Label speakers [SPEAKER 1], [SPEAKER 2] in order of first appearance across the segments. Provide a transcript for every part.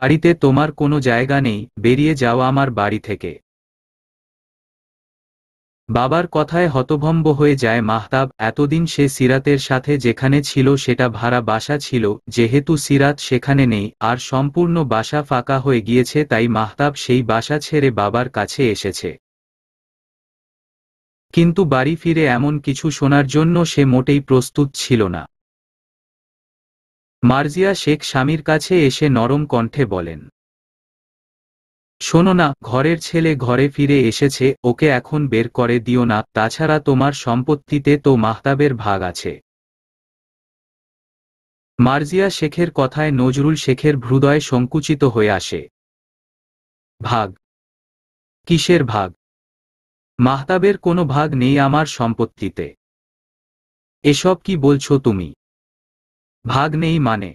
[SPEAKER 1] বাড়িতে তোমার কোনো জায়গা নেই বেরিয়ে যাও আমার বাড়ি থেকে বাবার কথায় হতভম্ব হয়ে যায় মাহতাব এতদিন সে সিরাতের সাথে যেখানে ছিল সেটা ভাড়া বাসা ছিল যেহেতু সিরাত সেখানে নেই আর সম্পূর্ণ বাসা ফাঁকা হয়ে গিয়েছে তাই মাহতাব সেই বাসা ছেড়ে বাবার কাছে এসেছে কিন্তু বাড়ি ফিরে এমন কিছু শোনার জন্য সে মোটেই প্রস্তুত ছিল না মার্জিয়া শেখ স্বামীর কাছে এসে নরম কণ্ঠে বলেন শোনো না ঘরের ছেলে ঘরে ফিরে এসেছে ওকে এখন বের করে দিও না তাছাড়া তোমার সম্পত্তিতে তো মাহতাবের ভাগ আছে
[SPEAKER 2] মার্জিয়া শেখের কথায় নজরুল শেখের হৃদয় সংকুচিত হয়ে আসে ভাগ কিসের ভাগ মাহতাবের কোনো ভাগ নেই আমার সম্পত্তিতে এসব কি বলছো
[SPEAKER 1] তুমি ভাগ নেই মানে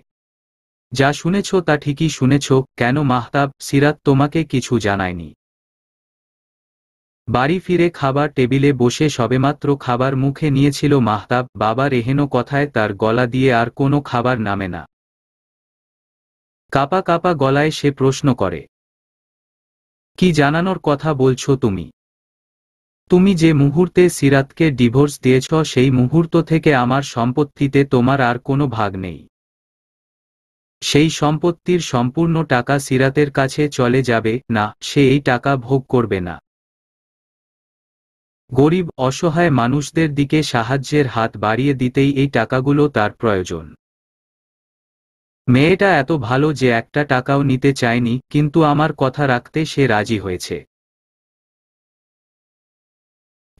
[SPEAKER 1] যা শুনেছ তা ঠিকই শুনেছ কেন মাহতাব সিরাত তোমাকে কিছু জানায়নি বাড়ি ফিরে খাবার টেবিলে বসে সবেমাত্র খাবার মুখে নিয়েছিল মাহতাব বাবার এহেনো কথায় তার গলা দিয়ে আর কোনো খাবার নামে না কাপা কাপা গলায় সে প্রশ্ন করে কি জানানোর কথা বলছো তুমি তুমি যে মুহূর্তে সিরাতকে ডিভোর্স দিয়েছ সেই মুহূর্ত থেকে আমার সম্পত্তিতে তোমার আর কোনো ভাগ নেই সেই সম্পত্তির সম্পূর্ণ টাকা সিরাতের কাছে চলে যাবে না সে এই টাকা ভোগ করবে না গরিব অসহায় মানুষদের দিকে সাহায্যের হাত বাড়িয়ে দিতেই এই টাকাগুলো তার প্রয়োজন মেয়েটা এত ভালো যে একটা টাকাও নিতে চায়নি কিন্তু আমার কথা রাখতে সে রাজি হয়েছে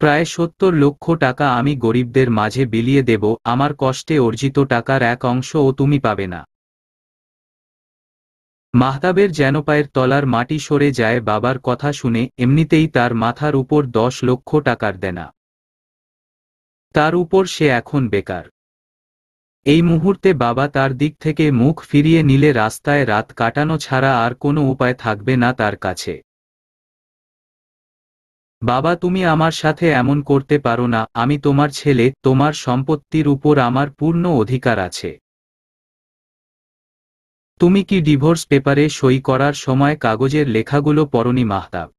[SPEAKER 1] প্রায় সত্তর লক্ষ টাকা আমি গরিবদের মাঝে বিলিয়ে দেব আমার কষ্টে অর্জিত টাকার এক অংশও তুমি পাবে না মাহতাবের যেন পায়ের তলার মাটি সরে যায় বাবার কথা শুনে এমনিতেই তার মাথার উপর দশ লক্ষ টাকার দেনা তার উপর সে এখন বেকার এই মুহূর্তে বাবা তার দিক থেকে মুখ ফিরিয়ে নিলে রাস্তায় রাত কাটানো ছাড়া আর কোনো উপায় থাকবে না তার কাছে বাবা তুমি আমার সাথে এমন করতে পারো না আমি তোমার ছেলে তোমার সম্পত্তির উপর আমার পূর্ণ অধিকার আছে তুমি কি ডিভোর্স পেপারে সই করার সময় কাগজের লেখাগুলো পরনি মাহতাব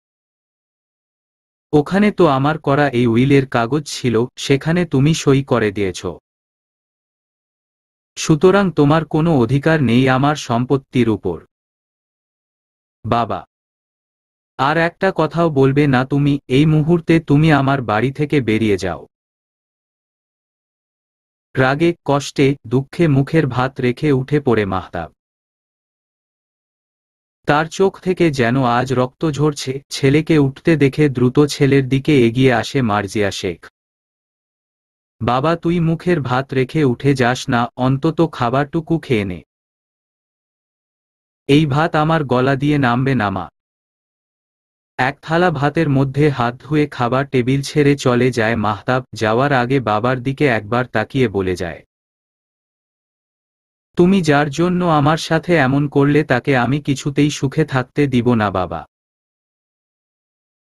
[SPEAKER 1] ওখানে তো আমার করা এই উইলের কাগজ ছিল সেখানে তুমি সই করে দিয়েছ সুতরাং তোমার কোনো অধিকার নেই আমার সম্পত্তির উপর
[SPEAKER 2] বাবা আর একটা কথাও বলবে না তুমি এই মুহূর্তে তুমি আমার বাড়ি থেকে বেরিয়ে যাও রাগে
[SPEAKER 1] কষ্টে দুঃখে মুখের ভাত রেখে উঠে পড়ে মাহতাব তার চোখ থেকে যেন আজ রক্ত ঝরছে ছেলেকে উঠতে দেখে দ্রুত ছেলের দিকে এগিয়ে আসে মার্জিয়া শেখ বাবা তুই মুখের ভাত রেখে উঠে যাস না অন্তত খাবারটুকু খেয়ে নে এই ভাত আমার গলা দিয়ে নামবে নামা এক থালা ভাতের মধ্যে হাত ধুয়ে খাবার টেবিল ছেড়ে চলে যায় মাহতাব যাওয়ার আগে বাবার দিকে একবার তাকিয়ে বলে যায় তুমি যার জন্য আমার সাথে এমন করলে তাকে আমি কিছুতেই সুখে থাকতে দিব না বাবা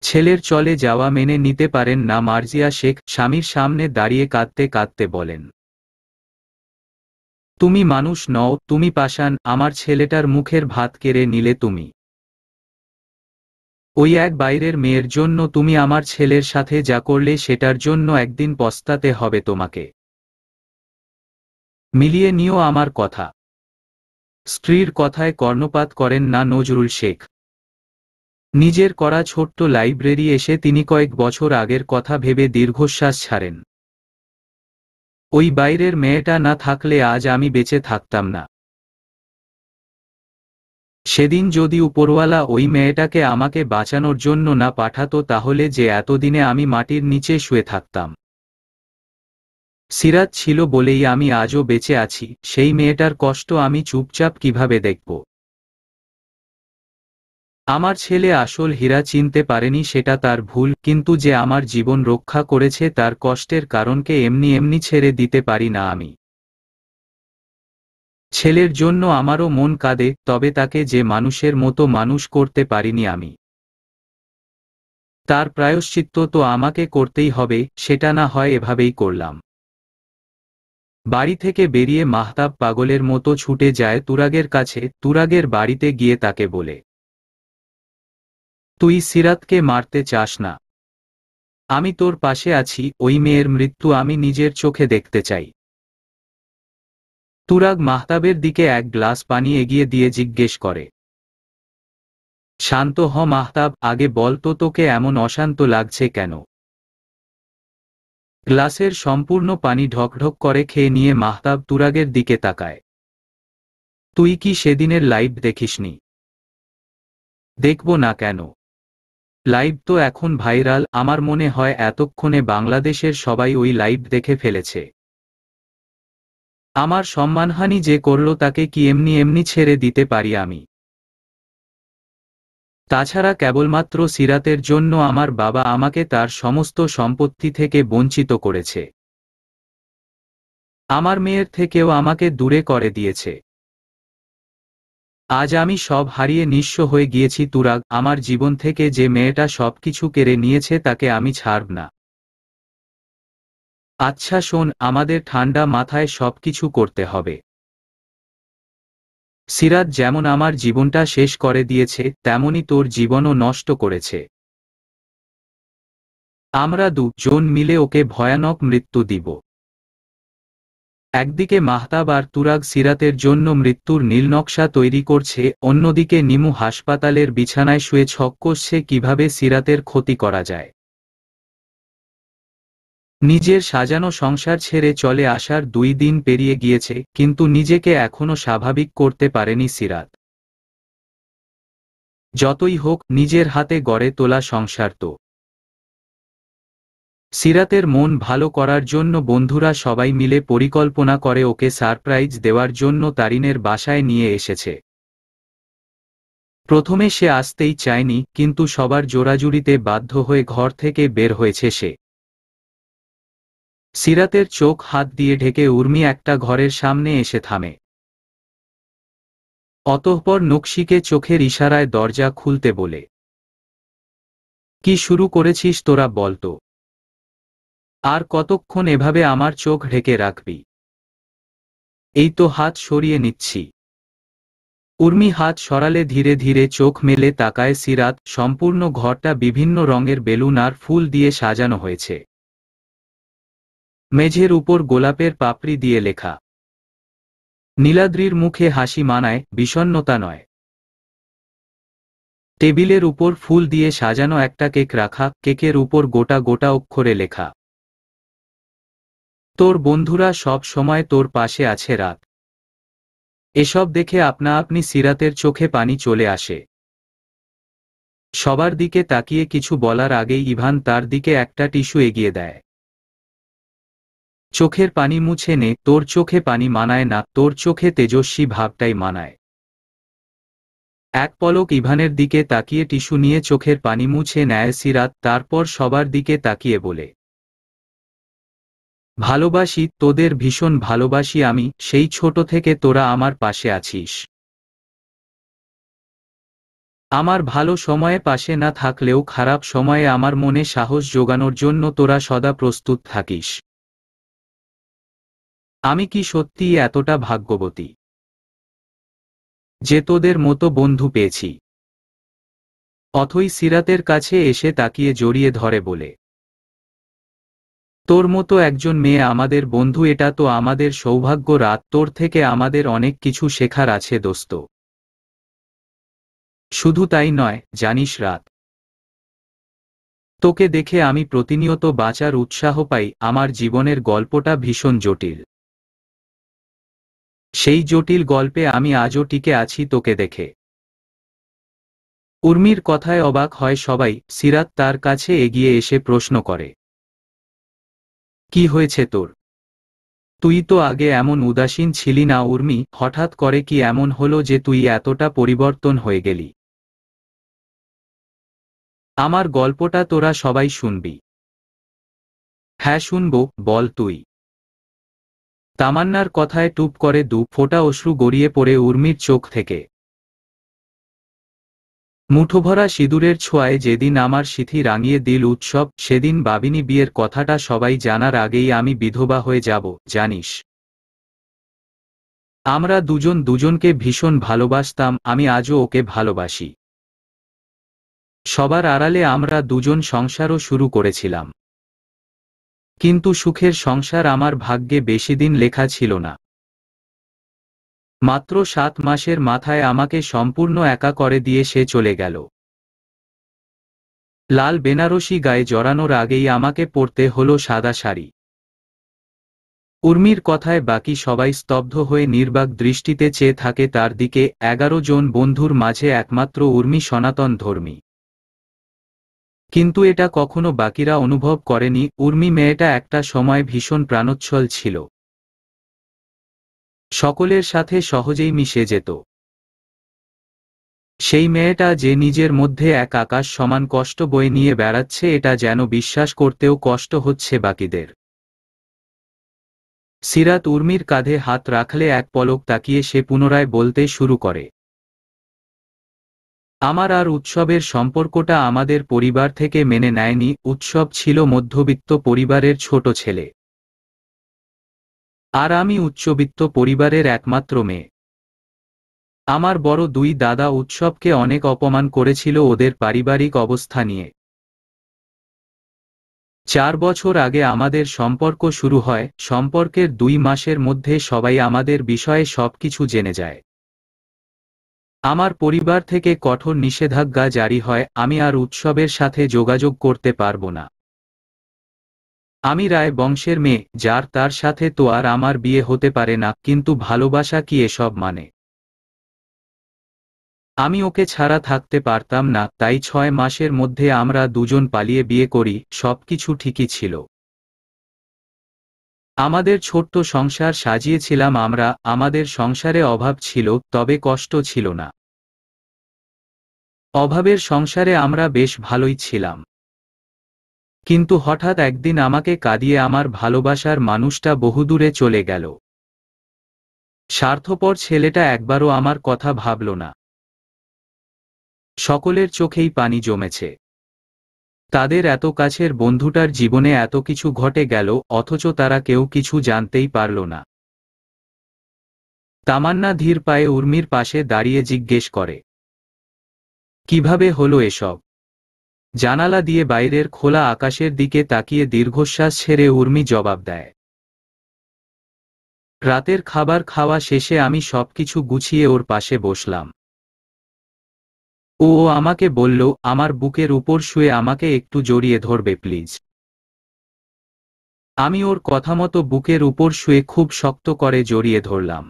[SPEAKER 1] ছেলের চলে যাওয়া মেনে নিতে পারেন না মার্জিয়া শেখ স্বামীর সামনে দাঁড়িয়ে কাঁদতে কাঁদতে বলেন তুমি মানুষ নও তুমি পাশান আমার ছেলেটার মুখের ভাত কেড়ে নিলে তুমি ওই এক বাইরের মেয়ের জন্য তুমি আমার ছেলের সাথে যা করলে সেটার জন্য একদিন পস্তাতে হবে তোমাকে মিলিয়ে নিও আমার কথা স্ত্রীর কথায় কর্ণপাত করেন না নজরুল শেখ নিজের করা ছোট্ট লাইব্রেরি এসে তিনি কয়েক বছর আগের কথা ভেবে দীর্ঘশ্বাস ছাড়েন ওই বাইরের মেয়েটা না থাকলে আজ আমি বেঁচে থাকতাম না সেদিন যদি উপরওয়ালা ওই মেয়েটাকে আমাকে বাঁচানোর জন্য না পাঠাতো তাহলে যে এতদিনে আমি মাটির নিচে শুয়ে থাকতাম সিরাত ছিল বলেই আমি আজও বেঁচে আছি সেই মেয়েটার কষ্ট আমি চুপচাপ কিভাবে দেখব আমার ছেলে আসল হীরা চিনতে পারেনি সেটা তার ভুল কিন্তু যে আমার জীবন রক্ষা করেছে তার কষ্টের কারণকে এমনি এমনি ছেড়ে দিতে পারি না আমি ছেলের জন্য আমারও মন কাঁদে তবে তাকে যে মানুষের মতো মানুষ করতে পারিনি আমি তার প্রায়শ্চিত্ত তো আমাকে করতেই হবে সেটা না হয় এভাবেই করলাম বাড়ি থেকে বেরিয়ে মাহতাব পাগলের মতো ছুটে যায় তুরাগের কাছে তুরাগের বাড়িতে গিয়ে তাকে বলে তুই সিরাতকে মারতে চাস না আমি তোর পাশে আছি ওই মেয়ের মৃত্যু আমি নিজের চোখে দেখতে চাই তুরাগ মাহতাবের দিকে এক গ্লাস পানি এগিয়ে দিয়ে জিজ্ঞেস করে শান্ত হ মাহতাব আগে বল তো তোকে এমন অশান্ত লাগছে কেন গ্লাসের সম্পূর্ণ পানি ঢকঢক করে খেয়ে নিয়ে মাহতাব তুরাগের দিকে তাকায় তুই কি সেদিনের লাইভ দেখিসনি দেখব না কেন লাইভ তো এখন ভাইরাল আমার মনে হয় এতক্ষণে বাংলাদেশের সবাই ওই লাইভ দেখে ফেলেছে আমার সম্মানহানি যে করল তাকে কি এমনি এমনি ছেড়ে দিতে পারি আমি তাছাড়া কেবলমাত্র সিরাতের জন্য আমার বাবা আমাকে তার সমস্ত সম্পত্তি থেকে বঞ্চিত করেছে আমার মেয়ের থেকেও আমাকে দূরে করে দিয়েছে আজ আমি সব হারিয়ে নিঃস্ব হয়ে গিয়েছি তুরাগ আমার জীবন থেকে যে মেয়েটা সবকিছু কেড়ে নিয়েছে তাকে আমি ছাড়ব না আচ্ছা শোন আমাদের ঠান্ডা মাথায় সবকিছু করতে হবে সিরাজ যেমন আমার জীবনটা শেষ করে দিয়েছে তেমনি তোর জীবনও নষ্ট করেছে আমরা দুজন মিলে ওকে ভয়ানক মৃত্যু দিব একদিকে মাহতাব আর তুরাগ সিরাতের জন্য মৃত্যুর নীলনকশা তৈরি করছে অন্যদিকে নিমু হাসপাতালের বিছানায় শুয়ে ছক কষছে কিভাবে সিরাতের ক্ষতি করা যায় নিজের সাজানো সংসার ছেড়ে চলে আসার দুই দিন পেরিয়ে গিয়েছে কিন্তু নিজেকে এখনও স্বাভাবিক করতে পারেনি সিরাত যতই হোক নিজের হাতে গড়ে তোলা সংসার তো সিরাতের মন ভালো করার জন্য বন্ধুরা সবাই মিলে পরিকল্পনা করে ওকে সারপ্রাইজ দেওয়ার জন্য তারিনের বাসায় নিয়ে এসেছে প্রথমে সে আসতেই চায়নি কিন্তু সবার জোরাজুরিতে বাধ্য হয়ে ঘর থেকে বের হয়েছে সে সিরাতের চোখ হাত দিয়ে ঢেকে উর্মি একটা ঘরের সামনে এসে থামে অতঃপর নকশিকে চোখের ইশারায় দরজা খুলতে বলে কি শুরু করেছিস তোরা বলতো আর কতক্ষণ এভাবে আমার চোখ ঢেকে রাখবি এই তো হাত সরিয়ে নিচ্ছি উর্মি হাত সরালে ধীরে ধীরে চোখ মেলে তাকায় সিরাত সম্পূর্ণ ঘরটা বিভিন্ন রঙের বেলুন আর ফুল দিয়ে সাজানো হয়েছে মেঝের উপর গোলাপের পাপড়ি দিয়ে লেখা নীলাদ্রির মুখে হাসি মানায় বিষণ্নতা নয় টেবিলের উপর ফুল দিয়ে সাজানো একটা কেক রাখা কেকের উপর গোটা গোটা অক্ষরে লেখা তোর বন্ধুরা সব সময় তোর পাশে আছে রাত এসব দেখে আপনা আপনি সিরাতের চোখে পানি চলে আসে সবার দিকে তাকিয়ে কিছু বলার আগেই ইভান তার দিকে একটা টিস্যু এগিয়ে দেয় চোখের পানি মুছে নে তোর চোখে পানি মানায় না তোর চোখে তেজস্বী ভাবটাই মানায় এক পলক ইভানের দিকে তাকিয়ে টিস্যু নিয়ে চোখের পানি মুছে নেয় সিরাত তারপর সবার দিকে তাকিয়ে বলে ভালোবাসি তোদের ভীষণ ভালোবাসি আমি সেই ছোট থেকে তোরা আমার পাশে আছিস আমার ভালো সময়ে পাশে না থাকলেও খারাপ সময়ে আমার মনে সাহস যোগানোর জন্য তোরা সদা প্রস্তুত থাকিস আমি কি সত্যিই এতটা ভাগ্যবতী যে তোদের মতো বন্ধু পেয়েছি অথই সিরাতের কাছে এসে তাকিয়ে জড়িয়ে ধরে বলে তোর মতো একজন মেয়ে আমাদের বন্ধু এটা তো আমাদের সৌভাগ্য রাত তোর থেকে আমাদের অনেক কিছু শেখার আছে দোস্ত শুধু তাই নয় জানিস রাত তোকে দেখে আমি প্রতিনিয়ত বাঁচার উৎসাহ পাই আমার জীবনের গল্পটা ভীষণ জটিল সেই জটিল গল্পে আমি আজও টিকে আছি তোকে দেখে উর্মির কথায় অবাক হয় সবাই সিরাত তার কাছে এগিয়ে এসে প্রশ্ন করে কি হয়েছে তোর তুই তো আগে এমন উদাসীন ছিলি না উর্মি হঠাৎ করে কি এমন হলো যে তুই এতটা পরিবর্তন হয়ে
[SPEAKER 2] গেলি আমার গল্পটা তোরা সবাই শুনবি হ্যাঁ শুনব বল তুই তামান্নার
[SPEAKER 1] কথায় টুপ করে দু ফোটা অশ্রু গড়িয়ে পড়ে উর্মির চোখ থেকে মুঠোভরা সিঁদুরের ছোঁয়ায় যেদিন আমার সিথি রাঙিয়ে দিল উৎসব সেদিন বাবিনী বিয়ের কথাটা সবাই জানার আগেই আমি বিধবা হয়ে যাব জানিস আমরা দুজন দুজনকে ভীষণ ভালোবাসতাম আমি আজও ওকে ভালোবাসি সবার আড়ালে আমরা দুজন সংসারও শুরু করেছিলাম কিন্তু সুখের সংসার আমার ভাগ্যে বেশিদিন লেখা ছিল না মাত্র সাত মাসের মাথায় আমাকে সম্পূর্ণ একা করে দিয়ে সে চলে গেল লাল বেনারসি গায়ে জড়ানোর আগেই আমাকে পড়তে হলো সাদা শাড়ি উর্মির কথায় বাকি সবাই স্তব্ধ হয়ে নির্বাক দৃষ্টিতে চেয়ে থাকে তার দিকে এগারো জন বন্ধুর মাঝে একমাত্র উর্মি সনাতন ধর্মী কিন্তু এটা কখনো বাকিরা অনুভব করেনি উর্মি মেয়েটা একটা সময় ভীষণ প্রাণোচ্ছল ছিল সকলের সাথে সহজেই মিশে যেত সেই মেয়েটা যে নিজের মধ্যে এক আকাশ সমান কষ্ট বয়ে নিয়ে বেড়াচ্ছে এটা যেন বিশ্বাস করতেও কষ্ট হচ্ছে বাকিদের সিরাত উর্মির কাঁধে হাত রাখলে এক পলক তাকিয়ে সে পুনরায় বলতে শুরু করে আমার আর উৎসবের সম্পর্কটা আমাদের পরিবার থেকে মেনে নেয়নি উৎসব ছিল মধ্যবিত্ত পরিবারের ছোট ছেলে আর আমি উচ্চবিত্ত পরিবারের একমাত্র মেয়ে আমার বড় দুই দাদা উৎসবকে অনেক অপমান করেছিল ওদের পারিবারিক অবস্থা নিয়ে চার বছর আগে আমাদের সম্পর্ক শুরু হয় সম্পর্কের দুই মাসের মধ্যে সবাই আমাদের বিষয়ে সবকিছু জেনে যায় আমার পরিবার থেকে কঠোর নিষেধাজ্ঞা জারি হয় আমি আর উৎসবের সাথে যোগাযোগ করতে পারব না আমি রায় বংশের মেয়ে যার তার সাথে তো আর আমার বিয়ে হতে পারে না কিন্তু ভালোবাসা কি এসব মানে আমি ওকে ছাড়া থাকতে পারতাম না তাই ছয় মাসের মধ্যে আমরা দুজন পালিয়ে বিয়ে করি সবকিছু ঠিকই ছিল আমাদের ছোট্ট সংসার সাজিয়েছিলাম আমরা আমাদের সংসারে অভাব ছিল তবে কষ্ট ছিল না অভাবের সংসারে আমরা বেশ ভালোই ছিলাম কিন্তু হঠাৎ একদিন আমাকে কাঁদিয়ে আমার ভালোবাসার মানুষটা বহুদূরে চলে গেল স্বার্থপর ছেলেটা একবারও আমার কথা ভাবল না সকলের চোখেই পানি জমেছে তাদের এত কাছের বন্ধুটার জীবনে এত কিছু ঘটে গেল অথচ তারা কেউ কিছু জানতেই পারল না তামান্না ধীর পায়ে উর্মির পাশে দাঁড়িয়ে জিজ্ঞেস করে কিভাবে হলো এসব জানালা দিয়ে বাইরের খোলা আকাশের দিকে তাকিয়ে দীর্ঘশ্বাস ছেড়ে উর্মি জবাব দেয় রাতের খাবার খাওয়া শেষে আমি সবকিছু গুছিয়ে ওর পাশে বসলাম ও আমাকে বলল আমার বুকের উপর শুয়ে আমাকে একটু জড়িয়ে ধরবে প্লিজ আমি ওর কথা মতো বুকের উপর শুয়ে খুব শক্ত করে জড়িয়ে ধরলাম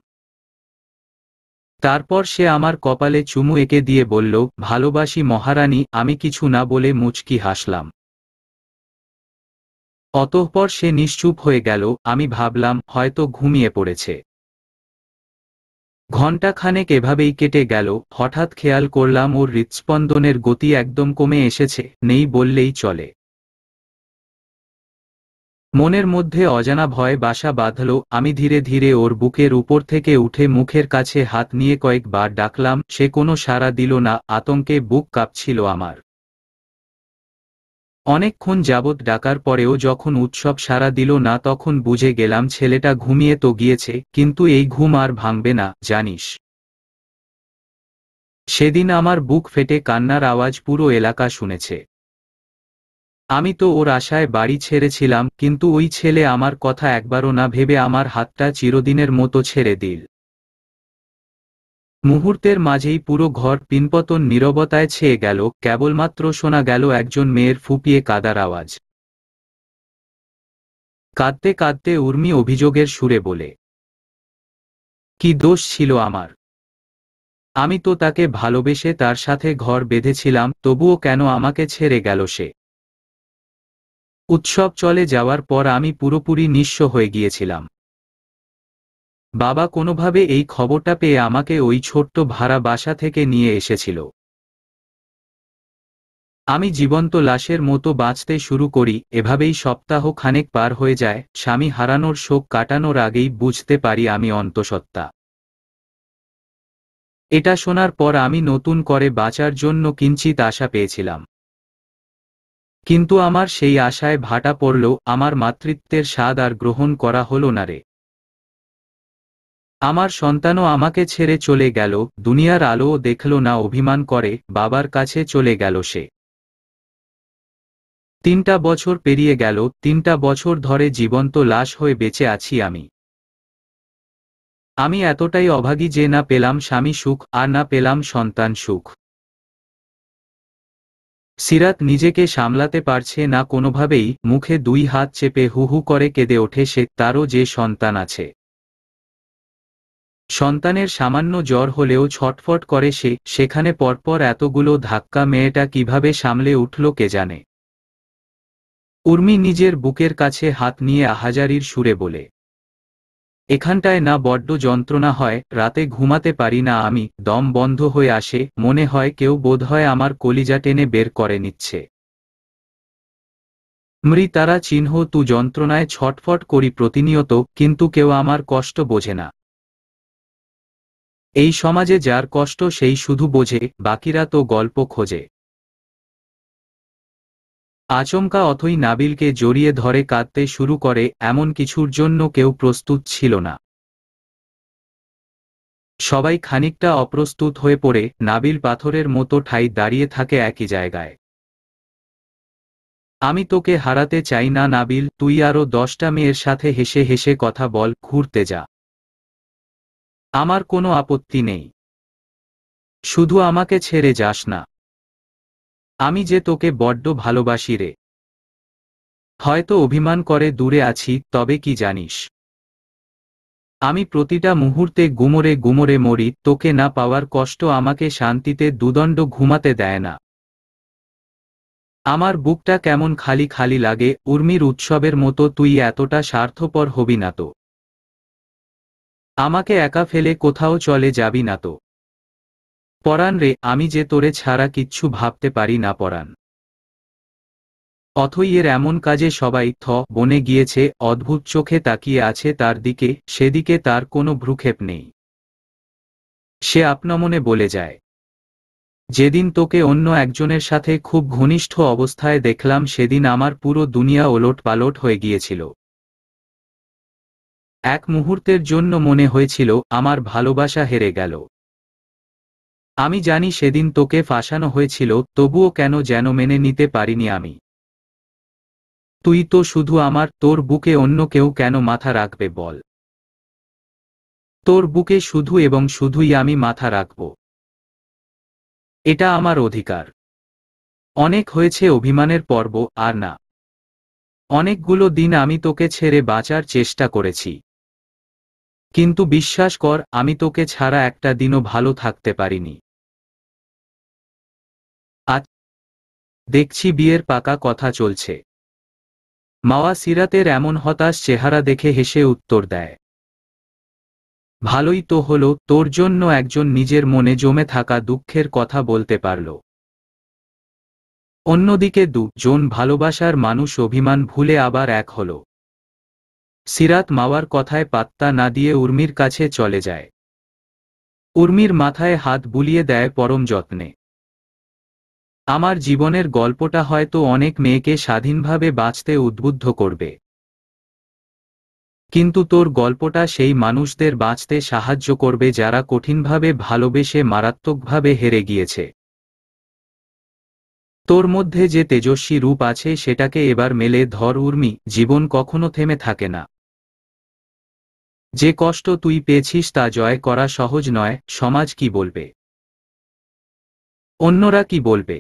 [SPEAKER 1] তারপর সে আমার কপালে চুমু এঁকে দিয়ে বলল ভালোবাসি মহারানী আমি কিছু না বলে মুচকি হাসলাম অতঃপর সে নিশ্চুপ হয়ে গেল আমি ভাবলাম হয়তো ঘুমিয়ে পড়েছে ঘণ্টাখানেক এভাবেই কেটে গেল হঠাৎ খেয়াল করলাম ওর হৃৎস্পন্দনের গতি একদম কমে এসেছে নেই বললেই চলে মনের মধ্যে অজানা ভয় বাসা বাঁধল আমি ধীরে ধীরে ওর বুকের উপর থেকে উঠে মুখের কাছে হাত নিয়ে কয়েকবার ডাকলাম সে কোনো সাড়া দিল না আতঙ্কে বুক কাঁপছিল আমার অনেকক্ষণ যাবৎ ডাকার পরেও যখন উৎসব সাড়া দিল না তখন বুঝে গেলাম ছেলেটা ঘুমিয়ে তো গিয়েছে কিন্তু এই ঘুম আর ভাঙবে না জানিস সেদিন আমার বুক ফেটে কান্নার আওয়াজ পুরো এলাকা শুনেছে আমি তো ওর আশায় বাড়ি ছেড়েছিলাম কিন্তু ওই ছেলে আমার কথা একবারও না ভেবে আমার হাতটা চিরদিনের মতো ছেড়ে দিল মুহূর্তের মাঝেই পুরো ঘর পিনপতন নিরবতায় ছেয়ে গেল কেবলমাত্র শোনা গেল একজন মেয়ের ফুপিয়ে কাদার আওয়াজ
[SPEAKER 2] কাঁদতে কাঁদতে উর্মি অভিযোগের সুরে বলে কি দোষ ছিল আমার আমি তো তাকে ভালোবেসে
[SPEAKER 1] তার সাথে ঘর বেঁধেছিলাম তবুও কেন আমাকে ছেড়ে গেল সে উৎসব চলে যাওয়ার পর আমি পুরোপুরি নিঃস্ব হয়ে গিয়েছিলাম বাবা কোনোভাবে এই খবরটা পেয়ে আমাকে ওই ছোট্ট ভাড়া বাসা থেকে নিয়ে এসেছিল আমি জীবন্ত লাশের মতো বাঁচতে শুরু করি এভাবেই সপ্তাহ খানেক পার হয়ে যায় স্বামী হারানোর শোক কাটানোর আগেই বুঝতে পারি আমি অন্তঃসত্ত্বা এটা শোনার পর আমি নতুন করে বাঁচার জন্য কিঞ্চিত আশা পেয়েছিলাম কিন্তু আমার সেই আশায় ভাটা পড়ল আমার মাতৃত্বের স্বাদ আর গ্রহণ করা হল না রে আমার সন্তানও আমাকে ছেড়ে চলে গেল দুনিয়ার আলোও দেখল না অভিমান করে বাবার কাছে চলে গেল সে তিনটা বছর পেরিয়ে গেল তিনটা বছর ধরে জীবন্ত লাশ হয়ে বেঁচে আছি আমি আমি এতটাই অভাগী যে না পেলাম স্বামী সুখ আর না পেলাম সন্তান সুখ সিরাত নিজেকে সামলাতে পারছে না কোনোভাবেই মুখে দুই হাত চেপে হুহু করে কেঁদে ওঠে সে তারও যে সন্তান আছে সন্তানের সামান্য জ্বর হলেও ছটফট করে সে সেখানে পরপর এতগুলো ধাক্কা মেয়েটা কিভাবে সামলে উঠল কে জানে উর্মি নিজের বুকের কাছে হাত নিয়ে আহাজারির সুরে বলে এখানটায় না বড্ড যন্ত্রণা হয় রাতে ঘুমাতে পারি না আমি দম বন্ধ হয়ে আসে মনে হয় কেউ বোধহয় আমার কলিজা টেনে বের করে নিচ্ছে মৃতারা চিহ্ন তু যন্ত্রণায় ছটফট করি প্রতিনিয়ত কিন্তু কেউ আমার কষ্ট বোঝে না এই সমাজে যার কষ্ট সেই শুধু বোঝে বাকিরা তো গল্প খোঁজে আচমকা অথই নাবিলকে জড়িয়ে ধরে কাঁদতে শুরু করে এমন কিছুর জন্য কেউ প্রস্তুত ছিল না সবাই খানিকটা অপ্রস্তুত হয়ে পড়ে নাবিল পাথরের মতো ঠাই দাঁড়িয়ে থাকে একই জায়গায় আমি তোকে হারাতে চাই না নাবিল তুই আরো দশটা মেয়ের সাথে হেসে হেসে কথা বল ঘুরতে যা
[SPEAKER 2] আমার কোনো আপত্তি নেই শুধু আমাকে ছেড়ে যাস না আমি যে তোকে বড্ড ভালোবাসি রে
[SPEAKER 1] হয়তো অভিমান করে দূরে আছি তবে কি জানিস আমি প্রতিটা মুহূর্তে গুমরে গুমরে মরি তোকে না পাওয়ার কষ্ট আমাকে শান্তিতে দুদণ্ড ঘুমাতে দেয় না আমার বুকটা কেমন খালি খালি লাগে উর্মির উৎসবের মতো তুই এতটা স্বার্থপর হবি না তো আমাকে একা ফেলে কোথাও চলে যাবি না তো পরাণ রে আমি যে তোরে ছাড়া কিচ্ছু ভাবতে পারি না পরাণ এর এমন কাজে সবাই থ বনে গিয়েছে অদ্ভুত চোখে তাকিয়ে আছে তার দিকে সেদিকে তার কোনো ভ্রুক্ষেপ নেই সে আপনমনে বলে যায় যেদিন তোকে অন্য একজনের সাথে খুব ঘনিষ্ঠ অবস্থায় দেখলাম সেদিন আমার পুরো দুনিয়া ওলট পালট হয়ে গিয়েছিল এক মুহূর্তের জন্য মনে হয়েছিল আমার ভালোবাসা হেরে গেল আমি জানি সেদিন তোকে ফাঁসানো হয়েছিল তবুও কেন যেন মেনে নিতে পারিনি আমি তুই তো শুধু আমার তোর বুকে অন্য কেউ কেন মাথা রাখবে বল তোর বুকে শুধু এবং শুধুই আমি মাথা রাখব এটা আমার অধিকার অনেক হয়েছে অভিমানের পর্ব আর না অনেকগুলো দিন আমি তোকে ছেড়ে বাঁচার চেষ্টা করেছি কিন্তু বিশ্বাস কর আমি তোকে ছাড়া একটা দিনও ভালো থাকতে পারিনি দেখছি বিয়ের পাকা কথা চলছে মাওয়া সিরাতের এমন হতাশ চেহারা দেখে হেসে উত্তর দেয় ভালোই তো হলো তোর জন্য একজন নিজের মনে জমে থাকা দুঃখের কথা বলতে পারল অন্যদিকে দুজন ভালোবাসার মানুষ অভিমান ভুলে আবার এক হল সিরাত মাওয়ার কথায় পাত্তা না দিয়ে উর্মির কাছে চলে যায় উর্মির মাথায় হাত বুলিয়ে দেয় পরম যত্নে আমার জীবনের গল্পটা হয়তো অনেক মেয়েকে স্বাধীনভাবে বাঁচতে উদ্বুদ্ধ করবে কিন্তু তোর গল্পটা সেই মানুষদের বাঁচতে সাহায্য করবে যারা কঠিনভাবে ভালোবেসে মারাত্মকভাবে হেরে গিয়েছে তোর মধ্যে যে তেজস্বী রূপ আছে সেটাকে এবার মেলে ধর উর্মি জীবন কখনো থেমে থাকে না যে কষ্ট তুই পেয়েছিস তা জয় করা সহজ নয় সমাজ কি বলবে অন্যরা কি বলবে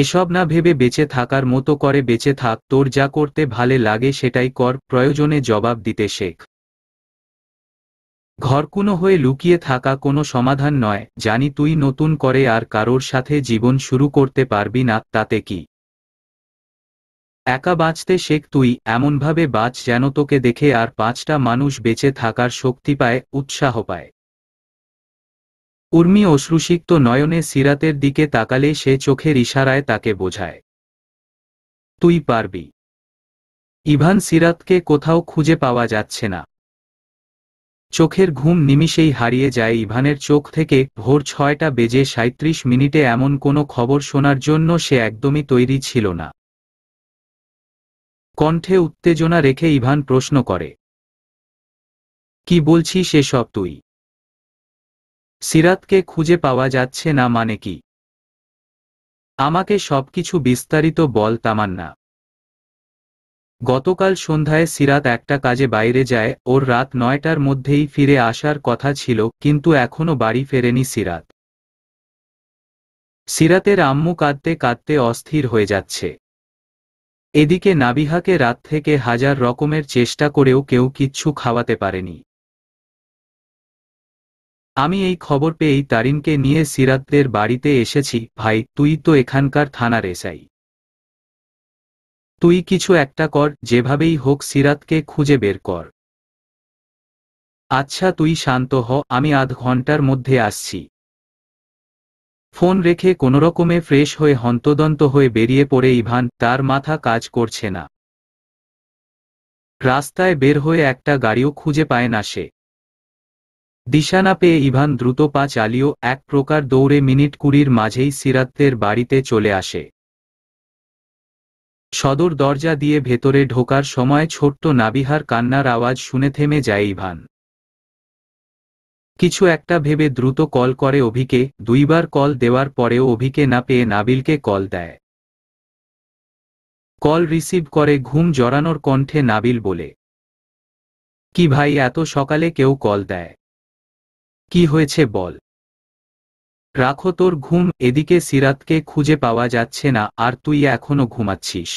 [SPEAKER 1] এসব না ভেবে বেঁচে থাকার মতো করে বেঁচে থাক তোর যা করতে ভালে লাগে সেটাই কর প্রয়োজনে জবাব দিতে শেখ ঘরকুনো হয়ে লুকিয়ে থাকা কোনো সমাধান নয় জানি তুই নতুন করে আর কারোর সাথে জীবন শুরু করতে পারবি না তাতে কি একা বাঁচতে শেখ তুই এমনভাবে বাঁচ যেন তোকে দেখে আর পাঁচটা মানুষ বেঁচে থাকার শক্তি পায় উৎসাহ পায় উর্মি অশ্রুসিক্ত নয়নে সিরাতের দিকে তাকালে সে চোখের ইশারায় তাকে বোঝায় তুই পারবি ইভান সিরাতকে কোথাও খুঁজে পাওয়া যাচ্ছে না চোখের ঘুম নিমিষেই হারিয়ে যায় ইভানের চোখ থেকে ভোর ছয়টা বেজে সাঁত্রিশ মিনিটে এমন কোনো খবর শোনার জন্য সে একদমই তৈরি ছিল না কণ্ঠে উত্তেজনা রেখে ইভান প্রশ্ন করে কি বলছিস সেসব তুই সিরাতকে খুঁজে পাওয়া যাচ্ছে না মানে কি আমাকে সবকিছু বিস্তারিত বল তামান্না গতকাল সন্ধ্যায় সিরাত একটা কাজে বাইরে যায় ওর রাত নয়টার মধ্যেই ফিরে আসার কথা ছিল কিন্তু এখনও বাড়ি ফেরেনি সিরাত সিরাতের আম্মু কাঁদতে কাঁদতে অস্থির হয়ে যাচ্ছে এদিকে নাবিহাকে রাত থেকে হাজার রকমের চেষ্টা করেও কেউ কিচ্ছু খাওয়াতে পারেনি আমি এই খবর পেয়েই তারিনকে নিয়ে সিরাতদের বাড়িতে এসেছি ভাই তুই তো এখানকার থানার এসাই তুই কিছু একটা কর যেভাবেই হোক সিরাতকে খুঁজে বের কর আচ্ছা তুই শান্ত হ আমি আধ ঘন্টার মধ্যে আসছি ফোন রেখে কোনোরকমে ফ্রেশ হয়ে হন্তদন্ত হয়ে বেরিয়ে পড়ে ইভান তার মাথা কাজ করছে না রাস্তায় বের হয়ে একটা গাড়িও খুঁজে পায় না সে দিশা না পেয়ে ইভান দ্রুত পা চালিয়েও এক প্রকার দৌড়ে মিনিট কুড়ির মাঝেই সিরাত্তের বাড়িতে চলে আসে সদর দরজা দিয়ে ভেতরে ঢোকার সময় ছোট্ট নাবিহার কান্নার আওয়াজ শুনে থেমে যায় ইভান কিছু একটা ভেবে দ্রুত কল করে অভিকে দুইবার কল দেওয়ার পরেও অভিকে না পেয়ে নাবিলকে কল দেয় কল রিসিভ করে ঘুম জড়ানোর কণ্ঠে নাবিল বলে কি ভাই এত সকালে কেউ কল দেয় কি হয়েছে বল রাখো তোর ঘুম এদিকে সিরাতকে খুঁজে পাওয়া যাচ্ছে না আর তুই এখনো ঘুমাচ্ছিস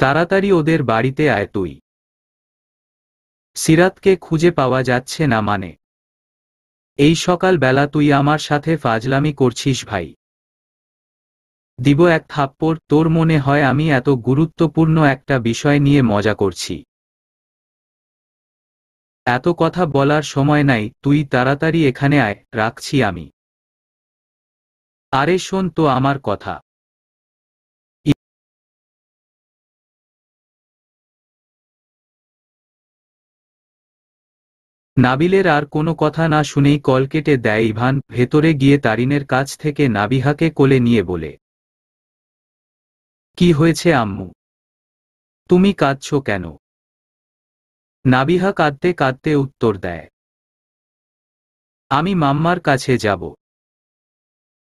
[SPEAKER 1] তাড়াতাড়ি ওদের বাড়িতে আয় তুই সিরাতকে খুঁজে পাওয়া যাচ্ছে না মানে এই সকাল বেলা তুই আমার সাথে ফাজলামি করছিস ভাই দিব এক থাপ্পড় তোর মনে হয় আমি এত গুরুত্বপূর্ণ একটা বিষয় নিয়ে মজা করছি এত কথা বলার সময় নাই তুই তাড়াতাড়ি এখানে আয় রাখছি আমি
[SPEAKER 2] আরে শোন তো আমার কথা নাবিলের আর কোনো কথা না শুনেই কল কেটে দেয় ইভান ভেতরে
[SPEAKER 1] গিয়ে তারিনের কাছ থেকে নাবিহাকে কোলে নিয়ে বলে কি
[SPEAKER 2] হয়েছে আম্মু তুমি কাঁদছ কেন নাবিহা কাঁদতে কাঁদতে উত্তর দেয় আমি মাম্মার কাছে যাব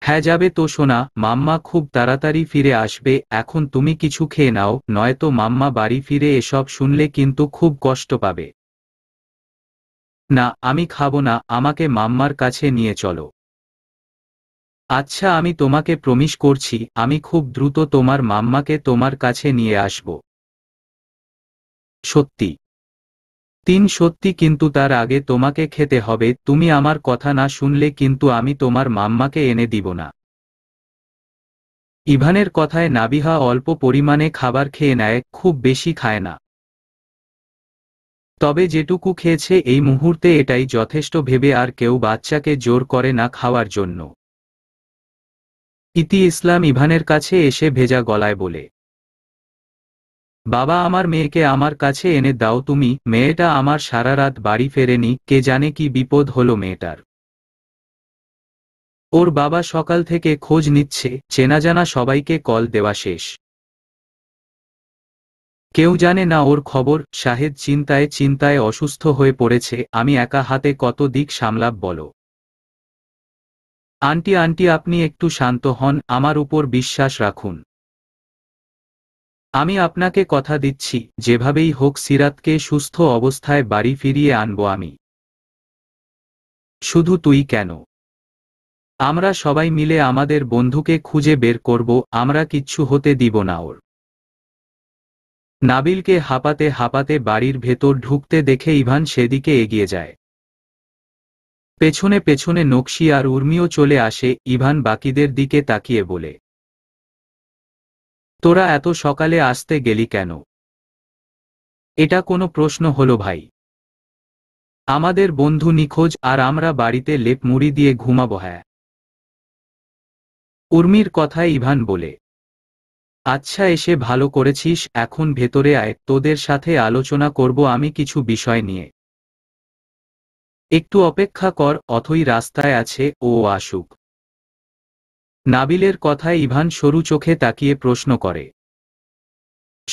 [SPEAKER 1] হ্যাঁ যাবে তো সোনা মাম্মা খুব তাড়াতাড়ি ফিরে আসবে এখন তুমি কিছু খেয়ে নাও নয়তো মাম্মা বাড়ি ফিরে এসব শুনলে কিন্তু খুব কষ্ট পাবে না আমি খাব না আমাকে মাম্মার কাছে নিয়ে চলো আচ্ছা আমি তোমাকে প্রমিস করছি আমি খুব দ্রুত তোমার মাম্মাকে তোমার কাছে নিয়ে আসব সত্যি তিন সত্যি কিন্তু তার আগে তোমাকে খেতে হবে তুমি আমার কথা না শুনলে কিন্তু আমি তোমার মাম্মাকে এনে দিব না ইভানের কথায় নাবিহা অল্প পরিমাণে খাবার খেয়ে নেয় খুব বেশি খায় না তবে যেটুকু খেয়েছে এই মুহূর্তে এটাই যথেষ্ট ভেবে আর কেউ বাচ্চাকে জোর করে না খাওয়ার জন্য ইতি ইসলাম ইভানের কাছে এসে ভেজা গলায় বলে বাবা আমার মেয়েকে আমার কাছে এনে দাও তুমি মেয়েটা আমার সারা রাত বাড়ি ফেরেনি কে জানে কি বিপদ হলো মেয়েটার ওর বাবা সকাল থেকে খোঁজ নিচ্ছে চেনাজানা সবাইকে কল দেওয়া শেষ কেউ জানে না ওর খবর শাহেদ চিন্তায় চিন্তায় অসুস্থ হয়ে পড়েছে আমি একা হাতে কত দিক সামলাব বলো আন্টি আন্টি আপনি একটু শান্ত হন আমার উপর বিশ্বাস রাখুন আমি আপনাকে কথা দিচ্ছি যেভাবেই হোক সিরাতকে সুস্থ অবস্থায় বাড়ি ফিরিয়ে আনব আমি শুধু তুই কেন আমরা সবাই মিলে আমাদের বন্ধুকে খুঁজে বের করব আমরা কিচ্ছু হতে দিব না ওর নাবিলকে হাঁপাতে হাঁপাতে বাড়ির ভেতর ঢুকতে দেখে ইভান সেদিকে এগিয়ে যায় পেছনে পেছনে নকশি আর উর্মিও চলে আসে ইভান বাকিদের দিকে তাকিয়ে বলে তোরা এত সকালে আসতে গেলি কেন এটা কোনো প্রশ্ন হলো ভাই আমাদের বন্ধু নিখোঁজ আর আমরা বাড়িতে লেপ মুড়ি দিয়ে ঘুমাব হ্যাঁ উর্মির কথায় ইভান বলে আচ্ছা এসে ভালো করেছিস এখন ভেতরে আয় তোদের সাথে আলোচনা করব আমি কিছু বিষয় নিয়ে একটু অপেক্ষা কর অথই রাস্তায় আছে ও আসুক নাবিলের কথায় ইভান সরু চোখে তাকিয়ে প্রশ্ন করে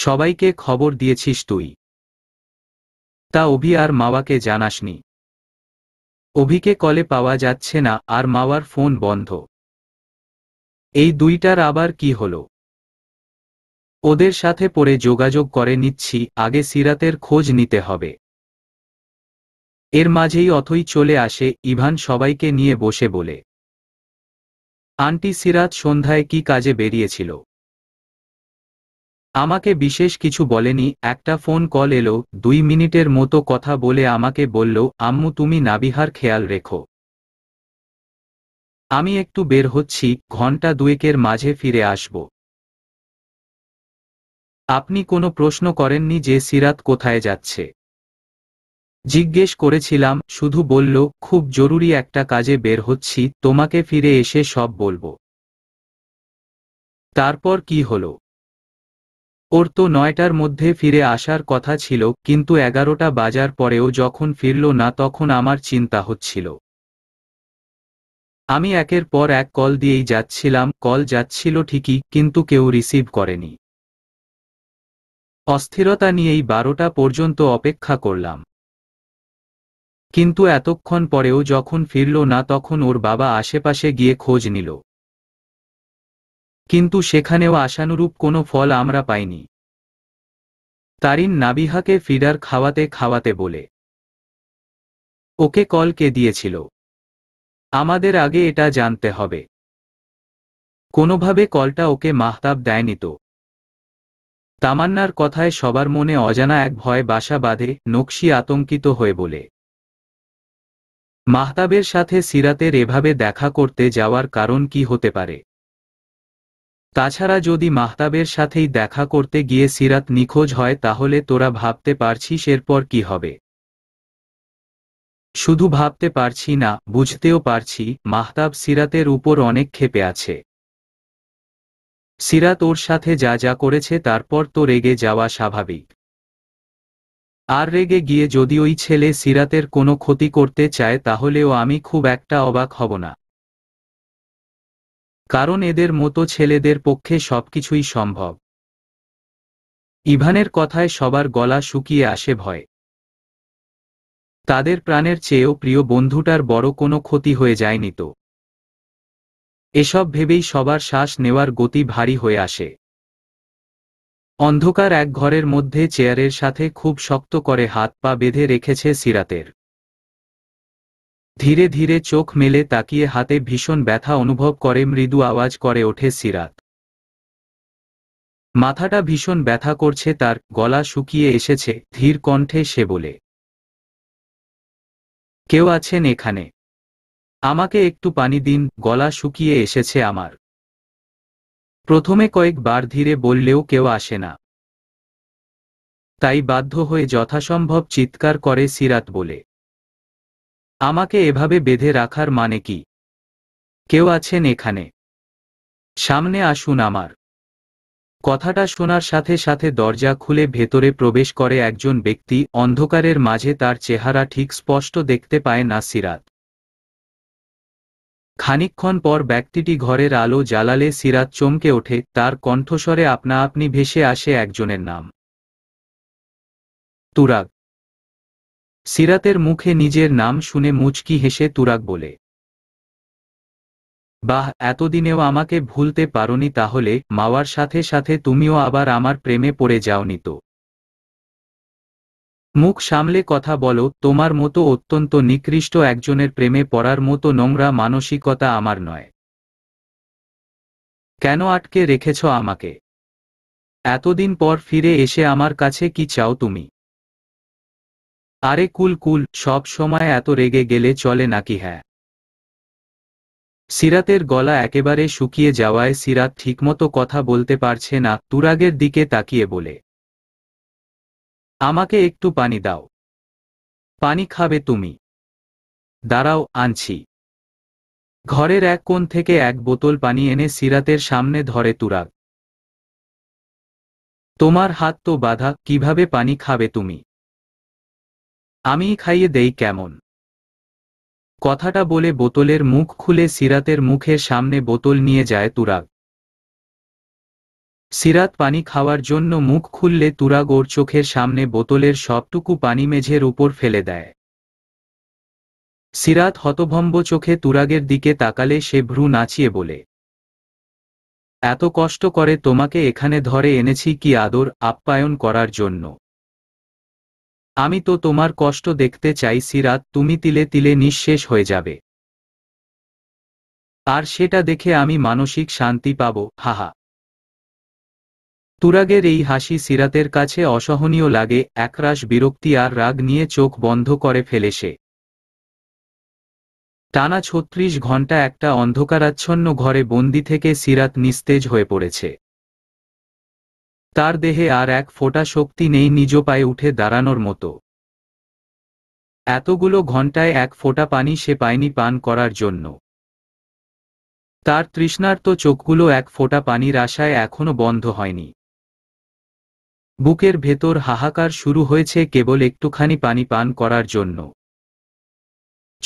[SPEAKER 1] সবাইকে খবর দিয়েছিস তুই তা অভি আর মাওয়াকে জানাসনি অভিকে কলে পাওয়া যাচ্ছে না আর মাওয়ার ফোন বন্ধ এই দুইটার আবার কি হল ওদের সাথে পরে যোগাযোগ করে নিচ্ছি আগে সিরাতের খোঁজ নিতে হবে এর মাঝেই অথই চলে আসে ইভান সবাইকে নিয়ে বসে বলে আন্টি সিরাত সন্ধ্যায় কি কাজে বেরিয়েছিল আমাকে বিশেষ কিছু বলেনি একটা ফোন কল এলো দুই মিনিটের মতো কথা বলে আমাকে বলল আম্মু তুমি নাবিহার খেয়াল রেখো আমি একটু বের হচ্ছি ঘন্টা দুয়েকের মাঝে ফিরে আসব আপনি কোনো প্রশ্ন করেননি যে সিরাত কোথায় যাচ্ছে জিজ্ঞেস করেছিলাম শুধু বলল খুব জরুরি একটা কাজে বের হচ্ছি তোমাকে ফিরে এসে সব বলবো তারপর কি হল ওর তো নয়টার মধ্যে ফিরে আসার কথা ছিল কিন্তু এগারোটা বাজার পরেও যখন ফিরল না তখন আমার চিন্তা হচ্ছিল আমি একের পর এক কল দিয়েই যাচ্ছিলাম কল যাচ্ছিল ঠিকই কিন্তু কেউ রিসিভ করেনি অস্থিরতা নিয়েই বারোটা পর্যন্ত অপেক্ষা করলাম কিন্তু এতক্ষণ পরেও যখন ফিরল না তখন ওর বাবা আশেপাশে গিয়ে খোঁজ নিল কিন্তু সেখানেও আশানুরূপ কোনো ফল আমরা পাইনি তারিন নাবিহাকে ফিডার খাওয়াতে খাওয়াতে বলে
[SPEAKER 2] ওকে কল কে দিয়েছিল আমাদের আগে এটা জানতে হবে কোনোভাবে কলটা ওকে মাহতাব দেয়নি তো
[SPEAKER 1] তামান্নার কথায় সবার মনে অজানা এক ভয় বাসা বাঁধে নকশি আতঙ্কিত হয়ে বলে মাহতাবের সাথে সিরাতের এভাবে দেখা করতে যাওয়ার কারণ কি হতে পারে তাছাড়া যদি মাহতাবের সাথেই দেখা করতে গিয়ে সিরাত নিখোঁজ হয় তাহলে তোরা ভাবতে পারছিস এরপর কি হবে শুধু ভাবতে পারছি না বুঝতেও পারছি মাহতাব সিরাতের উপর অনেক ক্ষেপে আছে সিরাত ওর সাথে যা যা করেছে তারপর তো রেগে যাওয়া স্বাভাবিক আর রেগে গিয়ে যদি ওই ছেলে সিরাতের কোনো ক্ষতি করতে চায় তাহলেও আমি খুব একটা অবাক হব না কারণ এদের মতো ছেলেদের পক্ষে সবকিছুই সম্ভব ইভানের কথায় সবার গলা শুকিয়ে আসে ভয় তাদের প্রাণের চেয়েও প্রিয় বন্ধুটার বড় কোনো ক্ষতি হয়ে যায়নি তো এসব ভেবেই সবার শ্বাস নেওয়ার গতি ভারী হয়ে আসে অন্ধকার এক ঘরের মধ্যে চেয়ারের সাথে খুব শক্ত করে হাত পা বেঁধে রেখেছে সিরাতের ধীরে ধীরে চোখ মেলে তাকিয়ে হাতে ভীষণ ব্যথা অনুভব করে মৃদু আওয়াজ করে ওঠে সিরাত মাথাটা ভীষণ ব্যথা করছে তার গলা শুকিয়ে এসেছে ধীর কণ্ঠে সে বলে কেউ আছেন এখানে আমাকে একটু পানি দিন গলা শুকিয়ে এসেছে আমার প্রথমে কয়েকবার ধীরে বললেও কেউ আসে না তাই বাধ্য হয়ে যথাসম্ভব চিৎকার করে সিরাত বলে আমাকে এভাবে বেঁধে রাখার মানে কি কেউ আছেন এখানে সামনে আসুন আমার কথাটা শোনার সাথে সাথে দরজা খুলে ভেতরে প্রবেশ করে একজন ব্যক্তি অন্ধকারের মাঝে তার চেহারা ঠিক স্পষ্ট দেখতে পায় না সিরাত খানিকক্ষণ পর ব্যক্তিটি ঘরের আলো জ্বালালে সিরাত চমকে ওঠে তার কণ্ঠস্বরে আপনা আপনি ভেসে
[SPEAKER 2] আসে একজনের নাম তুরাগ সিরাতের মুখে নিজের নাম শুনে মুচকি হেসে তুরাগ বলে
[SPEAKER 1] বাহ এতদিনেও আমাকে ভুলতে পারনি তাহলে মাওয়ার সাথে সাথে তুমিও আবার আমার প্রেমে পড়ে যাওনি তো মুখ সামলে কথা বলো তোমার মতো অত্যন্ত নিকৃষ্ট একজনের প্রেমে পড়ার মতো নোংরা মানসিকতা আমার নয়
[SPEAKER 2] কেন আটকে রেখেছ আমাকে এতদিন পর ফিরে এসে আমার কাছে কি চাও তুমি আরে কুল
[SPEAKER 1] কুল সব সময় এত রেগে গেলে চলে নাকি হ্যাঁ সিরাতের গলা একেবারে শুকিয়ে যাওয়ায় সিরাত ঠিকমতো কথা বলতে পারছে না তুরাগের দিকে
[SPEAKER 2] তাকিয়ে বলে আমাকে একটু পানি দাও পানি খাবে তুমি দাঁড়াও আনছি ঘরের এক কোণ
[SPEAKER 1] থেকে এক বোতল পানি এনে সিরাতের সামনে ধরে তুরাগ তোমার হাত তো বাধা কিভাবে পানি খাবে তুমি আমি খাইয়ে দেই কেমন কথাটা বলে বোতলের মুখ খুলে সিরাতের মুখের সামনে বোতল নিয়ে যায় তুরাগ সিরাত পানি খাওয়ার জন্য মুখ খুললে তুরাগ ওর চোখের সামনে বোতলের সবটুকু পানি মেঝের উপর ফেলে দেয় সিরাত হতভম্ব চোখে তুরাগের দিকে তাকালে সে ভ্রু নাচিয়ে বলে এত কষ্ট করে তোমাকে এখানে ধরে এনেছি কি আদর আপ্যায়ন করার জন্য আমি তো তোমার কষ্ট দেখতে চাই সিরাত তুমি তিলে তিলে নিঃশেষ হয়ে যাবে আর সেটা দেখে আমি মানসিক শান্তি পাব হাহা তুরাগের এই হাসি সিরাতের কাছে অসহনীয় লাগে একরাশ বিরক্তি আর রাগ নিয়ে চোখ বন্ধ করে ফেলে সে টানা ছত্রিশ ঘন্টা একটা অন্ধকারাচ্ছন্ন ঘরে বন্দি থেকে সিরাত নিস্তেজ হয়ে পড়েছে তার দেহে আর এক ফোটা শক্তি নেই নিজ পায়ে উঠে দাঁড়ানোর মতো এতগুলো ঘন্টায় এক ফোঁটা পানি সে পায়নি পান করার জন্য তার তৃষ্ণার্ত চোখগুলো এক ফোঁটা পানির আশায় এখনো বন্ধ হয়নি বুকের ভেতর হাহাকার শুরু হয়েছে কেবল একটুখানি পানি পান করার
[SPEAKER 2] জন্য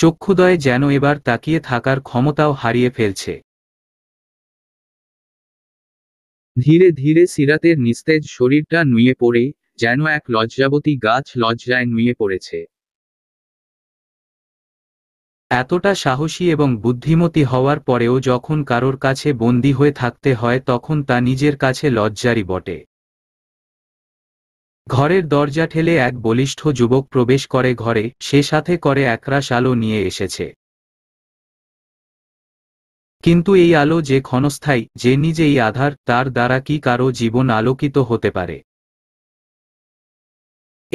[SPEAKER 2] চক্ষুদয় যেন এবার তাকিয়ে থাকার ক্ষমতাও হারিয়ে ফেলছে ধীরে ধীরে সিরাতের নিস্তেজ
[SPEAKER 1] শরীরটা নুয়ে পড়ে যেন এক লজ্জাবতী গাছ লজ্জায় নুয়ে পড়েছে এতটা সাহসী এবং বুদ্ধিমতী হওয়ার পরেও যখন কারোর কাছে বন্দী হয়ে থাকতে হয় তখন তা নিজের কাছে লজ্জারই বটে ঘরের দরজা ঠেলে এক বলিষ্ঠ যুবক প্রবেশ করে ঘরে সে সাথে করে একরাশ আলো নিয়ে এসেছে কিন্তু এই আলো যে ক্ষণস্থায়ী যে নিজেই আধার তার দ্বারা কি কারো জীবন আলোকিত হতে পারে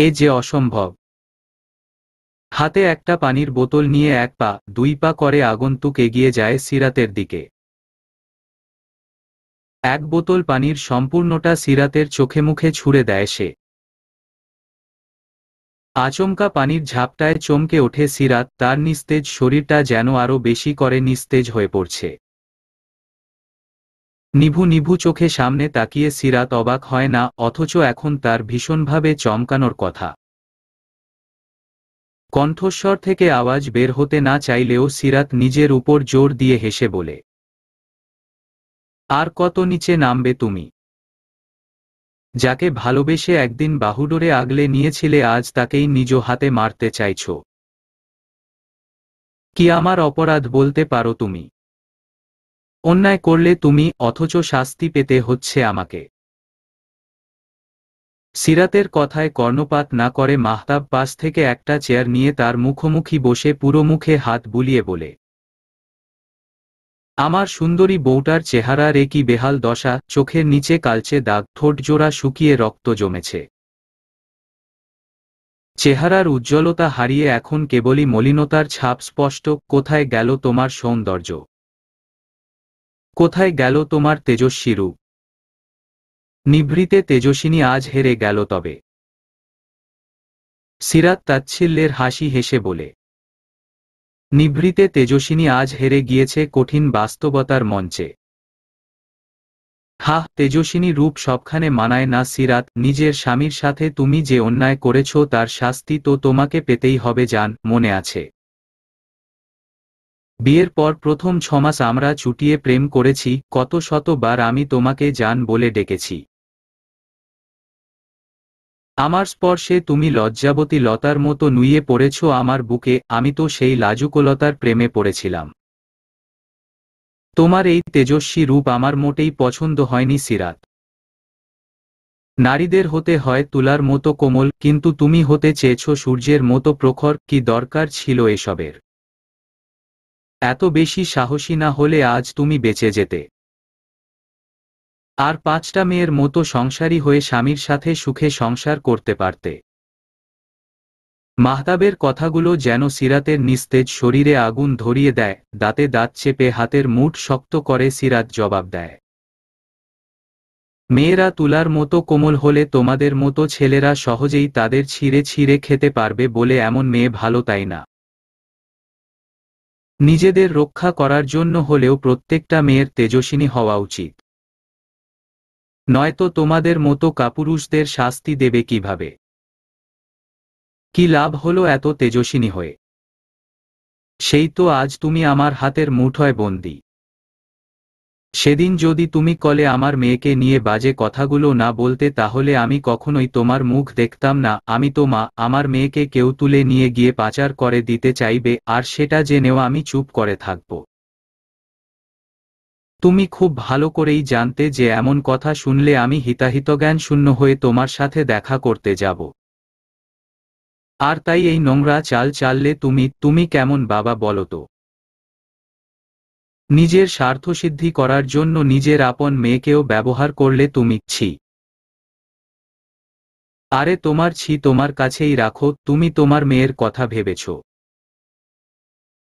[SPEAKER 1] এ যে অসম্ভব হাতে একটা পানির বোতল নিয়ে এক পা দুই পা করে আগন্তুক এগিয়ে যায় সিরাতের
[SPEAKER 2] দিকে এক বোতল পানির সম্পূর্ণটা সিরাতের চোখে মুখে ছুড়ে দেয় সে আচমকা পানির ঝাপটায়
[SPEAKER 1] চমকে ওঠে সিরাত তার নিস্তেজ শরীরটা যেন আরও বেশি করে নিস্তেজ হয়ে পড়ছে নিভু নিভু চোখে সামনে তাকিয়ে সিরাত অবাক হয় না অথচ এখন তার ভীষণভাবে চমকানোর কথা কণ্ঠস্বর থেকে আওয়াজ বের হতে না চাইলেও সিরাত নিজের উপর জোর দিয়ে হেসে বলে আর কত নিচে নামবে তুমি যাকে ভালোবেসে একদিন বাহুডোরে আগলে নিয়েছিলে আজ তাকেই নিজ হাতে মারতে চাইছ
[SPEAKER 2] কি আমার অপরাধ বলতে পারো তুমি অন্যায় করলে তুমি অথচ শাস্তি পেতে হচ্ছে আমাকে
[SPEAKER 1] সিরাতের কথায় কর্ণপাত না করে মাহতাব পাশ থেকে একটা চেয়ার নিয়ে তার মুখোমুখি বসে পুরো মুখে হাত বুলিয়ে বলে আমার সুন্দরী বউটার চেহারা রে কি বেহাল দশা চোখের নিচে কালচে দাগ ঠোঁটজোড়া শুকিয়ে রক্ত জমেছে চেহারার উজ্জ্বলতা হারিয়ে এখন কেবলই মলিনতার ছাপ স্পষ্ট কোথায় গেল তোমার সৌন্দর্য কোথায় গেল তোমার তেজস্বী রূপ নিভৃতে তেজস্বিনী আজ হেরে গেল তবে সিরাত তাচ্ছিল্যের হাসি হেসে বলে নিভৃতে তেজস্বিনী আজ হেরে গিয়েছে কঠিন বাস্তবতার মঞ্চে হাহ তেজস্বিনী রূপ সবখানে মানায় না সিরাত নিজের স্বামীর সাথে তুমি যে অন্যায় করেছ তার শাস্তি তো তোমাকে পেতেই হবে যান মনে আছে বিয়ের পর প্রথম ছমাস আমরা চুটিয়ে প্রেম করেছি কত শতবার আমি তোমাকে যান বলে ডেকেছি আমার স্পর্শে তুমি লজ্জাবতী লতার মতো নুইয়ে পড়েছ আমার বুকে আমি তো সেই লাজুকলতার প্রেমে পড়েছিলাম তোমার এই তেজস্বী রূপ আমার মোটেই পছন্দ হয়নি সিরাত নারীদের হতে হয় তুলার মতো কোমল কিন্তু তুমি হতে চেয়েছ সূর্যের মতো প্রখর কি দরকার ছিল এসবের এত বেশি সাহসী না হলে আজ তুমি বেঁচে যেতে আর পাঁচটা মেয়ের মতো সংসারী হয়ে স্বামীর সাথে সুখে সংসার করতে পারতে মাহতাবের কথাগুলো যেন সিরাতের নিস্তেজ শরীরে আগুন ধরিয়ে দেয় দাঁতে দাঁত চেপে হাতের মুঠ শক্ত করে সিরাত জবাব দেয় মেয়েরা তুলার মতো কোমল হলে তোমাদের মতো ছেলেরা সহজেই তাদের ছিঁড়ে ছিঁড়ে খেতে পারবে বলে এমন মেয়ে ভালো তাই না নিজেদের রক্ষা করার জন্য হলেও প্রত্যেকটা মেয়ের তেজস্বিনী হওয়া উচিত নয়তো তোমাদের মতো কাপুরুষদের শাস্তি দেবে কিভাবে কি লাভ হলো এত তেজস্বিনী হয়ে সেই তো আজ তুমি আমার হাতের মুঠোয় বন্দি সেদিন যদি তুমি কলে আমার মেয়েকে নিয়ে বাজে কথাগুলো না বলতে তাহলে আমি কখনোই তোমার মুখ দেখতাম না আমি তো মা আমার মেয়েকে কেউ তুলে নিয়ে গিয়ে পাচার করে দিতে চাইবে আর সেটা জেনেও আমি চুপ করে থাকবো তুমি খুব ভালো করেই জানতে যে এমন কথা শুনলে আমি হিতাহিতজ্ঞান শূন্য হয়ে তোমার সাথে দেখা করতে যাব আর তাই এই নোংরা চাল চাললে তুমি তুমি কেমন বাবা বলতো নিজের স্বার্থসিদ্ধি করার জন্য নিজের আপন মেয়েকেও ব্যবহার করলে তুমি ছি আরে তোমার ছি তোমার কাছেই রাখো তুমি তোমার মেয়ের কথা ভেবেছ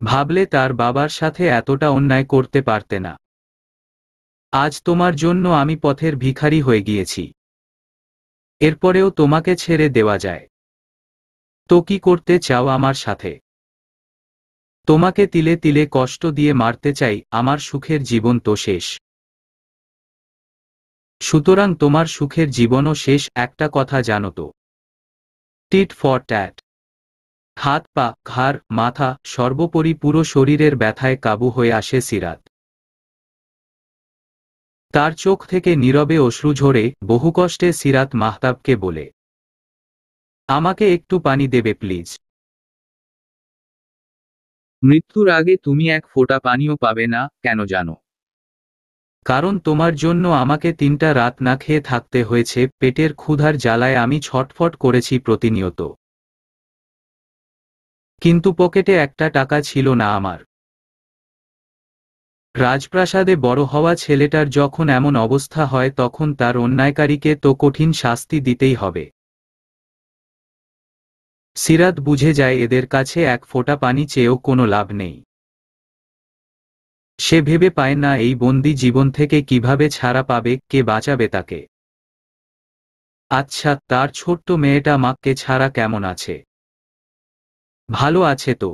[SPEAKER 1] ভাবলে তার বাবার সাথে এতটা অন্যায় করতে পারতে না আজ তোমার জন্য আমি পথের ভিখারি হয়ে গিয়েছি এরপরেও তোমাকে ছেড়ে দেওয়া যায় তো কি করতে চাও আমার সাথে তোমাকে তিলে তিলে কষ্ট দিয়ে মারতে চাই আমার সুখের জীবন তো শেষ সুতরাং তোমার সুখের জীবনও শেষ একটা কথা জানো তো টিট ফর ট্যাট হাত পা ঘাড় মাথা সর্বোপরি পুরো শরীরের ব্যথায় কাবু হয়ে আসে সিরাত তার চোখ থেকে নীরবে অশ্রু ঝরে বহুকষ্টে সিরাত মাহতাবকে বলে আমাকে একটু পানি দেবে প্লিজ মৃত্যুর আগে তুমি এক ফোঁটা পানিও পাবে না কেন জানো কারণ তোমার জন্য আমাকে তিনটা রাত না খেয়ে থাকতে হয়েছে পেটের ক্ষুধার জ্বালায় আমি ছটফট করেছি প্রতিনিয়ত কিন্তু পকেটে একটা টাকা ছিল না আমার রাজপ্রাসাদে বড় হওয়া ছেলেটার যখন এমন অবস্থা হয় তখন তার অন্যায়কারীকে তো কঠিন শাস্তি দিতেই হবে সিরাত বুঝে যায় এদের কাছে এক ফোঁটা পানি চেয়েও কোনো লাভ নেই সে ভেবে পায় না এই বন্দি জীবন থেকে কিভাবে ছাড়া পাবে কে বাঁচাবে তাকে আচ্ছা তার ছোট্ট মেয়েটা মাককে ছাড়া কেমন আছে ভালো আছে তো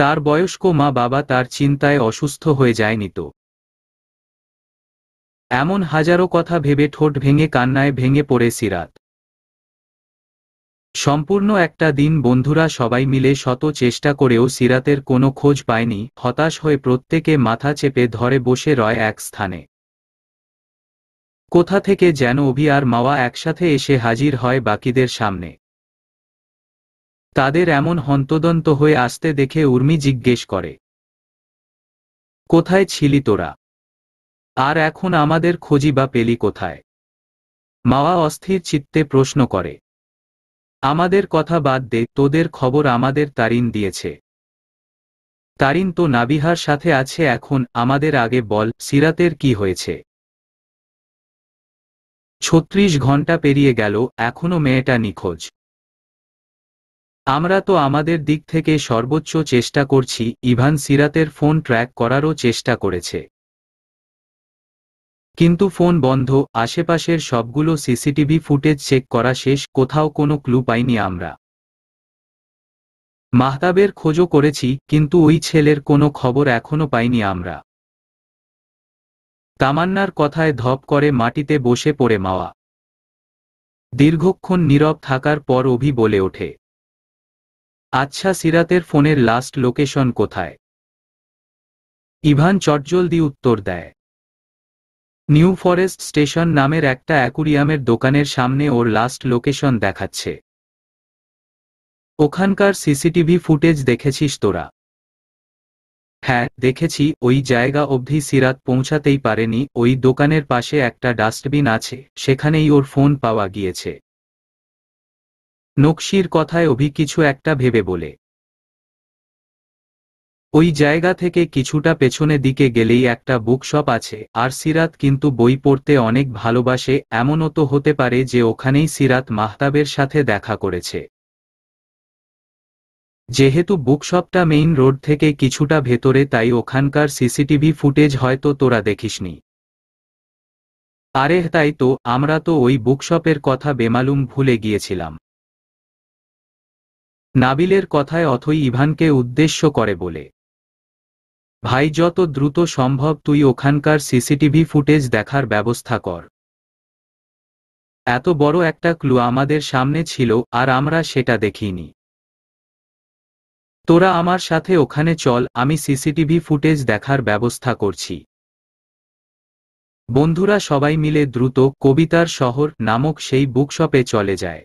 [SPEAKER 1] তার বয়স্ক মা বাবা তার চিন্তায় অসুস্থ হয়ে যায়নি তো এমন হাজারো কথা ভেবে ঠোঁট ভেঙে কান্নায় ভেঙে পড়ে সিরাত সম্পূর্ণ একটা দিন বন্ধুরা সবাই মিলে শত চেষ্টা করেও সিরাতের কোনো খোঁজ পায়নি হতাশ হয়ে প্রত্যেকে মাথা চেপে ধরে বসে রয় এক স্থানে কোথা থেকে যেন অভি আর মাওয়া একসাথে এসে হাজির হয় বাকিদের সামনে তাদের এমন হন্তদন্ত হয়ে আসতে দেখে উর্মি জিজ্ঞেস করে কোথায় ছিলি তোরা আর এখন আমাদের খোঁজি বা পেলি কোথায় মাওয়া অস্থির চিত্তে প্রশ্ন করে আমাদের কথা বাদ দে তোদের খবর আমাদের তারিন দিয়েছে তারিন তো নাবিহার সাথে আছে এখন আমাদের আগে বল সিরাতের কি হয়েছে ছত্রিশ ঘন্টা পেরিয়ে গেল এখনো মেয়েটা নিখোঁজ আমরা তো আমাদের দিক থেকে সর্বোচ্চ চেষ্টা করছি ইভান সিরাতের ফোন ট্র্যাক করারও চেষ্টা করেছে কিন্তু ফোন বন্ধ আশেপাশের সবগুলো সিসিটিভি ফুটেজ চেক করা শেষ কোথাও কোনো ক্লু পাইনি আমরা মাহতাবের খোঁজও করেছি কিন্তু ওই ছেলের কোনো খবর এখনো পাইনি আমরা তামান্নার কথায় ধপ করে মাটিতে বসে পড়ে মাওয়া দীর্ঘক্ষণ নীরব থাকার পর অভি বলে ওঠে আচ্ছা সিরাতের ফোনের লাস্ট লোকেশন কোথায় ইভান চটজলদি উত্তর দেয় নিউ ফরেস্ট স্টেশন নামের একটা অ্যাকুরিয়ামের দোকানের সামনে ওর লাস্ট লোকেশন দেখাচ্ছে ওখানকার সিসিটিভি ফুটেজ দেখেছিস তোরা হ্যাঁ দেখেছি ওই জায়গা অবধি সিরাত পৌঁছাতেই পারেনি ওই দোকানের পাশে একটা ডাস্টবিন আছে সেখানেই ওর ফোন পাওয়া গিয়েছে নকশির কথায় অভি কিছু একটা ভেবে বলে ওই জায়গা থেকে কিছুটা পেছনে দিকে গেলেই একটা বুকশপ আছে আর সিরাত কিন্তু বই পড়তে অনেক ভালোবাসে এমনও তো হতে পারে যে ওখানেই সিরাত মাহতাবের সাথে দেখা করেছে যেহেতু বুকশপটা মেইন রোড থেকে কিছুটা ভেতরে তাই ওখানকার সিসিটিভি ফুটেজ হয়তো তোরা দেখিসনি আরেহ তাই তো আমরা তো ওই বুকশপের কথা বেমালুম ভুলে গিয়েছিলাম নাবিলের কথায় অথই ইভানকে উদ্দেশ্য করে বলে ভাই যত দ্রুত সম্ভব তুই ওখানকার সিসিটিভি ফুটেজ দেখার ব্যবস্থা কর এত বড় একটা ক্লু আমাদের সামনে ছিল আর আমরা সেটা দেখিনি তোরা আমার সাথে ওখানে চল আমি সিসিটিভি ফুটেজ দেখার ব্যবস্থা করছি বন্ধুরা সবাই মিলে দ্রুত কবিতার শহর নামক সেই বুকশপে চলে যায়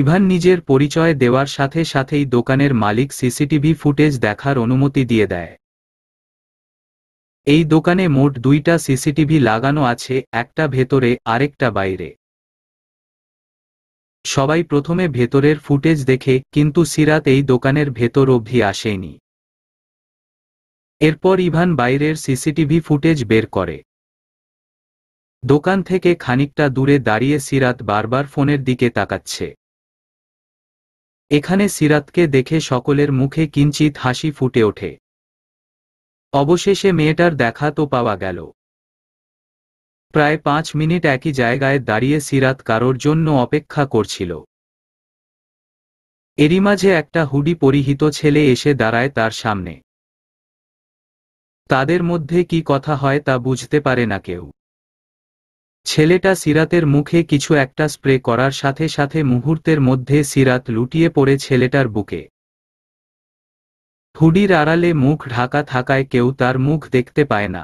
[SPEAKER 1] ইভান নিজের পরিচয় দেওয়ার সাথে সাথেই দোকানের মালিক সিসিটিভি ফুটেজ দেখার অনুমতি দিয়ে দেয় এই দোকানে মোট দুইটা সিসিটিভি লাগানো আছে একটা ভেতরে আরেকটা বাইরে সবাই প্রথমে ভেতরের ফুটেজ দেখে কিন্তু সিরাত এই দোকানের ভেতর অবধি আসেনি এরপর ইভান বাইরের সিসিটিভি ফুটেজ বের করে দোকান থেকে খানিকটা দূরে দাঁড়িয়ে সিরাত বারবার ফোনের দিকে তাকাচ্ছে এখানে সিরাতকে দেখে সকলের মুখে কিঞ্চিত হাসি ফুটে ওঠে অবশেষে মেয়েটার দেখা তো পাওয়া গেল প্রায় পাঁচ মিনিট একই জায়গায় দাঁড়িয়ে সিরাত কারোর জন্য অপেক্ষা করছিল এরই মাঝে একটা হুডি পরিহিত ছেলে এসে দাঁড়ায় তার সামনে তাদের মধ্যে কি কথা হয় তা বুঝতে পারে না কেউ ছেলেটা সিরাতের মুখে কিছু একটা স্প্রে করার সাথে সাথে মুহূর্তের মধ্যে সিরাত লুটিয়ে পড়ে ছেলেটার বুকে হুডির আড়ালে মুখ ঢাকা থাকায় কেউ তার মুখ দেখতে পায় না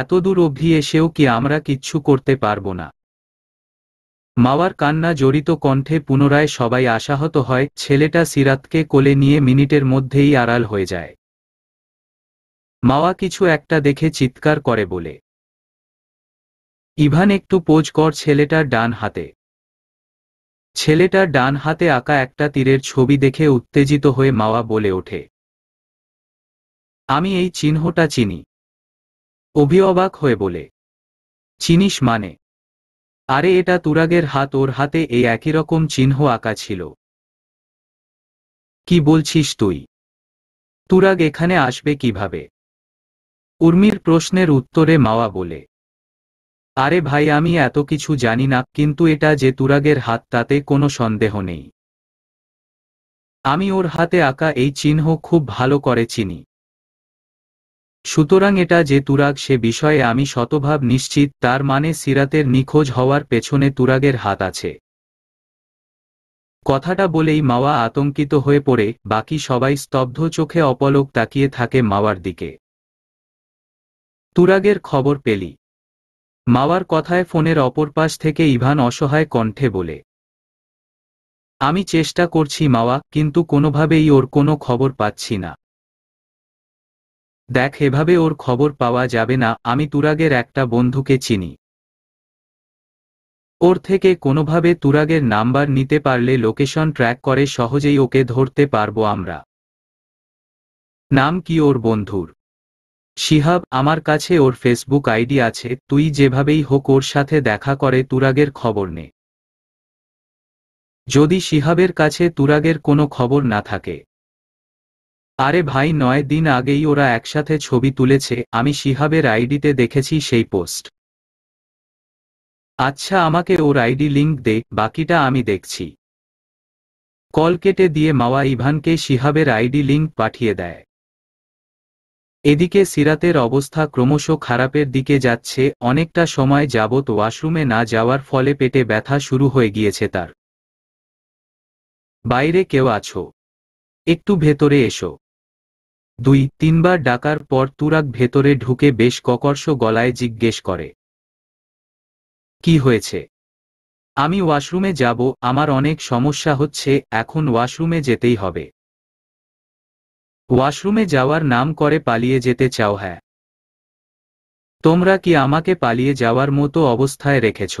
[SPEAKER 1] এতদূর অবধি এসেও কি আমরা কিচ্ছু করতে পারব না মাওয়ার কান্না জড়িত কণ্ঠে পুনরায় সবাই আশাহত হয় ছেলেটা সিরাতকে কোলে নিয়ে মিনিটের মধ্যেই আড়াল হয়ে যায় মাওয়া কিছু একটা দেখে চিৎকার করে বলে ইভান একটু পোজ কর ছেলেটার ডান হাতে ছেলেটার ডান হাতে আঁকা একটা তীরের ছবি দেখে উত্তেজিত হয়ে মাওয়া বলে ওঠে আমি এই চিহ্নটা চিনি অভি অবাক হয়ে বলে চিনিস মানে আরে এটা তুরাগের হাত ওর হাতে এই একই রকম চিহ্ন আঁকা ছিল
[SPEAKER 2] কি বলছিস তুই তুরাগ এখানে আসবে কিভাবে উর্মির প্রশ্নের উত্তরে মাওয়া বলে আরে ভাই
[SPEAKER 1] আমি এত কিছু জানি না কিন্তু এটা যে তুরাগের হাত তাতে কোনো সন্দেহ নেই আমি ওর হাতে আঁকা এই চিহ্ন খুব ভালো করে চিনি সুতরাং এটা যে তুরাগ সে বিষয়ে আমি শতভাব নিশ্চিত তার মানে সিরাতের নিখোঁজ হওয়ার পেছনে তুরাগের হাত আছে কথাটা বলেই মাওয়া আতঙ্কিত হয়ে পড়ে বাকি সবাই স্তব্ধ চোখে অপলক তাকিয়ে থাকে মাওয়ার দিকে তুরাগের খবর পেলি মাওয়ার কথায় ফোনের অপর পাশ থেকে ইভান অসহায় কণ্ঠে বলে আমি চেষ্টা করছি মাওয়া কিন্তু কোনোভাবেই ওর কোনো খবর পাচ্ছি না দেখ এভাবে ওর খবর পাওয়া যাবে না আমি তুরাগের একটা বন্ধুকে চিনি ওর থেকে কোনোভাবে তুরাগের নাম্বার নিতে পারলে লোকেশন ট্র্যাক করে সহজেই ওকে ধরতে পারবো আমরা নাম কি ওর বন্ধুর শিহাব আমার কাছে ওর ফেসবুক আইডি আছে তুই যেভাবেই হোক ওর সাথে দেখা করে তুরাগের খবর নে যদি শিহাবের কাছে তুরাগের কোনো খবর না থাকে আরে ভাই নয় দিন আগেই ওরা একসাথে ছবি তুলেছে আমি শিহাবের আইডিতে দেখেছি সেই পোস্ট আচ্ছা আমাকে ওর আইডি লিঙ্ক দে বাকিটা আমি দেখছি কল কেটে দিয়ে মাওয়া ইভানকে শিহাবের আইডি লিঙ্ক পাঠিয়ে দেয় এদিকে সিরাতের অবস্থা ক্রমশ খারাপের দিকে যাচ্ছে অনেকটা সময় যাবত ওয়াশরুমে না যাওয়ার ফলে পেটে ব্যথা শুরু হয়ে গিয়েছে তার বাইরে কেউ আছো একটু ভেতরে এসো দুই তিনবার ডাকার পর তুরাক ভেতরে ঢুকে বেশ ককর্ষ গলায় জিজ্ঞেস করে কি হয়েছে আমি ওয়াশরুমে যাব আমার অনেক সমস্যা হচ্ছে এখন ওয়াশরুমে যেতেই হবে ওয়াশরুমে যাওয়ার নাম করে পালিয়ে যেতে চাও হ্যাঁ তোমরা কি আমাকে পালিয়ে যাওয়ার মতো অবস্থায় রেখেছ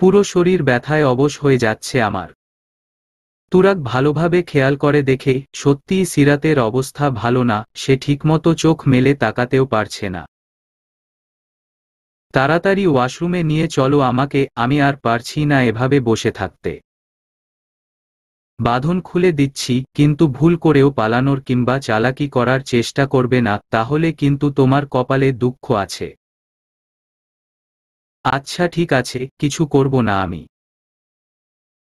[SPEAKER 1] পুরো শরীর ব্যথায় অবশ হয়ে যাচ্ছে আমার তুরাক ভালোভাবে খেয়াল করে দেখে সত্যিই সিরাতের অবস্থা ভালো না সে ঠিকমতো চোখ মেলে তাকাতেও পারছে না তাড়াতাড়ি ওয়াশরুমে নিয়ে চলো আমাকে আমি আর পারছি না এভাবে বসে থাকতে বাঁধন খুলে দিচ্ছি কিন্তু ভুল করেও পালানোর কিংবা চালাকি করার চেষ্টা করবে না তাহলে কিন্তু তোমার কপালে দুঃখ আছে আচ্ছা ঠিক আছে কিছু করব না আমি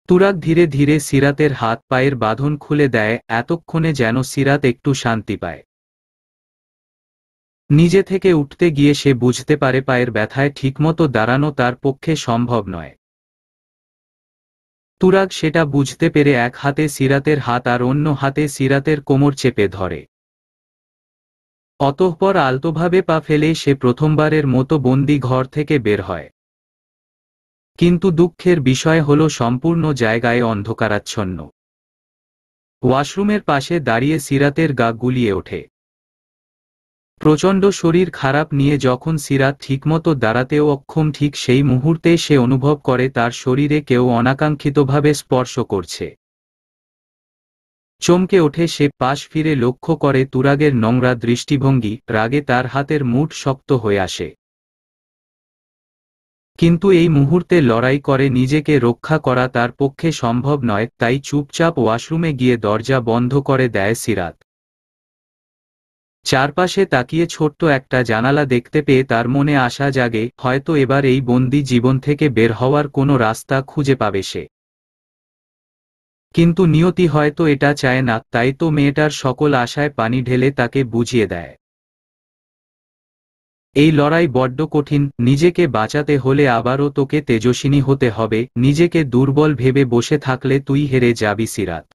[SPEAKER 1] তুরাক ধীরে ধীরে সিরাতের হাত পায়ের বাঁধন খুলে দেয় এতক্ষণে যেন সিরাত একটু শান্তি পায় নিজে থেকে উঠতে গিয়ে সে বুঝতে পারে পায়ের ব্যথায় ঠিকমতো দাঁড়ানো তার পক্ষে সম্ভব নয় তুরাগ সেটা বুঝতে পেরে এক হাতে সিরাতের হাত আর অন্য হাতে সিরাতের কোমর চেপে ধরে অতঃপর আলতোভাবে পা ফেলে সে প্রথমবারের মতো বন্দি ঘর থেকে বের হয় কিন্তু দুঃখের বিষয় হল সম্পূর্ণ জায়গায় অন্ধকারাচ্ছন্ন ওয়াশরুমের পাশে দাঁড়িয়ে সিরাতের গা গুলিয়ে ওঠে প্রচণ্ড শরীর খারাপ নিয়ে যখন সিরাত ঠিকমতো দাঁড়াতেও অক্ষম ঠিক সেই মুহূর্তে সে অনুভব করে তার শরীরে কেউ অনাকাঙ্ক্ষিতভাবে স্পর্শ করছে চমকে ওঠে সে পাশ ফিরে লক্ষ্য করে তুরাগের নোংরা দৃষ্টিভঙ্গি রাগে তার হাতের মুঠ শক্ত হয়ে আসে কিন্তু এই মুহূর্তে লড়াই করে নিজেকে রক্ষা করা তার পক্ষে সম্ভব নয় তাই চুপচাপ ওয়াশরুমে গিয়ে দরজা বন্ধ করে দেয় সিরাত চারপাশে তাকিয়ে ছোট্ট একটা জানালা দেখতে পেয়ে তার মনে আশা জাগে হয়তো এবার এই বন্দি জীবন থেকে বের হওয়ার কোনো রাস্তা খুঁজে পাবে সে কিন্তু নিয়তি হয়তো এটা চায় না তাই তো মেয়েটার সকল আশায় পানি ঢেলে তাকে বুঝিয়ে দেয় এই লড়াই বড্ড কঠিন নিজেকে বাঁচাতে হলে আবারও তোকে তেজস্বিনী হতে হবে নিজেকে দুর্বল ভেবে বসে থাকলে তুই হেরে যাবি সিরাত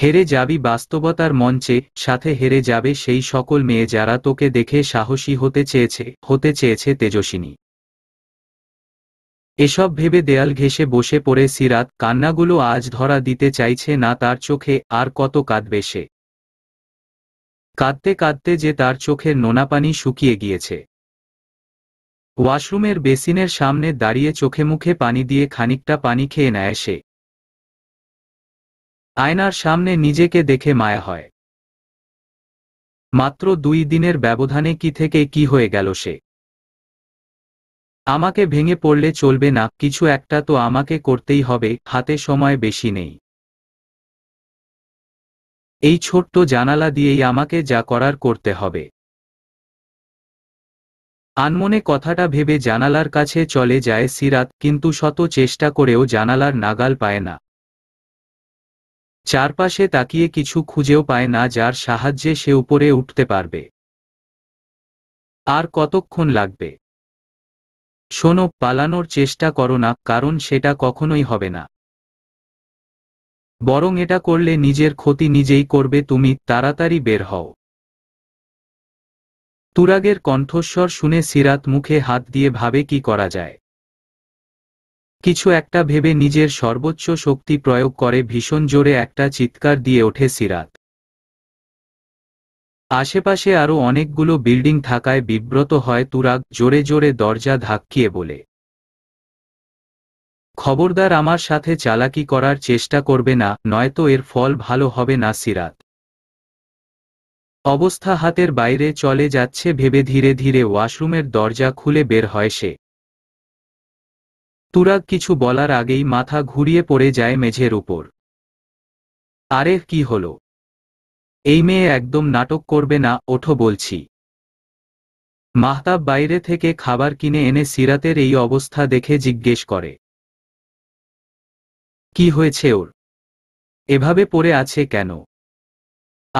[SPEAKER 1] হেরে যাবি বাস্তবতার মঞ্চে সাথে হেরে যাবে সেই সকল মেয়ে যারা তোকে দেখে সাহসী হতে চেয়েছে হতে চেয়েছে তেজস্বিনী এসব ভেবে দেয়াল ঘেঁষে বসে পড়ে সিরাত কান্নাগুলো আজ ধরা দিতে চাইছে না তার চোখে আর কত কাঁদবে সে কাঁদতে কাঁদতে যে তার চোখের নোনাপানি শুকিয়ে গিয়েছে ওয়াশরুমের বেসিনের সামনে দাঁড়িয়ে চোখে মুখে পানি দিয়ে খানিকটা পানি খেয়ে নেয় সে
[SPEAKER 2] আয়নার সামনে নিজেকে দেখে মায়া হয় মাত্র দুই দিনের ব্যবধানে কি থেকে কি হয়ে গেল সে
[SPEAKER 1] আমাকে ভেঙে পড়লে চলবে না কিছু একটা তো আমাকে করতেই হবে হাতে
[SPEAKER 2] সময় বেশি নেই এই ছোট্ট জানালা দিয়েই আমাকে যা করার করতে হবে আনমনে কথাটা
[SPEAKER 1] ভেবে জানালার কাছে চলে যায় সিরাত কিন্তু শত চেষ্টা করেও জানালার নাগাল পায় না চারপাশে তাকিয়ে কিছু খুঁজেও পায় না যার সাহায্যে সে উপরে উঠতে পারবে আর কতক্ষণ লাগবে শোনো পালানোর চেষ্টা করো না কারণ সেটা কখনোই হবে না বরং এটা করলে নিজের ক্ষতি নিজেই করবে তুমি তাড়াতাড়ি বের হও তুরাগের কণ্ঠস্বর শুনে সিরাত মুখে হাত দিয়ে ভাবে কি করা যায় কিছু একটা ভেবে নিজের সর্বোচ্চ শক্তি প্রয়োগ করে ভীষণ জোরে একটা চিৎকার দিয়ে ওঠে সিরাত আশেপাশে আরও অনেকগুলো বিল্ডিং থাকায় বিব্রত হয় তুরাগ জোরে জোরে দরজা ধাক্কিয়ে বলে খবরদার আমার সাথে চালাকি করার চেষ্টা করবে না নয়তো এর ফল ভালো হবে না সিরাত অবস্থা হাতের বাইরে চলে যাচ্ছে ভেবে ধীরে ধীরে ওয়াশরুমের দরজা খুলে বের হয় সে তুরাগ কিছু বলার আগেই মাথা ঘুরিয়ে পড়ে যায় মেঝের উপর আরে কি হল এই মেয়ে একদম নাটক করবে না ওঠো বলছি মাহতাব বাইরে থেকে খাবার কিনে এনে সিরাতের এই অবস্থা দেখে জিজ্ঞেস করে কি হয়েছে ওর এভাবে পড়ে আছে কেন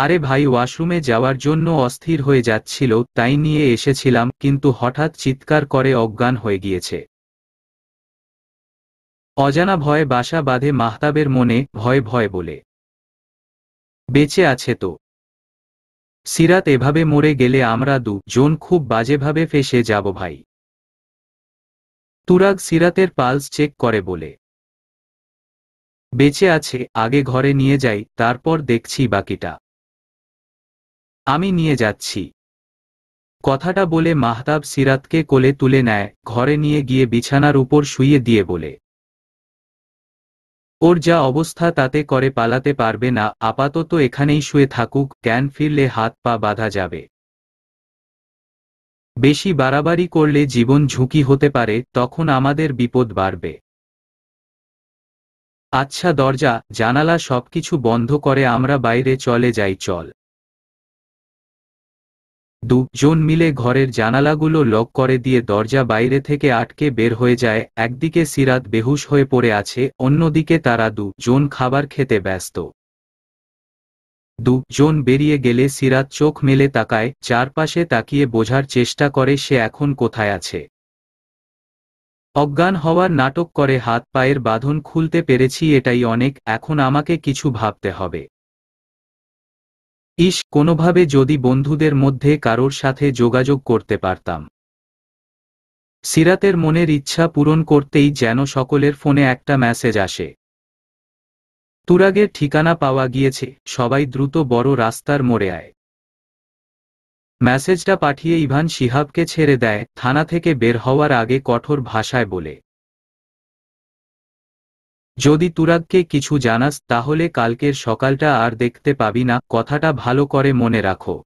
[SPEAKER 1] আরে ভাই ওয়াশরুমে যাওয়ার জন্য অস্থির হয়ে যাচ্ছিল তাই নিয়ে এসেছিলাম কিন্তু হঠাৎ চিৎকার করে
[SPEAKER 2] অজ্ঞান হয়ে গিয়েছে অজানা ভয়ে বাসা বাঁধে মাহতাবের মনে ভয় ভয় বলে বেঁচে আছে তো
[SPEAKER 1] সিরাত এভাবে মরে গেলে আমরা দু জন খুব বাজেভাবে ফেসে যাব ভাই তুরাগ সিরাতের পালস চেক করে বলে বেঁচে আছে আগে ঘরে নিয়ে যাই তারপর দেখছি বাকিটা আমি নিয়ে যাচ্ছি কথাটা বলে মাহতাব সিরাতকে কোলে তুলে নেয় ঘরে নিয়ে গিয়ে বিছানার উপর শুইয়ে দিয়ে বলে ওর যা অবস্থা তাতে করে পালাতে পারবে না আপাতত এখানেই শুয়ে থাকুক জ্ঞান ফিরলে হাত পা বাঁধা যাবে বেশি বাড়াবাড়ি করলে জীবন ঝুঁকি হতে পারে তখন আমাদের বিপদ বাড়বে আচ্ছা দরজা জানালা সবকিছু বন্ধ করে আমরা বাইরে চলে যাই চল দুজন মিলে ঘরের জানালাগুলো লক করে দিয়ে দরজা বাইরে থেকে আটকে বের হয়ে যায় একদিকে সিরাত বেহুশ হয়ে পড়ে আছে অন্যদিকে তারা দুজন খাবার খেতে ব্যস্ত দুজন বেরিয়ে গেলে সিরাত চোখ মেলে তাকায় চারপাশে তাকিয়ে বোঝার চেষ্টা করে সে এখন কোথায় আছে অজ্ঞান হওয়ার নাটক করে হাত পায়ের বাঁধন খুলতে পেরেছি এটাই অনেক এখন আমাকে কিছু ভাবতে হবে ইস কোনোভাবে যদি বন্ধুদের মধ্যে কারোর সাথে যোগাযোগ করতে পারতাম সিরাতের মনের ইচ্ছা পূরণ করতেই যেন সকলের ফোনে একটা মেসেজ আসে তুরাগের ঠিকানা পাওয়া গিয়েছে সবাই দ্রুত বড় রাস্তার মোড়ে আয় মেসেজটা পাঠিয়ে ইভান শিহাবকে ছেড়ে দেয় থানা থেকে বের হওয়ার আগে কঠোর ভাষায় বলে যদি তুরাগকে কিছু জানাস তাহলে কালকের সকালটা আর দেখতে পাবি না কথাটা ভালো করে মনে রাখো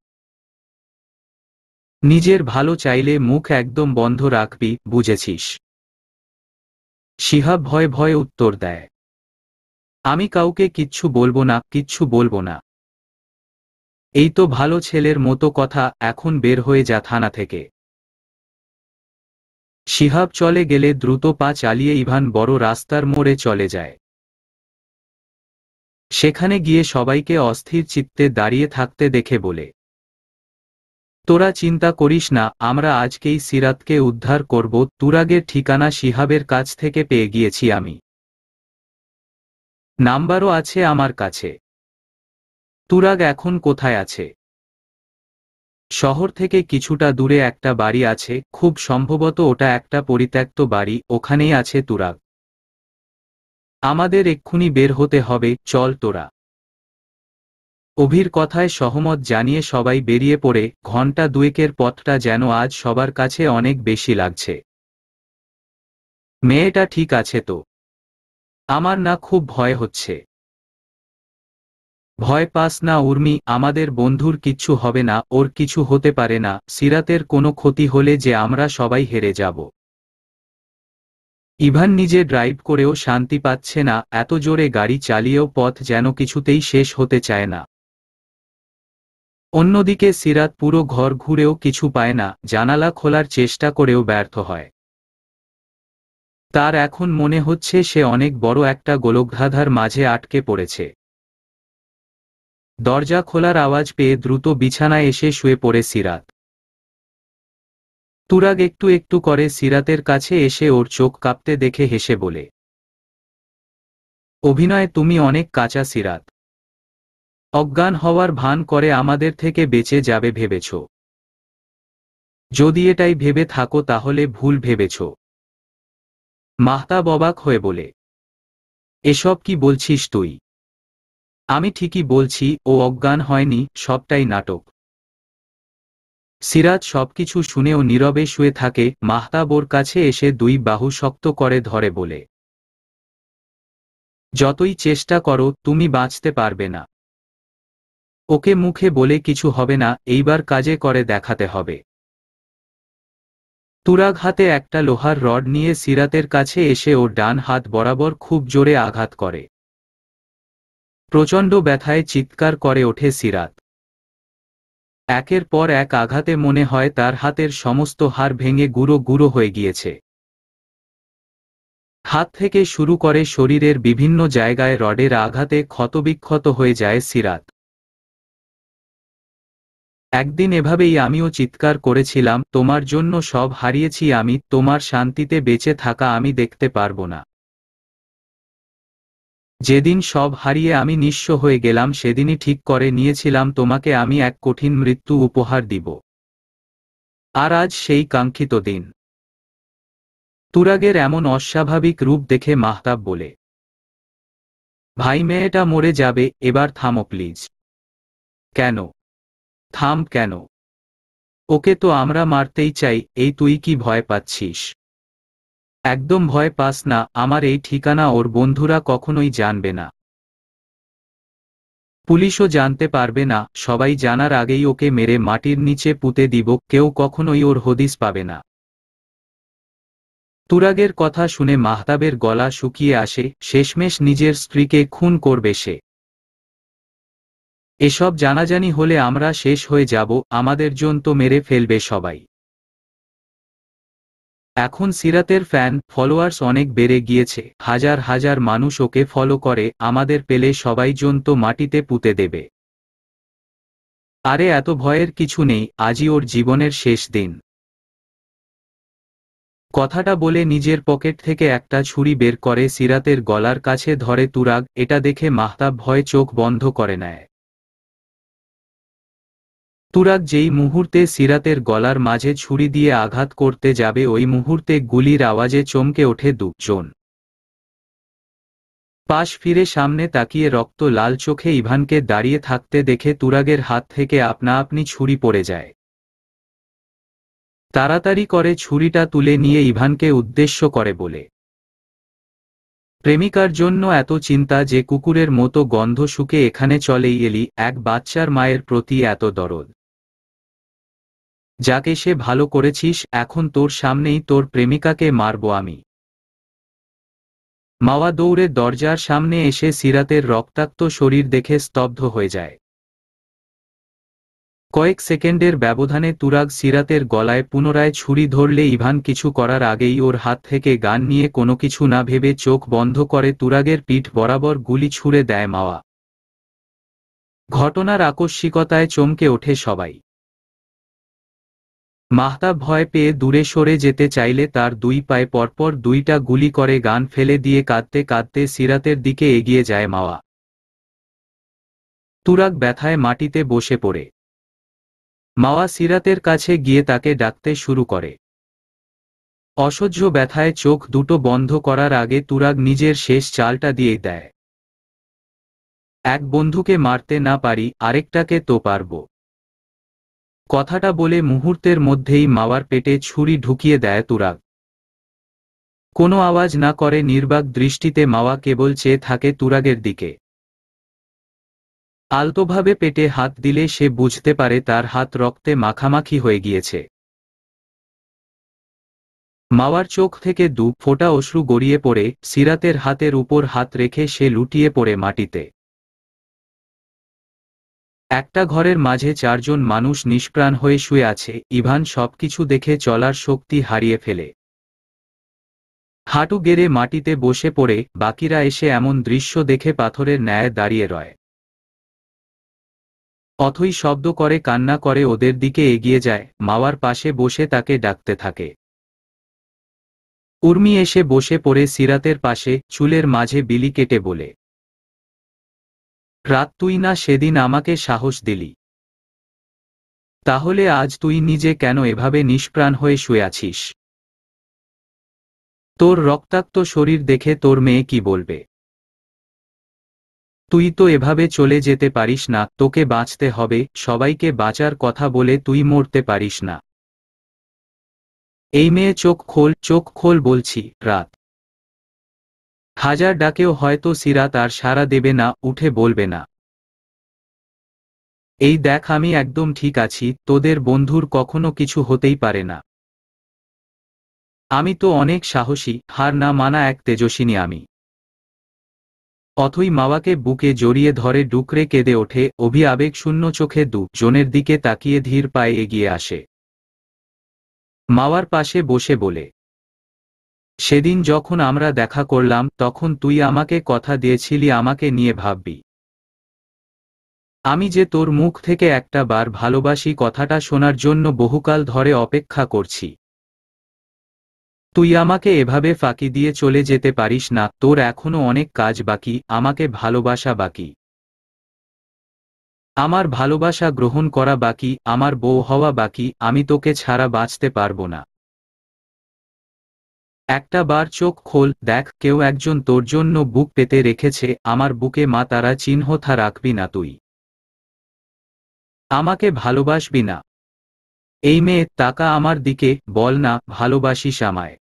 [SPEAKER 1] নিজের ভালো চাইলে মুখ একদম বন্ধ রাখবি বুঝেছিস শিহাব ভয় ভয়ে উত্তর দেয় আমি কাউকে কিচ্ছু বলবো না কিচ্ছু বলবো না এই তো ভালো ছেলের মতো কথা এখন বের হয়ে যা থানা থেকে শিহাব চলে গেলে দ্রুত পা চালিয়ে ইভান বড় রাস্তার মোড়ে চলে যায় সেখানে গিয়ে সবাইকে অস্থির চিত্তে দাঁড়িয়ে থাকতে দেখে বলে তোরা চিন্তা করিস না আমরা আজকেই সিরাতকে উদ্ধার করব তুরাগের ঠিকানা শিহাবের কাছ থেকে পেয়ে গিয়েছি আমি নাম্বারও আছে আমার কাছে তুরাগ এখন কোথায় আছে শহর থেকে কিছুটা দূরে একটা বাড়ি আছে খুব সম্ভবত ওটা একটা পরিত্যক্ত বাড়ি ওখানেই আছে তুরাগ আমাদের এক্ষুনি বের হতে হবে চল তোরা অভির কথায় সহমত জানিয়ে সবাই বেরিয়ে পড়ে ঘণ্টা দুয়েকের পথটা যেন আজ সবার কাছে অনেক বেশি লাগছে
[SPEAKER 2] মেয়েটা ঠিক আছে তো আমার না খুব ভয় হচ্ছে ভয় পাস না উর্মি আমাদের বন্ধুর
[SPEAKER 1] কিচ্ছু হবে না ওর কিছু হতে পারে না সিরাতের কোনো ক্ষতি হলে যে আমরা সবাই হেরে যাব ইভান নিজে ড্রাইভ করেও শান্তি পাচ্ছে না এত জোরে গাড়ি চালিয়েও পথ যেন কিছুতেই শেষ হতে চায় না অন্যদিকে সিরাত পুরো ঘর ঘুরেও কিছু পায় না জানালা খোলার চেষ্টা করেও ব্যর্থ হয় তার এখন মনে হচ্ছে সে অনেক বড় একটা গোলকধাধার মাঝে আটকে পড়েছে দরজা খোলার আওয়াজ পেয়ে দ্রুত বিছানায় এসে শুয়ে পড়ে সিরাত তুরাগ একটু একটু করে সিরাতের কাছে এসে ওর চোখ কাঁপতে দেখে হেসে বলে অভিনয়ে তুমি অনেক কাঁচা সিরাত অজ্ঞান হওয়ার ভান করে আমাদের থেকে বেঁচে যাবে ভেবেছ যদি এটাই ভেবে থাকো তাহলে ভুল ভেবেছ মাহতাব অবাক হয়ে বলে এসব কি বলছিস তুই আমি ঠিকই বলছি ও অজ্ঞান হয়নি সবটাই নাটক সিরাজ সবকিছু শুনেও নীরবে শুয়ে থাকে মাহতাব ওর কাছে এসে দুই বাহু শক্ত করে ধরে বলে যতই চেষ্টা করো তুমি বাঁচতে পারবে না ওকে মুখে বলে কিছু হবে না এইবার কাজে করে দেখাতে হবে তুরাগ হাতে একটা লোহার রড নিয়ে সিরাতের কাছে এসে ওর ডান হাত বরাবর খুব জোরে আঘাত করে প্রচণ্ড ব্যথায় চিৎকার করে ওঠে সিরাত একের পর এক আঘাতে মনে হয় তার হাতের সমস্ত হার ভেঙে গুঁড়ো গুঁড়ো হয়ে গিয়েছে হাত থেকে শুরু করে শরীরের বিভিন্ন জায়গায় রডের আঘাতে ক্ষতবিক্ষত হয়ে যায় সিরাত একদিন এভাবেই আমিও চিৎকার করেছিলাম তোমার জন্য সব হারিয়েছি আমি তোমার শান্তিতে বেঁচে থাকা আমি দেখতে পারবো না যেদিন সব হারিয়ে আমি নিঃস্ব হয়ে গেলাম সেদিনই ঠিক করে নিয়েছিলাম তোমাকে আমি এক কঠিন মৃত্যু উপহার দিব আর আজ সেই কাঙ্ক্ষিত দিন তুরাগের এমন অস্বাভাবিক রূপ দেখে মাহতাব বলে ভাই মেয়েটা মরে যাবে এবার থাম প্লিজ কেন থাম কেন ওকে তো আমরা মারতেই চাই এই তুই কি ভয় পাচ্ছিস একদম ভয় পাস না আমার এই ঠিকানা ওর বন্ধুরা কখনোই জানবে না পুলিশও জানতে পারবে না সবাই জানার আগেই ওকে মেরে মাটির নিচে পুঁতে দিব কেউ কখনোই ওর হদিস পাবে না তুরাগের কথা শুনে মাহতাবের গলা শুকিয়ে আসে শেষমেশ নিজের স্ত্রীকে খুন করবে সে এসব জানাজানি হলে আমরা শেষ হয়ে যাব আমাদের জন্য তো মেরে ফেলবে সবাই এখন সিরাতের ফ্যান ফলোয়ার্স অনেক বেড়ে গিয়েছে হাজার হাজার মানুষ ওকে ফলো করে আমাদের পেলে সবাই জন্ত মাটিতে পুঁতে দেবে আরে এত ভয়ের কিছু নেই আজই ওর জীবনের শেষ দিন কথাটা বলে নিজের পকেট থেকে একটা ছুরি বের করে সিরাতের গলার কাছে ধরে তুরাগ এটা দেখে মাহতাব ভয় চোখ বন্ধ করে নেয় তুরাক যেই মুহূর্তে সিরাতের গলার মাঝে ছুরি দিয়ে আঘাত করতে যাবে ওই মুহূর্তে গুলির আওয়াজে চমকে ওঠে দুজন পাশ ফিরে সামনে তাকিয়ে রক্ত লাল চোখে ইভানকে দাঁড়িয়ে থাকতে দেখে তুরাগের হাত থেকে আপনা আপনি ছুরি পড়ে যায় তাড়াতাড়ি করে ছুরিটা তুলে নিয়ে ইভানকে উদ্দেশ্য করে বলে প্রেমিকার জন্য এত চিন্তা যে কুকুরের মতো গন্ধ শুকে এখানে চলেই এলি এক বাচ্চার মায়ের প্রতি এত দরদ যাকে সে ভালো করেছিস এখন তোর সামনেই তোর প্রেমিকাকে মারব আমি মাওয়া দৌড়ে দরজার সামনে এসে সিরাতের রক্তাক্ত শরীর দেখে স্তব্ধ হয়ে যায় কয়েক সেকেন্ডের ব্যবধানে তুরাগ সিরাতের গলায় পুনরায় ছুরি ধরলে ইভান কিছু করার আগেই ওর হাত থেকে গান নিয়ে কোনো কিছু না ভেবে চোখ বন্ধ করে তুরাগের পিঠ বরাবর গুলি ছুড়ে দেয় মাওয়া ঘটনার আকস্মিকতায় চমকে ওঠে সবাই মাহতা ভয় পেয়ে দূরে সরে যেতে চাইলে তার দুই পায়ে পরপর দুইটা গুলি করে গান ফেলে দিয়ে কাঁদতে কাঁদতে সিরাতের দিকে এগিয়ে যায় মাওয়া তুরাক ব্যথায় মাটিতে বসে পড়ে মাওয়া সিরাতের কাছে গিয়ে তাকে ডাকতে শুরু করে অসহ্য ব্যথায় চোখ দুটো বন্ধ করার আগে তুরাগ নিজের শেষ চালটা দিয়ে দেয় এক বন্ধুকে মারতে না পারি আরেকটাকে তো পারবো কথাটা বলে মুহূর্তের মধ্যেই মাওয়ার পেটে ছুরি ঢুকিয়ে দেয় তুরাগ কোনো আওয়াজ না করে নির্বাক দৃষ্টিতে মাওয়া কেবল চেয়ে থাকে তুরাগের দিকে আলতোভাবে পেটে হাত দিলে সে বুঝতে পারে তার হাত রক্তে মাখামাখি হয়ে গিয়েছে মাওয়ার চোখ থেকে দু ফোটা অশ্রু গড়িয়ে পড়ে সিরাতের হাতের উপর হাত রেখে সে লুটিয়ে পড়ে মাটিতে একটা ঘরের মাঝে চারজন মানুষ নিষ্প্রাণ হয়ে শুয়ে আছে ইভান সবকিছু দেখে চলার শক্তি হারিয়ে ফেলে হাঁটু গেড়ে মাটিতে বসে পড়ে বাকিরা এসে এমন দৃশ্য দেখে পাথরের ন্যায় দাঁড়িয়ে রয় অথই শব্দ করে কান্না করে ওদের দিকে এগিয়ে যায় মাওয়ার পাশে বসে তাকে ডাকতে থাকে উর্মি এসে বসে পড়ে সিরাতের পাশে চুলের মাঝে বিলি কেটে বলে রাত তুই না সেদিন আমাকে সাহস দিলি তাহলে আজ তুই নিজে কেন এভাবে নিষ্প্রাণ হয়ে শুয়ে আছিস তোর রক্তাক্ত শরীর দেখে তোর মেয়ে কি বলবে তুই তো এভাবে চলে যেতে পারিস না তোকে বাঁচতে হবে সবাইকে বাঁচার কথা বলে তুই মরতে পারিস না এই মেয়ে চোখ খোল চোখ খোল বলছি রাত হাজার ডাকেও হয়তো সিরা তার সাড়া দেবে না উঠে বলবে না এই দেখ আমি একদম ঠিক আছি তোদের বন্ধুর কখনো কিছু হতেই পারে না আমি তো অনেক সাহসী হার না মানা এক তেজস্বিনী আমি অথই মাওয়াকে বুকে জড়িয়ে ধরে ডুকরে কেঁদে ওঠে অভি আবেগ শূন্য চোখে দু জনের দিকে তাকিয়ে ধীর পায়ে এগিয়ে আসে মাওয়ার পাশে বসে বলে সেদিন যখন আমরা দেখা করলাম তখন তুই আমাকে কথা দিয়েছিলি আমাকে নিয়ে ভাববি আমি যে তোর মুখ থেকে একটা বার ভালোবাসি কথাটা শোনার জন্য বহুকাল ধরে অপেক্ষা করছি তুই আমাকে এভাবে ফাঁকি দিয়ে চলে যেতে পারিস না তোর এখনো অনেক কাজ বাকি আমাকে ভালোবাসা বাকি আমার ভালোবাসা গ্রহণ করা বাকি আমার বউ হওয়া বাকি আমি তোকে ছাড়া বাঁচতে পারবো না একটা বার চোখ খোল দেখ কেউ একজন তোর জন্য বুক পেতে রেখেছে আমার বুকে মা তারা চিহ্ন থা রাখবি না তুই আমাকে ভালোবাসবি না এই মেয়ে তাকা আমার দিকে বল না ভালোবাসিস আমায়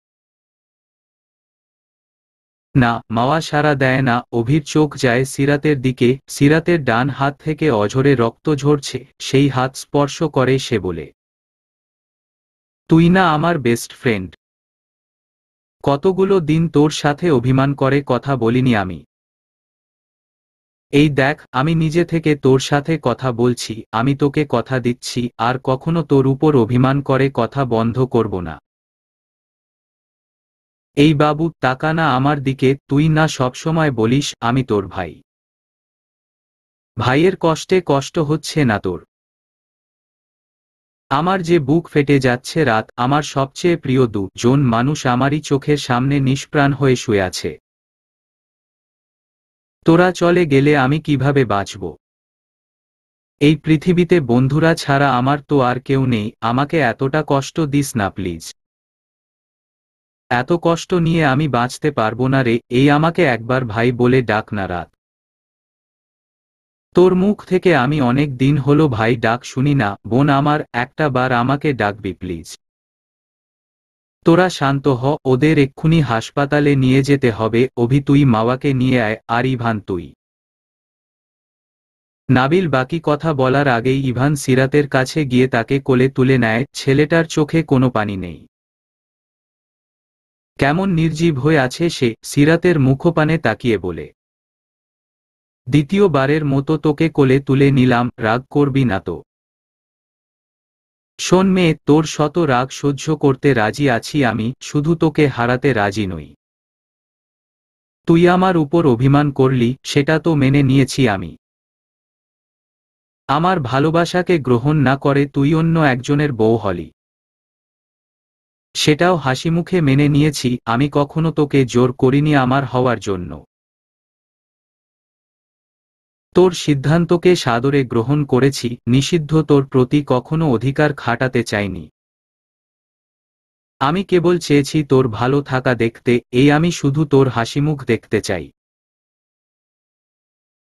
[SPEAKER 1] না মাওয়া সারা দেয় না অভির চোখ যায় সিরাতের দিকে সিরাতের ডান হাত থেকে অঝরে রক্ত ঝরছে সেই হাত স্পর্শ করে সে বলে তুই না আমার বেস্ট ফ্রেন্ড কতগুলো দিন তোর সাথে অভিমান করে কথা বলিনি আমি এই দেখ আমি নিজে থেকে তোর সাথে কথা বলছি আমি তোকে কথা দিচ্ছি আর কখনো তোর উপর অভিমান করে কথা বন্ধ করব না এই বাবু না আমার দিকে তুই না সবসময় বলিস আমি তোর ভাই ভাইয়ের কষ্টে কষ্ট হচ্ছে না তোর আমার যে বুক ফেটে যাচ্ছে রাত আমার সবচেয়ে প্রিয় দু জন মানুষ আমারই চোখের সামনে নিষ্প্রাণ হয়ে শুয়ে আছে তোরা চলে গেলে আমি কিভাবে বাঁচব এই পৃথিবীতে বন্ধুরা ছাড়া আমার তো আর কেউ নেই আমাকে এতটা কষ্ট দিস না প্লিজ এত কষ্ট নিয়ে আমি বাঁচতে পারবো না রে এই আমাকে একবার ভাই বলে ডাক না রাত তোর মুখ থেকে আমি অনেক দিন হলো ভাই ডাক শুনি না বোন আমার একটা বার আমাকে ডাকবি প্লিজ তোরা শান্ত হ ওদের এক্ষুনি হাসপাতালে নিয়ে যেতে হবে অভি তুই মাওয়াকে নিয়ে আয় আর ইভান তুই নাবিল বাকি কথা বলার আগেই ইভান সিরাতের কাছে গিয়ে তাকে কোলে তুলে নেয় ছেলেটার চোখে কোনো পানি নেই কেমন নির্জীব হয়ে আছে সে সিরাতের মুখপানে তাকিয়ে বলে দ্বিতীয়বারের মতো তোকে কোলে তুলে নিলাম রাগ করবি না তো শোন মেয়ে তোর শত রাগ সহ্য করতে রাজি আছি আমি শুধু তোকে হারাতে রাজি নই তুই আমার উপর অভিমান করলি সেটা তো মেনে নিয়েছি আমি আমার ভালোবাসাকে গ্রহণ না করে তুই অন্য একজনের বউ হলি সেটাও হাসিমুখে মেনে নিয়েছি আমি কখনো তোকে জোর করিনি আমার হওয়ার জন্য তোর সিদ্ধান্তকে সাদরে গ্রহণ করেছি নিষিদ্ধ তোর প্রতি কখনো অধিকার খাটাতে চাইনি আমি কেবল চেয়েছি তোর ভালো থাকা দেখতে এই আমি শুধু তোর হাসিমুখ দেখতে চাই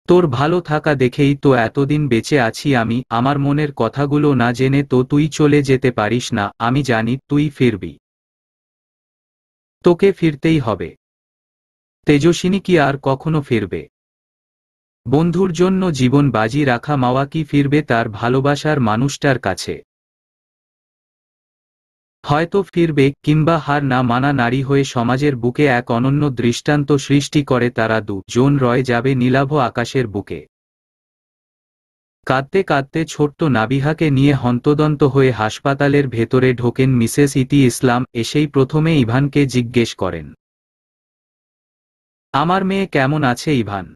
[SPEAKER 1] তোর ভালো থাকা দেখেই তো এতদিন বেঁচে আছি আমি আমার মনের কথাগুলো না জেনে তো তুই চলে যেতে পারিস না আমি জানি তুই ফিরবি তোকে ফিরতেই হবে তেজস্বিনী কি আর কখনো ফিরবে বন্ধুর জন্য জীবন বাজি রাখা কি ফিরবে তার ভালোবাসার মানুষটার কাছে হয়তো ফিরবে কিংবা হার না মানা নারী হয়ে সমাজের বুকে এক অনন্য দৃষ্টান্ত সৃষ্টি করে তারা দু জন রয়ে যাবে নীলাভ আকাশের বুকে কাঁদতে কাঁদতে ছোট্ট নাবিহাকে নিয়ে হন্তদন্ত হয়ে হাসপাতালের ভেতরে ঢোকেন মিসেস ইতি ইসলাম এসেই প্রথমে ইভানকে
[SPEAKER 2] জিজ্ঞেস করেন আমার মেয়ে কেমন আছে ইভান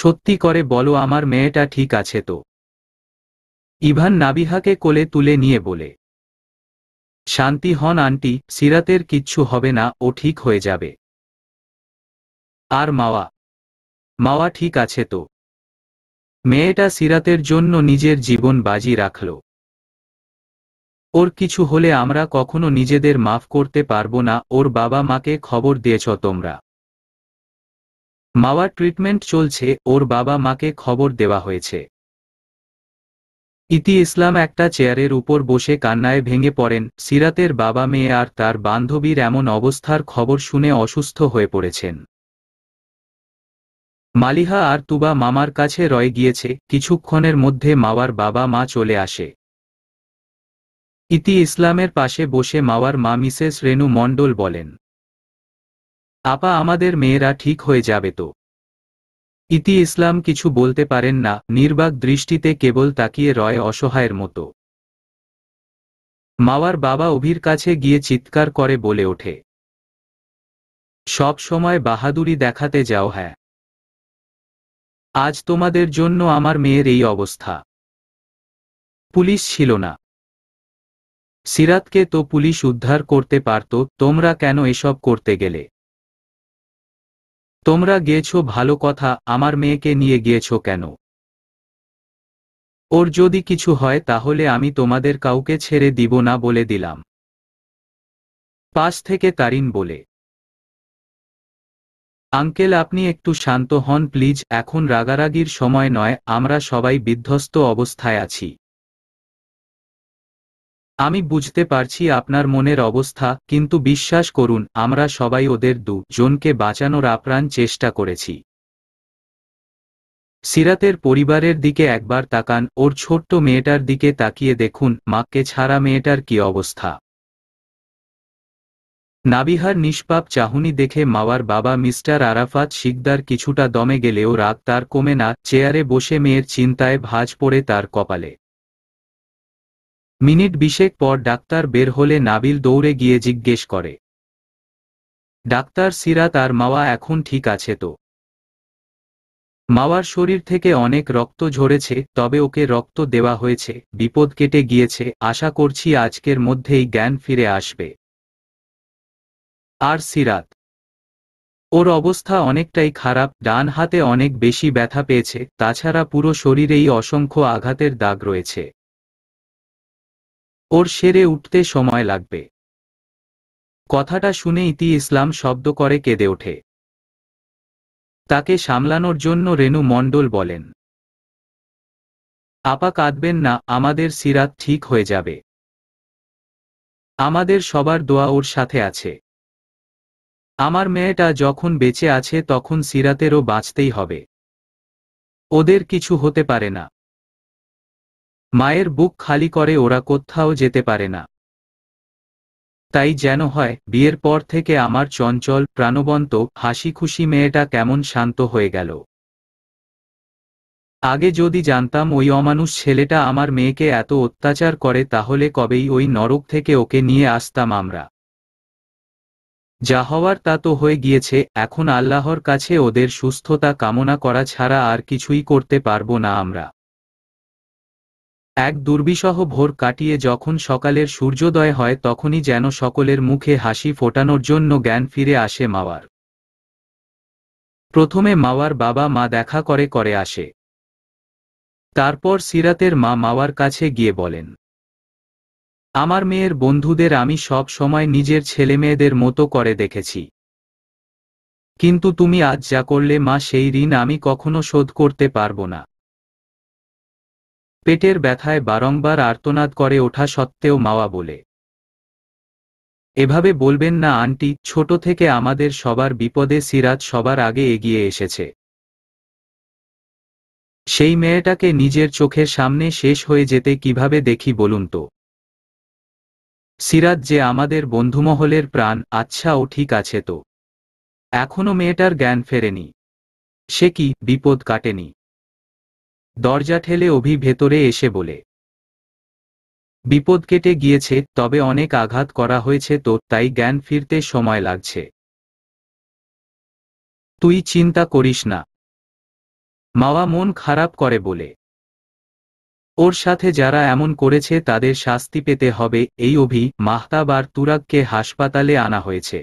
[SPEAKER 2] সত্যি করে বলো আমার মেয়েটা ঠিক আছে তো
[SPEAKER 1] ইভান নাবিহাকে কোলে তুলে নিয়ে বলে শান্তি হন আন্টি সিরাতের কিচ্ছু হবে না ও ঠিক হয়ে যাবে আর মাওয়া মাওয়া ঠিক আছে তো মেয়েটা সিরাতের জন্য নিজের জীবন বাজি রাখল ওর কিছু হলে আমরা কখনো নিজেদের মাফ করতে পারবো না ওর বাবা মাকে খবর দিয়েছ তোমরা মাওয়ার ট্রিটমেন্ট চলছে ওর বাবা মাকে খবর দেওয়া হয়েছে ইতি ইসলাম একটা চেয়ারের উপর বসে কান্নায় ভেঙে পড়েন সিরাতের বাবা মেয়ে আর তার বান্ধবীর এমন অবস্থার খবর শুনে অসুস্থ হয়ে পড়েছেন মালিহা আর তুবা মামার কাছে রয়ে গিয়েছে কিছুক্ষণের মধ্যে মাওয়ার বাবা মা চলে আসে ইতি ইসলামের পাশে বসে মাওয়ার মা মিসেস রেনু মণ্ডল বলেন আপা আমাদের মেয়েরা ঠিক হয়ে যাবে তো ইতি ইসলাম কিছু বলতে পারেন না নির্বাক দৃষ্টিতে কেবল তাকিয়ে রয় অসহায়ের মতো মাওয়ার বাবা অভির কাছে গিয়ে চিৎকার করে বলে
[SPEAKER 2] ওঠে সব সময় বাহাদুরি দেখাতে যাও হ্যাঁ আজ তোমাদের জন্য আমার মেয়ের এই অবস্থা
[SPEAKER 1] পুলিশ ছিল না সিরাতকে তো পুলিশ উদ্ধার করতে পারত তোমরা কেন এসব করতে গেলে তোমরা গিয়েছ ভালো কথা আমার মেয়েকে নিয়ে গিয়েছো কেন ওর যদি কিছু হয় তাহলে আমি তোমাদের কাউকে ছেড়ে দিব না বলে দিলাম পাশ থেকে তারিন বলে আঙ্কেল আপনি একটু শান্ত হন প্লিজ এখন রাগারাগির সময় নয় আমরা সবাই বিধ্বস্ত অবস্থায় আছি আমি বুঝতে পারছি আপনার মনের অবস্থা কিন্তু বিশ্বাস করুন আমরা সবাই ওদের দুজনকে বাঁচানোর আপ্রাণ চেষ্টা করেছি সিরাতের পরিবারের দিকে একবার তাকান ওর ছোট্ট মেয়েটার দিকে তাকিয়ে দেখুন মাকে ছাড়া মেয়েটার কি অবস্থা নাবিহার নিষ্পাপ চাহনি দেখে মাওয়ার বাবা মিস্টার আরাফাত শিকদার কিছুটা দমে গেলেও রাগ তার কমে না চেয়ারে বসে মেয়ের চিন্তায় ভাজ পড়ে তার কপালে মিনিট বিশেক পর ডাক্তার বের হলে নাবিল দৌড়ে গিয়ে জিজ্ঞেস করে ডাক্তার সিরাত আর মাওয়া এখন ঠিক আছে তো মাওয়ার শরীর থেকে অনেক রক্ত ঝরেছে তবে ওকে রক্ত দেওয়া হয়েছে বিপদ কেটে গিয়েছে আশা করছি আজকের মধ্যেই জ্ঞান ফিরে আসবে আর সিরাত ওর অবস্থা অনেকটাই খারাপ ডান হাতে অনেক বেশি ব্যথা পেয়েছে তাছাড়া পুরো শরীরেই অসংখ্য আঘাতের দাগ রয়েছে
[SPEAKER 2] ওর সেরে উঠতে সময় লাগবে কথাটা শুনে ইতি ইসলাম শব্দ করে কেঁদে ওঠে তাকে সামলানোর
[SPEAKER 1] জন্য রেণু মণ্ডল বলেন আপা কাঁদবেন না আমাদের সিরাত ঠিক হয়ে যাবে আমাদের সবার দোয়া ওর সাথে আছে আমার মেয়েটা যখন বেঁচে আছে তখন সিরাতেরও বাঁচতেই
[SPEAKER 2] হবে ওদের কিছু হতে পারে না মায়ের বুক খালি করে ওরা কোথাও যেতে পারে না তাই যেন হয়
[SPEAKER 1] বিয়ের পর থেকে আমার চঞ্চল প্রাণবন্ত হাসি খুশি মেয়েটা কেমন শান্ত হয়ে গেল আগে যদি জানতাম ওই অমানুষ ছেলেটা আমার মেয়েকে এত অত্যাচার করে তাহলে কবেই ওই নরক থেকে ওকে নিয়ে আসতাম আমরা যা হওয়ার তা তো হয়ে গিয়েছে এখন আল্লাহর কাছে ওদের সুস্থতা কামনা করা ছাড়া আর কিছুই করতে পারবো না আমরা এক দুর্বিষহ ভোর কাটিয়ে যখন সকালের সূর্যোদয় হয় তখনই যেন সকলের মুখে হাসি ফোটানোর জন্য জ্ঞান ফিরে আসে মাওয়ার প্রথমে মাওয়ার বাবা মা দেখা করে করে আসে তারপর সিরাতের মা মাওয়ার কাছে গিয়ে বলেন আমার মেয়ের বন্ধুদের আমি সব সময় নিজের ছেলে মেয়েদের মতো করে দেখেছি কিন্তু তুমি আজ যা করলে মা সেই ঋণ আমি কখনো শোধ করতে পারবো না পেটের ব্যথায় বারংবার আর্তনাদ করে ওঠা সত্ত্বেও মাওয়া বলে এভাবে বলবেন না আন্টি ছোট থেকে আমাদের সবার বিপদে সিরাজ সবার আগে এগিয়ে এসেছে সেই মেয়েটাকে নিজের চোখের সামনে শেষ হয়ে যেতে কিভাবে দেখি বলুন তো সিরাজ যে আমাদের বন্ধুমহলের প্রাণ আচ্ছা ও ঠিক আছে তো এখনো মেয়েটার জ্ঞান ফেরেনি সে কি বিপদ কাটেনি দরজা ঠেলে অভি ভেতরে এসে বলে বিপদ কেটে গিয়েছে তবে অনেক আঘাত করা হয়েছে তো তাই জ্ঞান
[SPEAKER 2] ফিরতে সময় লাগছে তুই চিন্তা করিস না মাওয়া মন খারাপ করে বলে ওর সাথে যারা
[SPEAKER 1] এমন করেছে তাদের শাস্তি পেতে হবে এই অভি মাহতাব আর তুরাককে হাসপাতালে আনা
[SPEAKER 2] হয়েছে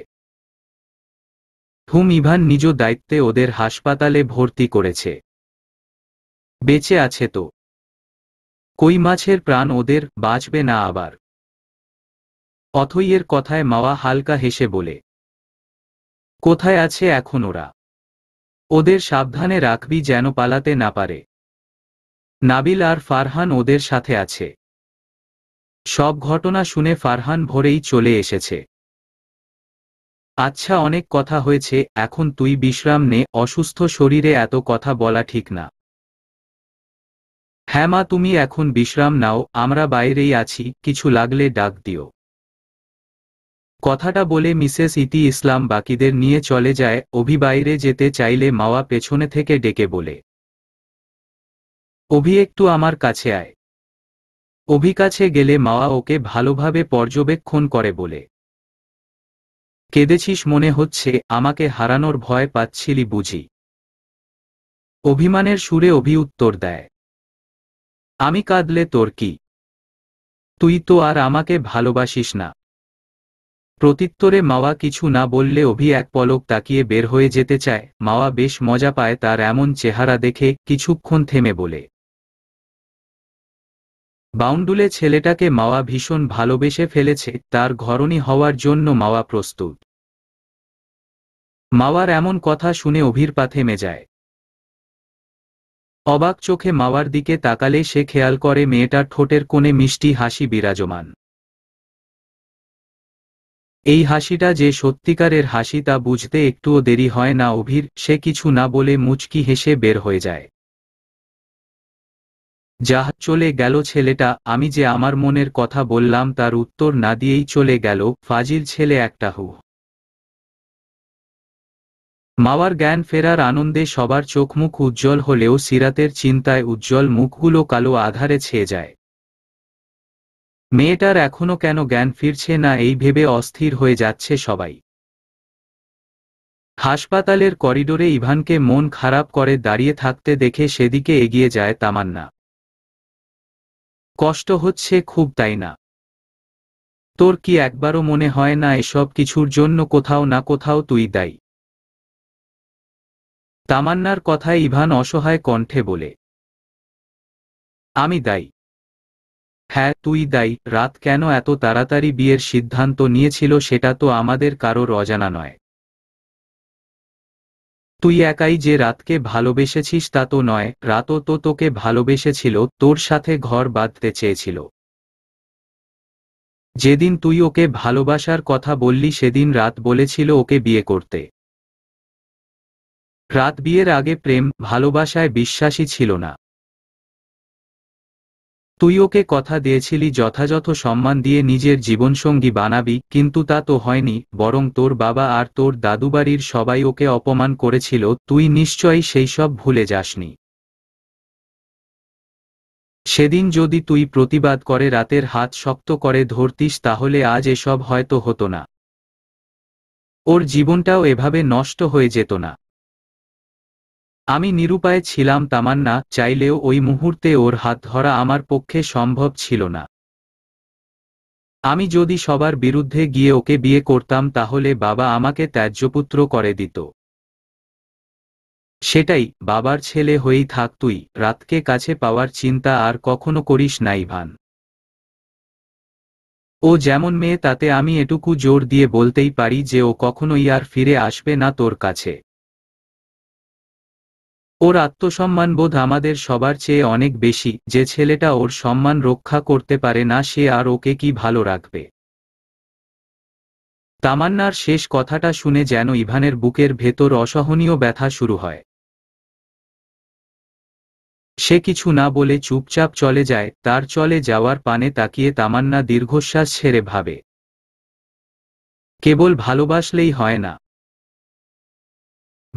[SPEAKER 2] হুম ইভান নিজ দায়িত্বে ওদের হাসপাতালে ভর্তি করেছে বেঁচে আছে তো কই মাছের
[SPEAKER 1] প্রাণ ওদের বাঁচবে না আবার অথইয়ের কথায় মাওয়া হালকা হেসে বলে কোথায় আছে এখন ওরা ওদের সাবধানে রাখবি যেন পালাতে না পারে নাবিল আর ফারহান ওদের সাথে আছে সব ঘটনা শুনে ফারহান ভোরেই চলে এসেছে আচ্ছা অনেক কথা হয়েছে এখন তুই বিশ্রাম নে অসুস্থ শরীরে এত কথা বলা ঠিক না হ্যাঁ মা তুমি এখন বিশ্রাম নাও আমরা বাইরেই আছি কিছু লাগলে ডাক দিও কথাটা বলে মিসেস ইতি ইসলাম বাকিদের নিয়ে চলে যায় অভি বাইরে যেতে চাইলে মাওয়া পেছনে থেকে ডেকে বলে অভি একটু আমার কাছে আয় অভি কাছে গেলে মাওয়া ওকে ভালোভাবে পর্যবেক্ষণ করে বলে কেঁদেছিস মনে হচ্ছে আমাকে হারানোর ভয় পাচ্ছিলি বুঝি অভিমানের সুরে অভি উত্তর দেয় আমি কাঁদলে তোর কি তুই তো আর আমাকে ভালোবাসিস না প্রতিত্তরে মাওয়া কিছু না বললে অভি এক পলক তাকিয়ে বের হয়ে যেতে চায় মাওয়া বেশ মজা পায় তার এমন চেহারা দেখে কিছুক্ষণ থেমে বলে বাউন্ডুলে ছেলেটাকে মাওয়া ভীষণ ভালোবেসে ফেলেছে তার ঘরণী হওয়ার জন্য মাওয়া প্রস্তুত মাওয়ার এমন কথা শুনে অভির পা থেমে যায় অবাক চোখে মাওয়ার দিকে তাকালে সে খেয়াল করে মেয়েটার ঠোঁটের কোণে মিষ্টি হাসি বিরাজমান এই হাসিটা যে সত্যিকারের হাসি তা বুঝতে একটুও দেরি হয় না অভির সে কিছু না বলে মুচকি হেসে বের হয়ে যায় যাহ চলে গেল ছেলেটা আমি যে আমার মনের কথা বললাম তার উত্তর না দিয়েই চলে গেল ফাজিল ছেলে একটা হু মাওয়ার জ্ঞান ফেরার আনন্দে সবার চোখমুখ উজ্জ্বল হলেও সিরাতের চিন্তায় উজ্জ্বল মুখগুলো কালো আধারে ছেয়ে যায় মেয়েটার এখনো কেন জ্ঞান ফিরছে না এই ভেবে অস্থির হয়ে যাচ্ছে সবাই হাসপাতালের করিডোরে ইভানকে মন খারাপ করে দাঁড়িয়ে থাকতে দেখে সেদিকে এগিয়ে যায় তামান্না কষ্ট হচ্ছে খুব তাই না তোর কি একবারও মনে হয় না এসব কিছুর
[SPEAKER 2] জন্য কোথাও না কোথাও তুই দায়ী তামান্নার কথায় ইভান অসহায় কণ্ঠে বলে আমি দায়ী
[SPEAKER 1] হ্যাঁ তুই দায়ী রাত কেন এত তাড়াতাড়ি বিয়ের সিদ্ধান্ত নিয়েছিল সেটা তো আমাদের কারোর অজানা নয় তুই একাই যে রাতকে ভালোবেসেছিস তা তো নয় রাতও তো তোকে ভালোবেসেছিল তোর সাথে ঘর বাঁধতে চেয়েছিল যেদিন তুই ওকে ভালোবাসার কথা বললি সেদিন রাত বলেছিল ওকে বিয়ে করতে রাত বিয়ের আগে প্রেম ভালোবাসায় বিশ্বাসী ছিল না তুই ওকে কথা দিয়েছিলি যথাযথ সম্মান দিয়ে নিজের জীবনসঙ্গী বানাবি কিন্তু তা তো হয়নি বরং তোর বাবা আর তোর দাদুবাড়ির সবাই ওকে অপমান করেছিল তুই নিশ্চয়ই সেই সব ভুলে যাসনি সেদিন যদি তুই প্রতিবাদ করে রাতের হাত শক্ত করে ধরতিস তাহলে আজ এসব হয়তো হতো না ওর জীবনটাও এভাবে নষ্ট হয়ে যেত না আমি নিরুপায় ছিলাম তামান্না চাইলেও ওই মুহূর্তে ওর হাত ধরা আমার পক্ষে সম্ভব ছিল না আমি যদি সবার বিরুদ্ধে গিয়ে ওকে বিয়ে করতাম তাহলে বাবা আমাকে ত্যায্যপুত্র করে দিত সেটাই বাবার ছেলে হয়েই থাক তুই রাতকে কাছে পাওয়ার চিন্তা আর কখনো করিস নাই ভান ও যেমন মেয়ে তাতে আমি এটুকু জোর দিয়ে বলতেই পারি যে ও কখনোই আর ফিরে আসবে না তোর কাছে ওর আত্মসম্মানবোধ আমাদের সবার চেয়ে অনেক বেশি যে ছেলেটা ওর সম্মান রক্ষা করতে পারে না সে আর ওকে কি ভালো রাখবে তামান্নার শেষ কথাটা শুনে যেন ইভানের বুকের ভেতর অসহনীয় ব্যথা শুরু হয় সে কিছু না বলে চুপচাপ চলে যায় তার চলে যাওয়ার পানে তাকিয়ে তামান্না দীর্ঘশ্বাস ছেড়ে ভাবে কেবল ভালোবাসলেই হয় না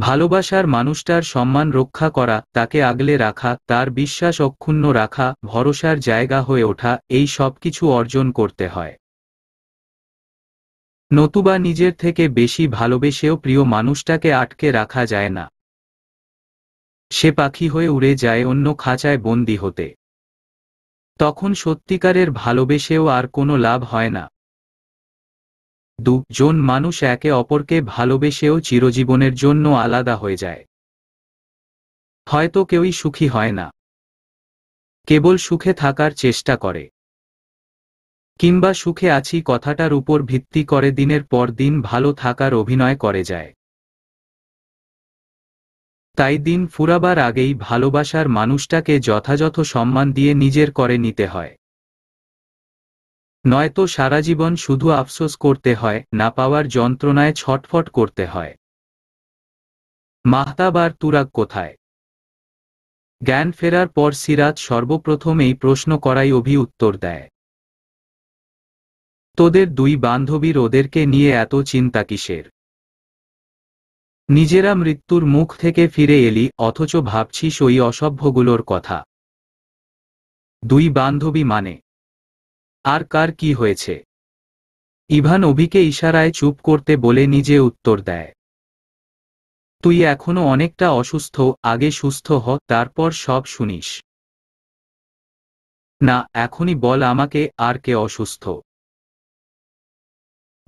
[SPEAKER 1] ভালোবাসার মানুষটার সম্মান রক্ষা করা তাকে আগলে রাখা তার বিশ্বাস অক্ষুণ্ণ রাখা ভরসার জায়গা হয়ে ওঠা এই সব কিছু অর্জন করতে হয় নতুবা নিজের থেকে বেশি ভালোবেসেও প্রিয় মানুষটাকে আটকে রাখা যায় না সে পাখি হয়ে উড়ে যায় অন্য খাঁচায় বন্দি হতে তখন সত্যিকারের ভালোবেসেও আর কোনো লাভ হয় না দুজন জন মানুষ একে অপরকে ভালোবেসেও চিরজীবনের জন্য আলাদা হয়ে যায় হয়তো কেউই সুখী হয় না কেবল সুখে থাকার চেষ্টা করে কিংবা সুখে আছি কথাটার উপর ভিত্তি করে দিনের পর দিন ভালো থাকার অভিনয় করে যায় তাই দিন ফুরাবার আগেই ভালোবাসার মানুষটাকে যথাযথ সম্মান দিয়ে নিজের করে নিতে হয় নয়তো সারা জীবন শুধু আফসোস করতে হয় না পাওয়ার যন্ত্রণায় ছটফট করতে হয় মাহতাব আর তুরাগ কোথায় জ্ঞান ফেরার পর সিরাজ সর্বপ্রথম এই প্রশ্ন করাই অভি উত্তর দেয় তোদের দুই বান্ধবীর ওদেরকে নিয়ে এত চিন্তা কিসের নিজেরা মৃত্যুর মুখ থেকে ফিরে এলি অথচ ভাবছিস ওই অসভ্যগুলোর কথা দুই বান্ধবী মানে আর কার কি হয়েছে ইভান অভিকে ইশারায় চুপ করতে বলে নিজে উত্তর দেয় তুই এখনো অনেকটা অসুস্থ আগে সুস্থ হ তারপর সব শুনিস না এখনই বল
[SPEAKER 2] আমাকে আর কে অসুস্থ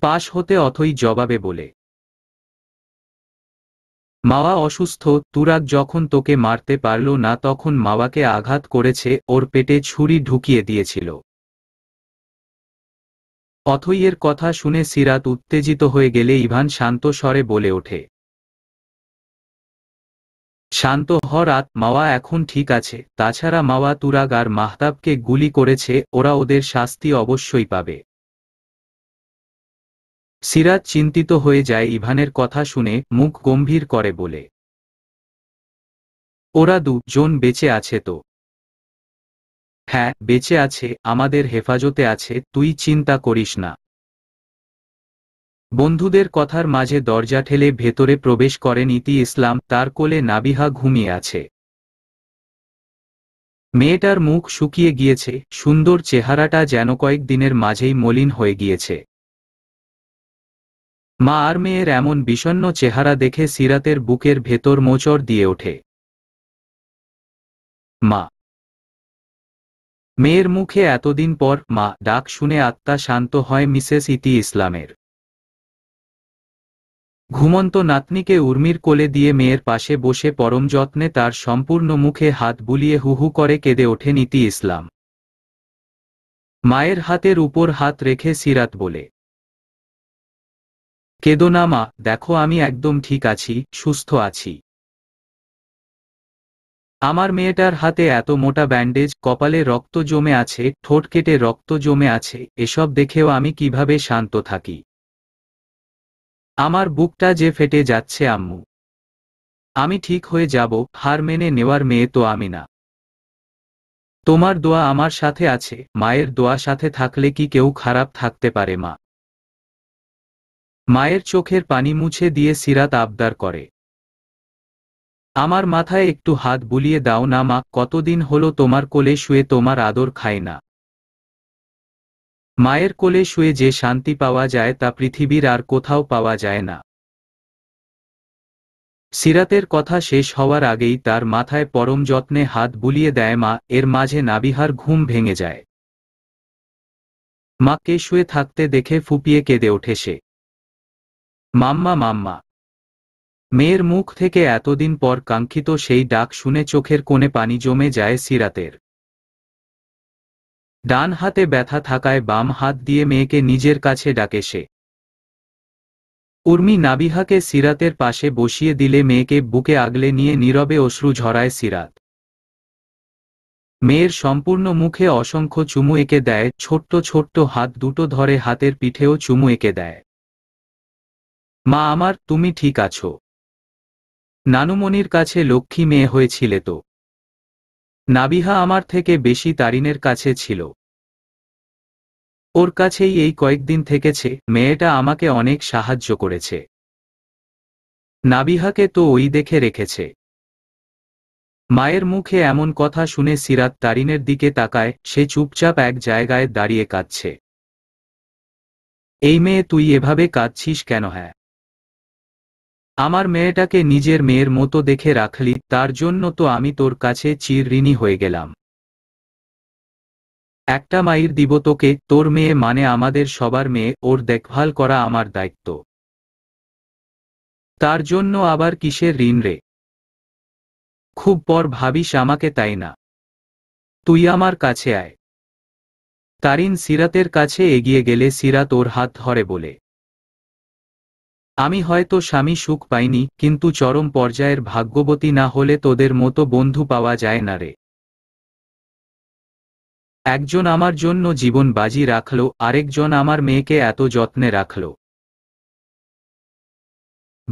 [SPEAKER 2] পাশ হতে অথই জবাবে বলে মাওয়া অসুস্থ তুরাগ যখন তোকে
[SPEAKER 1] মারতে পারল না তখন মাওয়াকে আঘাত করেছে ওর পেটে ছুরি ঢুকিয়ে দিয়েছিল
[SPEAKER 2] অথইয়ের কথা শুনে সিরাত উত্তেজিত হয়ে গেলে ইভান শান্ত স্বরে বলে ওঠে শান্ত
[SPEAKER 1] হ রাত মাওয়া এখন ঠিক আছে তাছাড়া মাওয়া তুরাগ আর মাহতাবকে গুলি করেছে ওরা ওদের শাস্তি অবশ্যই পাবে সিরাত চিন্তিত হয়ে যায় ইভানের কথা শুনে মুখ গম্ভীর করে বলে ওরা দুজন বেঁচে আছে তো হ্যাঁ বেঁচে আছে আমাদের হেফাজতে আছে তুই চিন্তা করিস না বন্ধুদের কথার মাঝে দরজা ঠেলে ভেতরে প্রবেশ করেন ইতি ইসলাম তার কোলে নাবিহা ঘুমিয়ে আছে মেয়েটার মুখ শুকিয়ে গিয়েছে সুন্দর চেহারাটা যেন কয়েক দিনের মাঝেই মলিন হয়ে গিয়েছে মা আর মেয়ের এমন বিষণ্ন চেহারা দেখে সিরাতের বুকের ভেতর মোচড় দিয়ে ওঠে
[SPEAKER 2] মা মেয়ের মুখে এতদিন পর মা ডাক শুনে আত্মা শান্ত হয় মিসেস ইতি ইসলামের
[SPEAKER 1] ঘুমন্ত নাতনিকে উর্মির কোলে দিয়ে মেয়ের পাশে বসে পরম যত্নে তার সম্পূর্ণ মুখে হাত বুলিয়ে হুহু করে কেঁদে ওঠেন ইতি ইসলাম মায়ের হাতের উপর হাত রেখে সিরাত বলে কেদো না মা দেখো আমি একদম ঠিক আছি সুস্থ আছি আমার মেয়েটার হাতে এত মোটা ব্যান্ডেজ কপালে রক্ত জমে আছে ঠোঁট কেটে রক্ত জমে আছে এসব দেখেও আমি কিভাবে শান্ত থাকি আমার বুকটা যে ফেটে যাচ্ছে আম্মু আমি ঠিক হয়ে যাব হার মেনে নেওয়ার মেয়ে তো আমি না তোমার দোয়া আমার সাথে আছে মায়ের দোয়া সাথে থাকলে কি কেউ খারাপ থাকতে পারে মা মায়ের চোখের পানি মুছে দিয়ে সিরাত আবদার করে আমার মাথায় একটু হাত বুলিয়ে দাও না মা কতদিন হলো তোমার কোলে শুয়ে তোমার আদর খায় না মায়ের কোলে শুয়ে যে শান্তি পাওয়া যায় তা পৃথিবীর আর কোথাও পাওয়া যায় না সিরাতের কথা শেষ হওয়ার আগেই তার মাথায় পরম যত্নে হাত বুলিয়ে দেয় মা এর মাঝে নাবিহার ঘুম ভেঙে যায় মাকে শুয়ে থাকতে দেখে ফুপিয়ে কেঁদে ওঠে সে মাম্মা মাম্মা মেয়ের মুখ থেকে এতদিন পর কাঙ্ক্ষিত সেই ডাক শুনে চোখের কোণে পানি জমে যায় সিরাতের ডান হাতে ব্যথা থাকায় বাম হাত দিয়ে মেয়েকে নিজের কাছে ডাকে সে উর্মি নাবিহাকে সিরাতের পাশে বসিয়ে দিলে মেয়েকে বুকে আগলে নিয়ে নীরবে অশ্রু ঝরায় সিরাত মেয়ের সম্পূর্ণ মুখে অসংখ্য চুমু এঁকে দেয় ছোট্ট ছোট্ট হাত দুটো ধরে হাতের পিঠেও চুমু এঁকে দেয় মা আমার তুমি ঠিক আছো নানুমণির কাছে লক্ষ্মী মেয়ে হয়েছিলে তো নাবিহা আমার থেকে বেশি তারিনের কাছে ছিল ওর কাছেই এই কয়েকদিন থেকেছে মেয়েটা আমাকে অনেক সাহায্য করেছে নাবিহাকে তো ওই দেখে রেখেছে মায়ের মুখে এমন কথা শুনে সিরাত তারিনের দিকে তাকায় সে চুপচাপ এক জায়গায় দাঁড়িয়ে কাঁদছে এই মেয়ে তুই এভাবে কাঁদছিস কেন হ্যাঁ আমার মেয়েটাকে নিজের মেয়ের মতো দেখে রাখলি তার জন্য তো আমি তোর কাছে চিরঋণী হয়ে গেলাম একটা মায়ের দিব তোকে তোর মেয়ে মানে আমাদের সবার মেয়ে ওর দেখভাল করা আমার দায়িত্ব
[SPEAKER 2] তার জন্য আবার কিসের ঋণ রে খুব পর ভাবিস আমাকে তাই না তুই আমার কাছে আয়
[SPEAKER 1] তারিন সিরাতের কাছে এগিয়ে গেলে সিরাত ওর হাত ধরে বলে আমি হয়তো স্বামী সুখ পাইনি কিন্তু চরম পর্যায়ের ভাগ্যবতী না হলে তোদের মতো বন্ধু পাওয়া যায় না রে একজন আমার জন্য জীবন বাজি রাখল আরেকজন আমার মেয়েকে এত যত্নে রাখল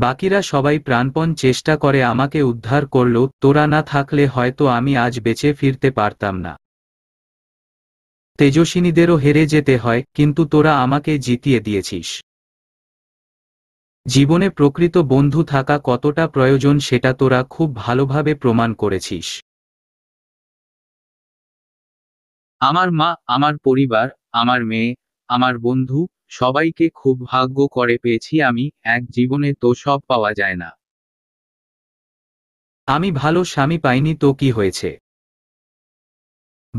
[SPEAKER 1] বাকিরা সবাই প্রাণপণ চেষ্টা করে আমাকে উদ্ধার করল তোরা না থাকলে হয়তো আমি আজ বেঁচে ফিরতে পারতাম না তেজস্বিনীদেরও হেরে যেতে হয় কিন্তু তোরা আমাকে জিতিয়ে দিয়েছিস জীবনে প্রকৃত বন্ধু থাকা কতটা প্রয়োজন সেটা তোরা খুব ভালোভাবে প্রমাণ করেছিস আমার মা আমার পরিবার আমার মেয়ে আমার বন্ধু সবাইকে খুব ভাগ্য করে পেয়েছি আমি এক জীবনে তো সব পাওয়া যায় না আমি ভালো স্বামী
[SPEAKER 2] পাইনি তো কি হয়েছে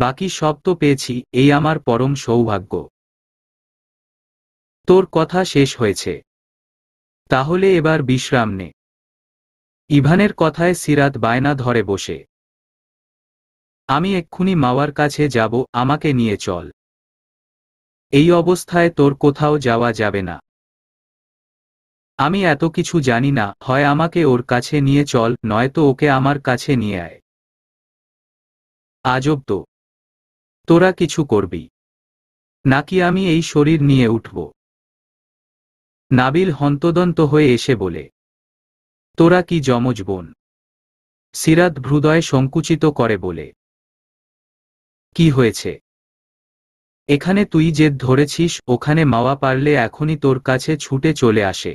[SPEAKER 2] বাকি সব তো পেয়েছি এই আমার পরম সৌভাগ্য তোর কথা শেষ হয়েছে
[SPEAKER 1] তাহলে এবার বিশ্রাম নে ইভানের কথায় সিরাত বায়না ধরে
[SPEAKER 2] বসে আমি এক্ষুনি মাওয়ার কাছে যাব আমাকে নিয়ে চল এই অবস্থায় তোর কোথাও যাওয়া যাবে না
[SPEAKER 1] আমি এত কিছু জানি না হয় আমাকে ওর কাছে নিয়ে চল নয়তো ওকে আমার কাছে নিয়ে
[SPEAKER 2] আয় আজব তো তোরা কিছু করবি নাকি আমি এই শরীর নিয়ে উঠব নাবিল হন্তদন্ত হয়ে এসে বলে তোরা কি যমজ বোন সিরাত ভ্রুদয় সংকুচিত করে বলে কি হয়েছে
[SPEAKER 1] এখানে তুই জেদ ধরেছিস ওখানে মাওয়া পারলে এখনই তোর কাছে ছুটে চলে আসে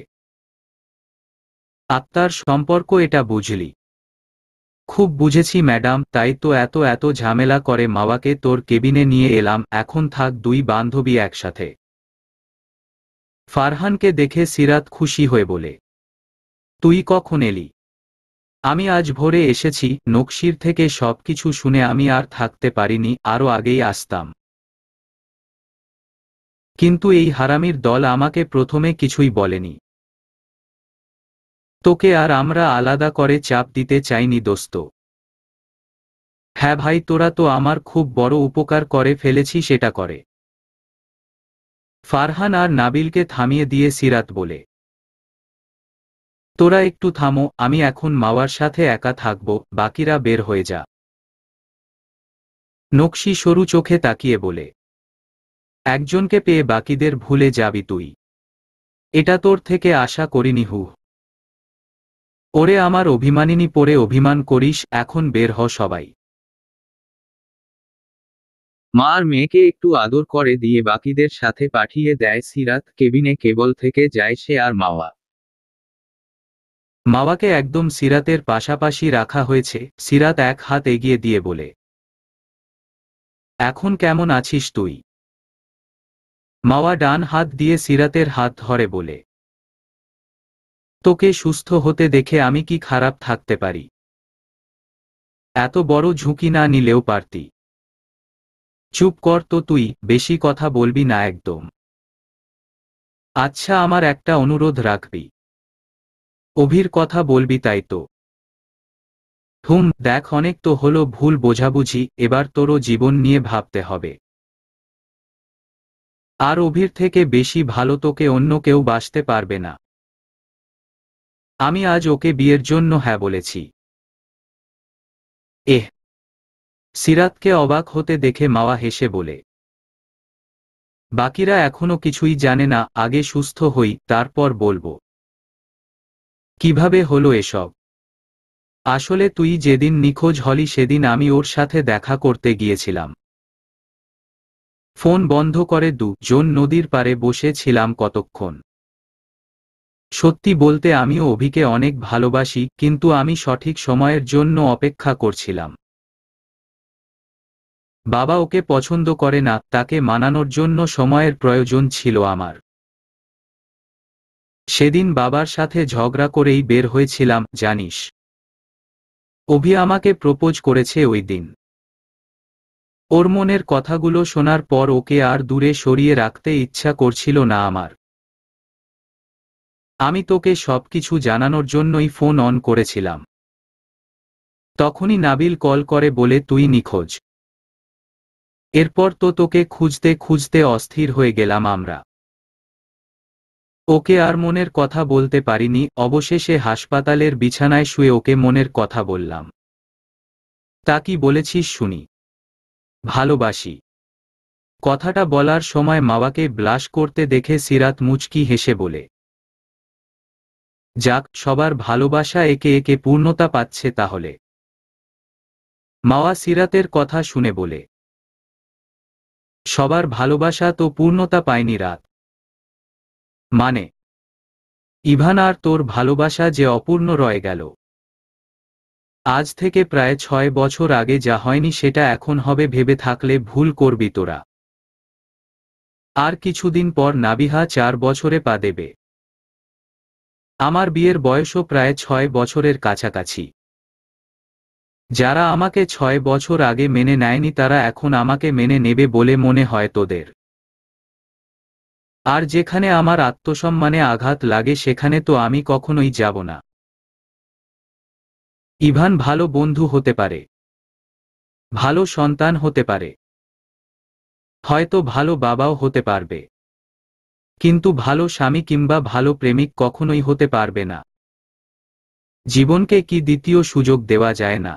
[SPEAKER 1] আত্মার সম্পর্ক এটা বুঝলি খুব বুঝেছি ম্যাডাম তাই তো এত এত ঝামেলা করে মাওয়াকে তোর কেবিনে নিয়ে এলাম এখন থাক দুই বান্ধবী একসাথে ফারহানকে দেখে সিরাত খুশি হয়ে বলে তুই কখন এলি আমি আজ ভোরে এসেছি নকশির থেকে সব কিছু শুনে আমি আর থাকতে পারিনি আরও আগেই আসতাম কিন্তু এই হারামির দল আমাকে প্রথমে কিছুই বলেনি তোকে আর আমরা আলাদা করে চাপ দিতে চাইনি দোস্ত হ্যাঁ ভাই তোরা তো আমার খুব বড় উপকার করে ফেলেছি সেটা করে ফারহান আর নাবিলকে থামিয়ে দিয়ে সিরাত বলে তোরা একটু থামো আমি এখন মাওয়ার সাথে একা থাকব বাকিরা বের হয়ে যা নকশি সরু চোখে তাকিয়ে বলে একজনকে পেয়ে বাকিদের ভুলে যাবি তুই এটা তোর থেকে আশা
[SPEAKER 2] করিনি হু ওরে আমার অভিমানিনী পরে অভিমান করিস এখন বের হ সবাই মার মেয়েকে একটু আদর
[SPEAKER 1] করে দিয়ে বাকিদের সাথে পাঠিয়ে দেয় সিরাত কেবিনে কেবল থেকে যায় সে আর মাওয়া মাওয়াকে একদম সিরাতের পাশাপাশি রাখা হয়েছে সিরাত এক হাত এগিয়ে দিয়ে বলে এখন কেমন আছিস তুই মাওয়া ডান হাত দিয়ে সিরাতের হাত ধরে বলে তোকে সুস্থ হতে দেখে আমি কি খারাপ থাকতে পারি এত বড় ঝুঁকি না নিলেও পারতি চুপ কর তো তুই বেশি
[SPEAKER 2] কথা বলবি না একদম আচ্ছা আমার একটা অনুরোধ রাখবি অভির কথা বলবি তাই তো হুম দেখ
[SPEAKER 1] অনেক তো হলো ভুল বোঝাবুঝি এবার তোরও জীবন নিয়ে ভাবতে হবে আর অভির থেকে বেশি ভালো তোকে অন্য কেউ বাঁচতে পারবে না
[SPEAKER 2] আমি আজ ওকে বিয়ের জন্য হ্যাঁ বলেছি এহ সিরাতকে অবাক হতে দেখে মাওয়া হেসে বলে
[SPEAKER 1] বাকিরা এখনো কিছুই জানে না আগে সুস্থ হই তারপর বলবো কিভাবে হলো এসব আসলে তুই যেদিন নিখোঁজ হলি সেদিন আমি ওর সাথে দেখা করতে গিয়েছিলাম ফোন বন্ধ করে দু জন নদীর পারে বসেছিলাম কতক্ষণ সত্যি বলতে আমিও অভিকে অনেক ভালোবাসি কিন্তু আমি সঠিক সময়ের জন্য অপেক্ষা করছিলাম বাবা ওকে পছন্দ করে না তাকে মানানোর জন্য সময়ের প্রয়োজন ছিল আমার সেদিন বাবার সাথে ঝগড়া করেই বের হয়েছিলাম জানিস অভি আমাকে প্রপোজ করেছে ওই দিন ওর মনের কথাগুলো শোনার পর ওকে আর দূরে সরিয়ে রাখতে ইচ্ছা করছিল না আমার আমি তোকে সবকিছু জানানোর জন্যই ফোন অন করেছিলাম তখনই নাবিল কল করে বলে তুই নিখোঁজ এরপর তো তোকে খুঁজতে খুঁজতে অস্থির হয়ে গেলাম আমরা ওকে আর মনের কথা বলতে পারিনি অবশেষে হাসপাতালের বিছানায় শুয়ে ওকে মনের কথা বললাম তা কি বলেছিস শুনি ভালোবাসি কথাটা বলার সময় মাওয়াকে ব্লাশ করতে দেখে সিরাত মুচকি হেসে বলে যাক সবার ভালোবাসা একে একে পূর্ণতা পাচ্ছে তাহলে
[SPEAKER 2] মাওয়া সিরাতের কথা শুনে বলে সবার ভালোবাসা তো পূর্ণতা পায়নি রাত মানে
[SPEAKER 1] ইভান আর তোর ভালোবাসা যে অপূর্ণ রয়ে গেল আজ থেকে প্রায় ছয় বছর আগে যা হয়নি সেটা এখন হবে ভেবে থাকলে ভুল করবি তোরা আর কিছুদিন পর নাবিহা চার বছরে পা দেবে আমার বিয়ের বয়সও প্রায় ছয় বছরের কাছাকাছি যারা আমাকে ছয় বছর আগে মেনে নেয়নি তারা এখন আমাকে মেনে নেবে বলে মনে হয় তোদের আর যেখানে আমার আত্মসম্মানে আঘাত লাগে সেখানে
[SPEAKER 2] তো আমি কখনোই যাব না ইভান ভালো বন্ধু হতে পারে ভালো সন্তান হতে পারে হয়তো
[SPEAKER 1] ভালো বাবাও হতে পারবে কিন্তু ভালো স্বামী কিংবা ভালো প্রেমিক কখনোই হতে পারবে না জীবনকে কি দ্বিতীয় সুযোগ দেওয়া যায় না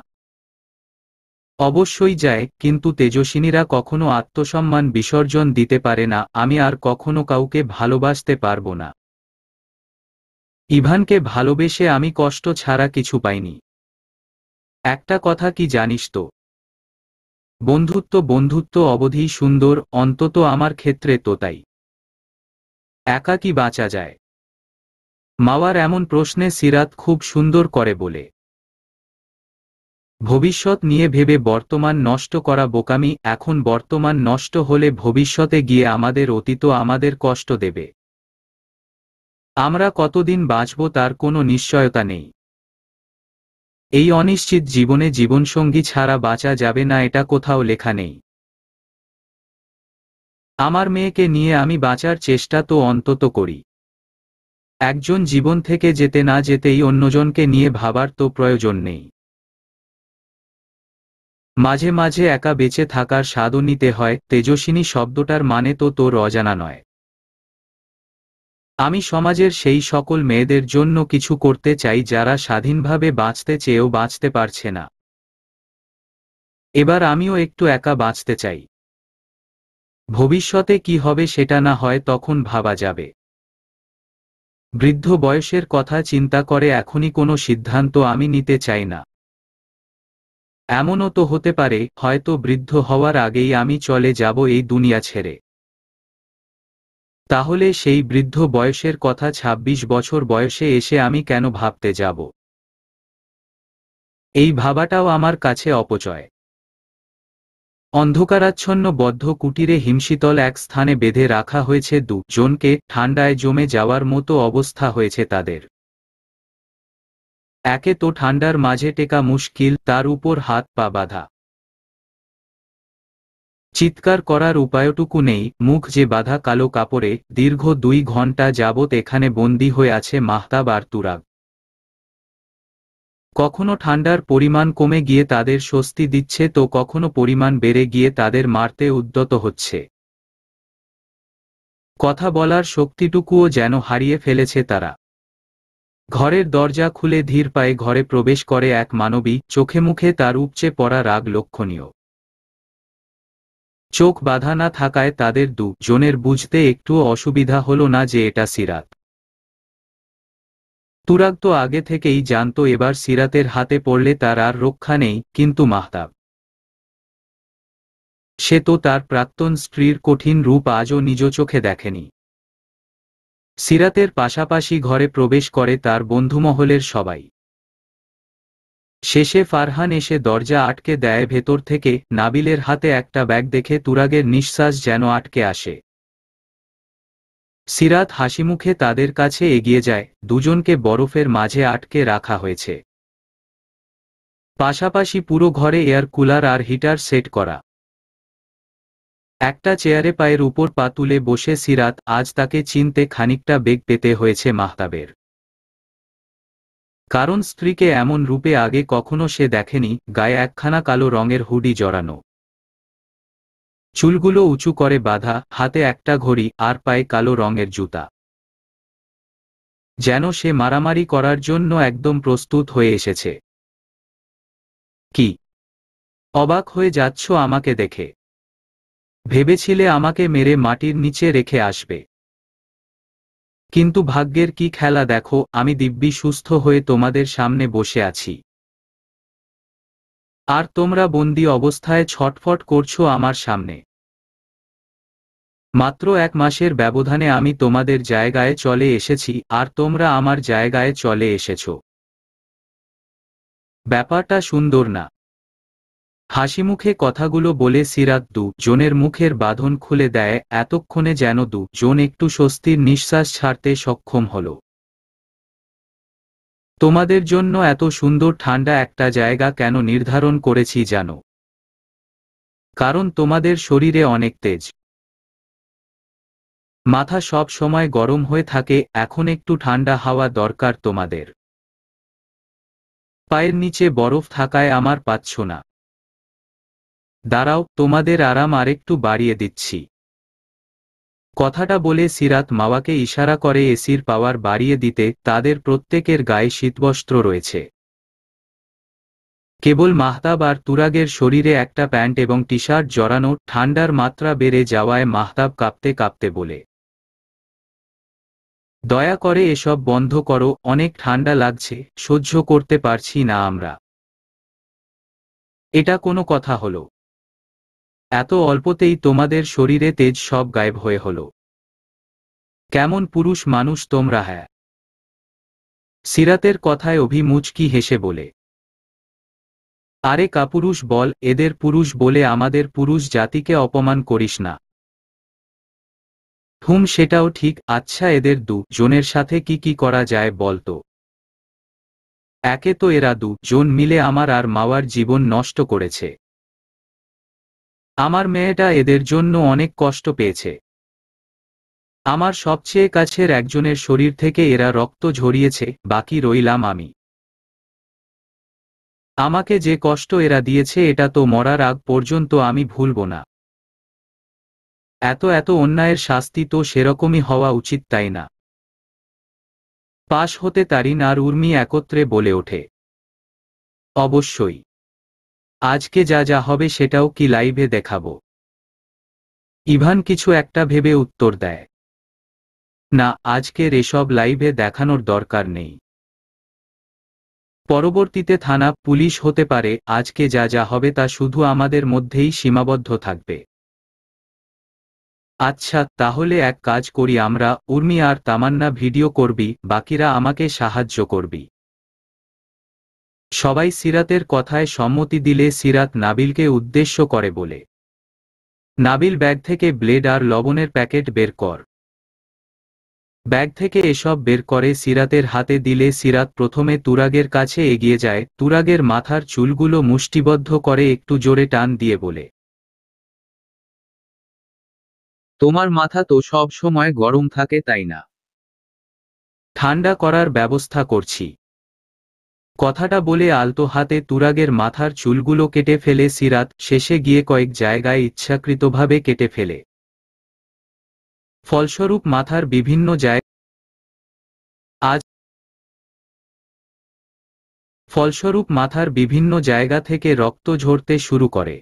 [SPEAKER 1] অবশ্যই যায় কিন্তু তেজস্বিনীরা কখনো আত্মসম্মান বিসর্জন দিতে পারে না আমি আর কখনো কাউকে ভালোবাসতে পারব না ইভানকে ভালোবেসে আমি কষ্ট ছাড়া কিছু পাইনি একটা কথা কি জানিস তো বন্ধুত্ব বন্ধুত্ব অবধি সুন্দর অন্তত আমার ক্ষেত্রে তো তাই একা কি বাঁচা যায় মাওয়ার এমন প্রশ্নে সিরাত খুব সুন্দর করে বলে ভবিষ্যৎ নিয়ে ভেবে বর্তমান নষ্ট করা বোকামি এখন বর্তমান নষ্ট হলে ভবিষ্যতে গিয়ে আমাদের অতীত আমাদের কষ্ট দেবে আমরা কতদিন বাঁচব তার কোনো নিশ্চয়তা নেই এই অনিশ্চিত জীবনে জীবনসঙ্গী ছাড়া বাঁচা যাবে না এটা কোথাও লেখা নেই আমার মেয়েকে নিয়ে আমি বাঁচার চেষ্টা তো অন্তত করি একজন জীবন থেকে যেতে না যেতেই অন্যজনকে নিয়ে ভাবার তো প্রয়োজন নেই মাঝে মাঝে একা বেঁচে থাকার স্বাদও নিতে হয় তেজস্বিনী শব্দটার মানে তো তোর অজানা নয় আমি সমাজের সেই সকল মেয়েদের জন্য কিছু করতে চাই যারা স্বাধীনভাবে বাঁচতে চেয়েও বাঁচতে পারছে না এবার আমিও একটু একা বাঁচতে চাই ভবিষ্যতে কি হবে সেটা না হয় তখন ভাবা যাবে বৃদ্ধ বয়সের কথা চিন্তা করে এখনই কোনো সিদ্ধান্ত আমি নিতে চাই না এমনও তো হতে পারে হয়তো বৃদ্ধ হওয়ার আগেই আমি চলে যাব এই দুনিয়া ছেড়ে তাহলে সেই বৃদ্ধ বয়সের কথা ২৬ বছর বয়সে এসে আমি কেন ভাবতে যাব এই ভাবাটাও আমার কাছে অপচয় অন্ধকারাচ্ছন্ন বদ্ধ কুটিরে হিমশীতল এক স্থানে বেঁধে রাখা হয়েছে দুজনকে ঠান্ডায় জমে যাওয়ার মতো অবস্থা হয়েছে তাদের একে তো ঠান্ডার মাঝে টেকা মুশকিল তার উপর হাত পা বাঁধা চিৎকার করার উপায়টুকু নেই মুখ যে বাঁধা কালো কাপড়ে দীর্ঘ দুই ঘন্টা যাবৎ এখানে বন্দী হয়ে আছে মাহতাব আর তুরাগ কখনো ঠান্ডার পরিমাণ কমে গিয়ে তাদের স্বস্তি দিচ্ছে তো কখনো পরিমাণ বেড়ে গিয়ে তাদের মারতে উদ্যত হচ্ছে কথা বলার শক্তিটুকুও যেন হারিয়ে ফেলেছে তারা ঘরের দরজা খুলে ধীর পায়ে ঘরে প্রবেশ করে এক মানবী চোখে মুখে তার উপচে পড়া রাগ লক্ষণীয় চোখ বাধা না থাকায় তাদের দু জনের বুঝতে একটুও অসুবিধা হল না যে এটা সিরাত তুরাগ তো আগে থেকেই জানত এবার সিরাতের হাতে পড়লে তার আর রক্ষা নেই কিন্তু মাহতাব সে তো তার প্রাক্তন স্ত্রীর কঠিন রূপ আজও নিজ চোখে দেখেনি সিরাতের পাশাপাশি ঘরে প্রবেশ করে তার বন্ধুমহলের সবাই শেষে ফারহান এসে দরজা আটকে দেয় ভেতর থেকে নাবিলের হাতে একটা ব্যাগ দেখে তুরাগের নিঃশ্বাস যেন আটকে আসে সিরাত হাসিমুখে তাদের কাছে এগিয়ে যায় দুজনকে বরফের মাঝে আটকে রাখা হয়েছে পাশাপাশি পুরো ঘরে এয়ার কুলার আর হিটার সেট করা একটা চেয়ারে পায়ের উপর পা তুলে বসে সিরাত আজ তাকে চিনতে খানিকটা বেগ পেতে হয়েছে মাহতাবের কারণ স্ত্রীকে এমন রূপে আগে কখনো সে দেখেনি গায়ে একখানা কালো রঙের হুডি জড়ানো চুলগুলো উঁচু করে বাঁধা হাতে একটা ঘড়ি আর পায়ে কালো রঙের জুতা যেন সে মারামারি করার জন্য একদম প্রস্তুত হয়ে এসেছে কি অবাক হয়ে যাচ্ছ আমাকে দেখে ভেবেছিলে আমাকে মেরে মাটির নিচে রেখে আসবে কিন্তু ভাগ্যের কি খেলা দেখো আমি দিব্যি সুস্থ হয়ে তোমাদের সামনে বসে আছি আর তোমরা বন্দি অবস্থায় ছটফট করছো আমার সামনে মাত্র এক মাসের ব্যবধানে আমি তোমাদের জায়গায় চলে এসেছি আর তোমরা আমার জায়গায় চলে এসেছো ব্যাপারটা সুন্দর না হাসি মুখে কথাগুলো বলে সিরাত দু জনের মুখের বাঁধন খুলে দেয় এতক্ষণে যেন দু জন একটু স্বস্তির নিঃশ্বাস ছাড়তে সক্ষম হল তোমাদের জন্য এত সুন্দর ঠান্ডা একটা জায়গা কেন নির্ধারণ করেছি জানো কারণ তোমাদের শরীরে অনেক তেজ মাথা সব সময় গরম হয়ে থাকে এখন একটু ঠান্ডা হাওয়া দরকার তোমাদের পায়ের নিচে বরফ থাকায় আমার পাচ্ছ না দাঁড়াও তোমাদের আরাম আরেকটু বাড়িয়ে দিচ্ছি কথাটা বলে সিরাত মাওয়াকে ইশারা করে এসির পাওয়ার বাড়িয়ে দিতে তাদের প্রত্যেকের গায়ে শীতবস্ত্র রয়েছে কেবল মাহতাব আর তুরাগের শরীরে একটা প্যান্ট এবং টি শার্ট জড়ানো ঠান্ডার মাত্রা বেড়ে যাওয়ায় মাহতাব কাঁপতে কাঁপতে বলে দয়া করে এসব বন্ধ করো অনেক ঠান্ডা লাগছে সহ্য করতে পারছি না আমরা এটা কোনো কথা হলো এত অল্পতেই তোমাদের শরীরে তেজ সব
[SPEAKER 2] গায়েব হয়ে হল কেমন পুরুষ মানুষ তোমরা হ্যাঁ সিরাতের কথায় অভি হেসে বলে আরে
[SPEAKER 1] কাপুরুষ বল এদের পুরুষ বলে আমাদের পুরুষ জাতিকে অপমান করিস না হুম সেটাও ঠিক আচ্ছা এদের দু জনের সাথে কি কি করা যায় বলতো একে তো এরা দু জন মিলে আমার আর মাওয়ার জীবন নষ্ট করেছে আমার মেয়েটা এদের জন্য অনেক কষ্ট পেয়েছে আমার সবচেয়ে কাছের একজনের শরীর থেকে এরা রক্ত ঝরিয়েছে বাকি রইলাম আমি আমাকে যে কষ্ট এরা দিয়েছে এটা তো মরার আগ পর্যন্ত আমি ভুলব না এত এত অন্যায়ের শাস্তি তো সেরকমই হওয়া উচিত তাই না পাশ হতে তারিন আর উর্মি একত্রে বলে ওঠে অবশ্যই আজকে যা যা হবে সেটাও কি লাইভে দেখাবো ইভান কিছু একটা ভেবে উত্তর দেয় না আজকের এসব লাইভে দেখানোর দরকার নেই পরবর্তীতে থানা পুলিশ হতে পারে আজকে যা যা হবে তা শুধু আমাদের মধ্যেই সীমাবদ্ধ থাকবে আচ্ছা তাহলে এক কাজ করি আমরা উর্মি আর তামান্না ভিডিও করবি বাকিরা আমাকে সাহায্য করবি সবাই সিরাতের কথায় সম্মতি দিলে সিরাত নাবিলকে উদ্দেশ্য করে বলে নাবিল ব্যাগ থেকে ব্লেড আর লবণের প্যাকেট বের কর ব্যাগ থেকে এসব বের করে সিরাতের হাতে দিলে সিরাত প্রথমে তুরাগের কাছে এগিয়ে যায় তুরাগের মাথার চুলগুলো মুষ্টিবদ্ধ
[SPEAKER 2] করে একটু জোরে টান দিয়ে বলে তোমার মাথা তো সব সময় গরম থাকে তাই না ঠান্ডা করার
[SPEAKER 1] ব্যবস্থা করছি কথাটা বলে আলতো হাতে তুরাগের মাথার চুলগুলো কেটে ফেলে সিরাত শেষে গিয়ে কয়েক জায়গায় ইচ্ছাকৃতভাবে কেটে ফেলে
[SPEAKER 2] ফলস্বরূপ মাথার বিভিন্ন জায়গা আজ ফলস্বরূপ মাথার বিভিন্ন জায়গা থেকে রক্ত
[SPEAKER 1] ঝরতে শুরু করে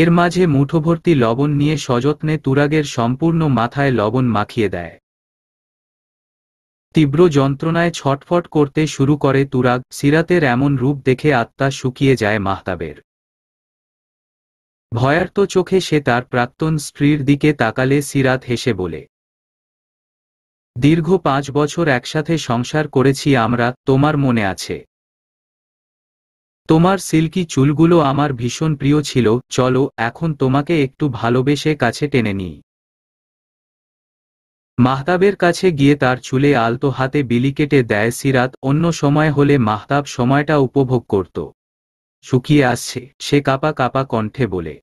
[SPEAKER 1] এর মাঝে মুঠোভর্তি লবণ নিয়ে সযত্নে তুরাগের সম্পূর্ণ মাথায় লবণ মাখিয়ে দেয় তীব্র যন্ত্রণায় ছটফট করতে শুরু করে তুরাগ সিরাতের এমন রূপ দেখে আত্মা শুকিয়ে যায় মাহতাবের ভয়ার্ত চোখে সে তার প্রাক্তন স্ত্রীর দিকে তাকালে সিরাত হেসে বলে দীর্ঘ পাঁচ বছর একসাথে সংসার করেছি আমরা তোমার মনে আছে তোমার সিল্কি চুলগুলো আমার ভীষণ প্রিয় ছিল চলো এখন তোমাকে একটু ভালোবেসে কাছে টেনে নিই মাহতাবের কাছে গিয়ে তার চুলে আলতো হাতে বিলি কেটে দেয় সিরাত অন্য সময় হলে মাহতাব সময়টা উপভোগ করত শুকিয়ে আসছে সে কাপা কাপা কণ্ঠে বলে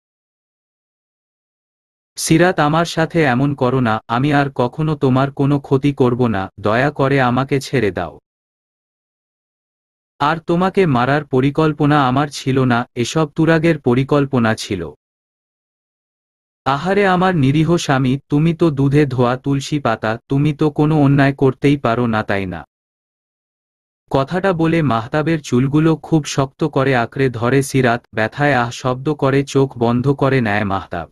[SPEAKER 1] সিরাত আমার সাথে এমন করো না আমি আর কখনো তোমার কোনো ক্ষতি করব না দয়া করে আমাকে ছেড়ে দাও আর তোমাকে মারার পরিকল্পনা আমার ছিল না এসব তুরাগের পরিকল্পনা ছিল আহারে আমার নিরীহ স্বামী তুমি তো দুধে ধোয়া তুলসী পাতা তুমি তো কোনো অন্যায় করতেই পারো না তাই না কথাটা বলে মাহতাবের চুলগুলো খুব শক্ত করে আঁকড়ে ধরে সিরাত ব্যথায় আহ শব্দ করে চোখ বন্ধ করে নেয় মাহতাব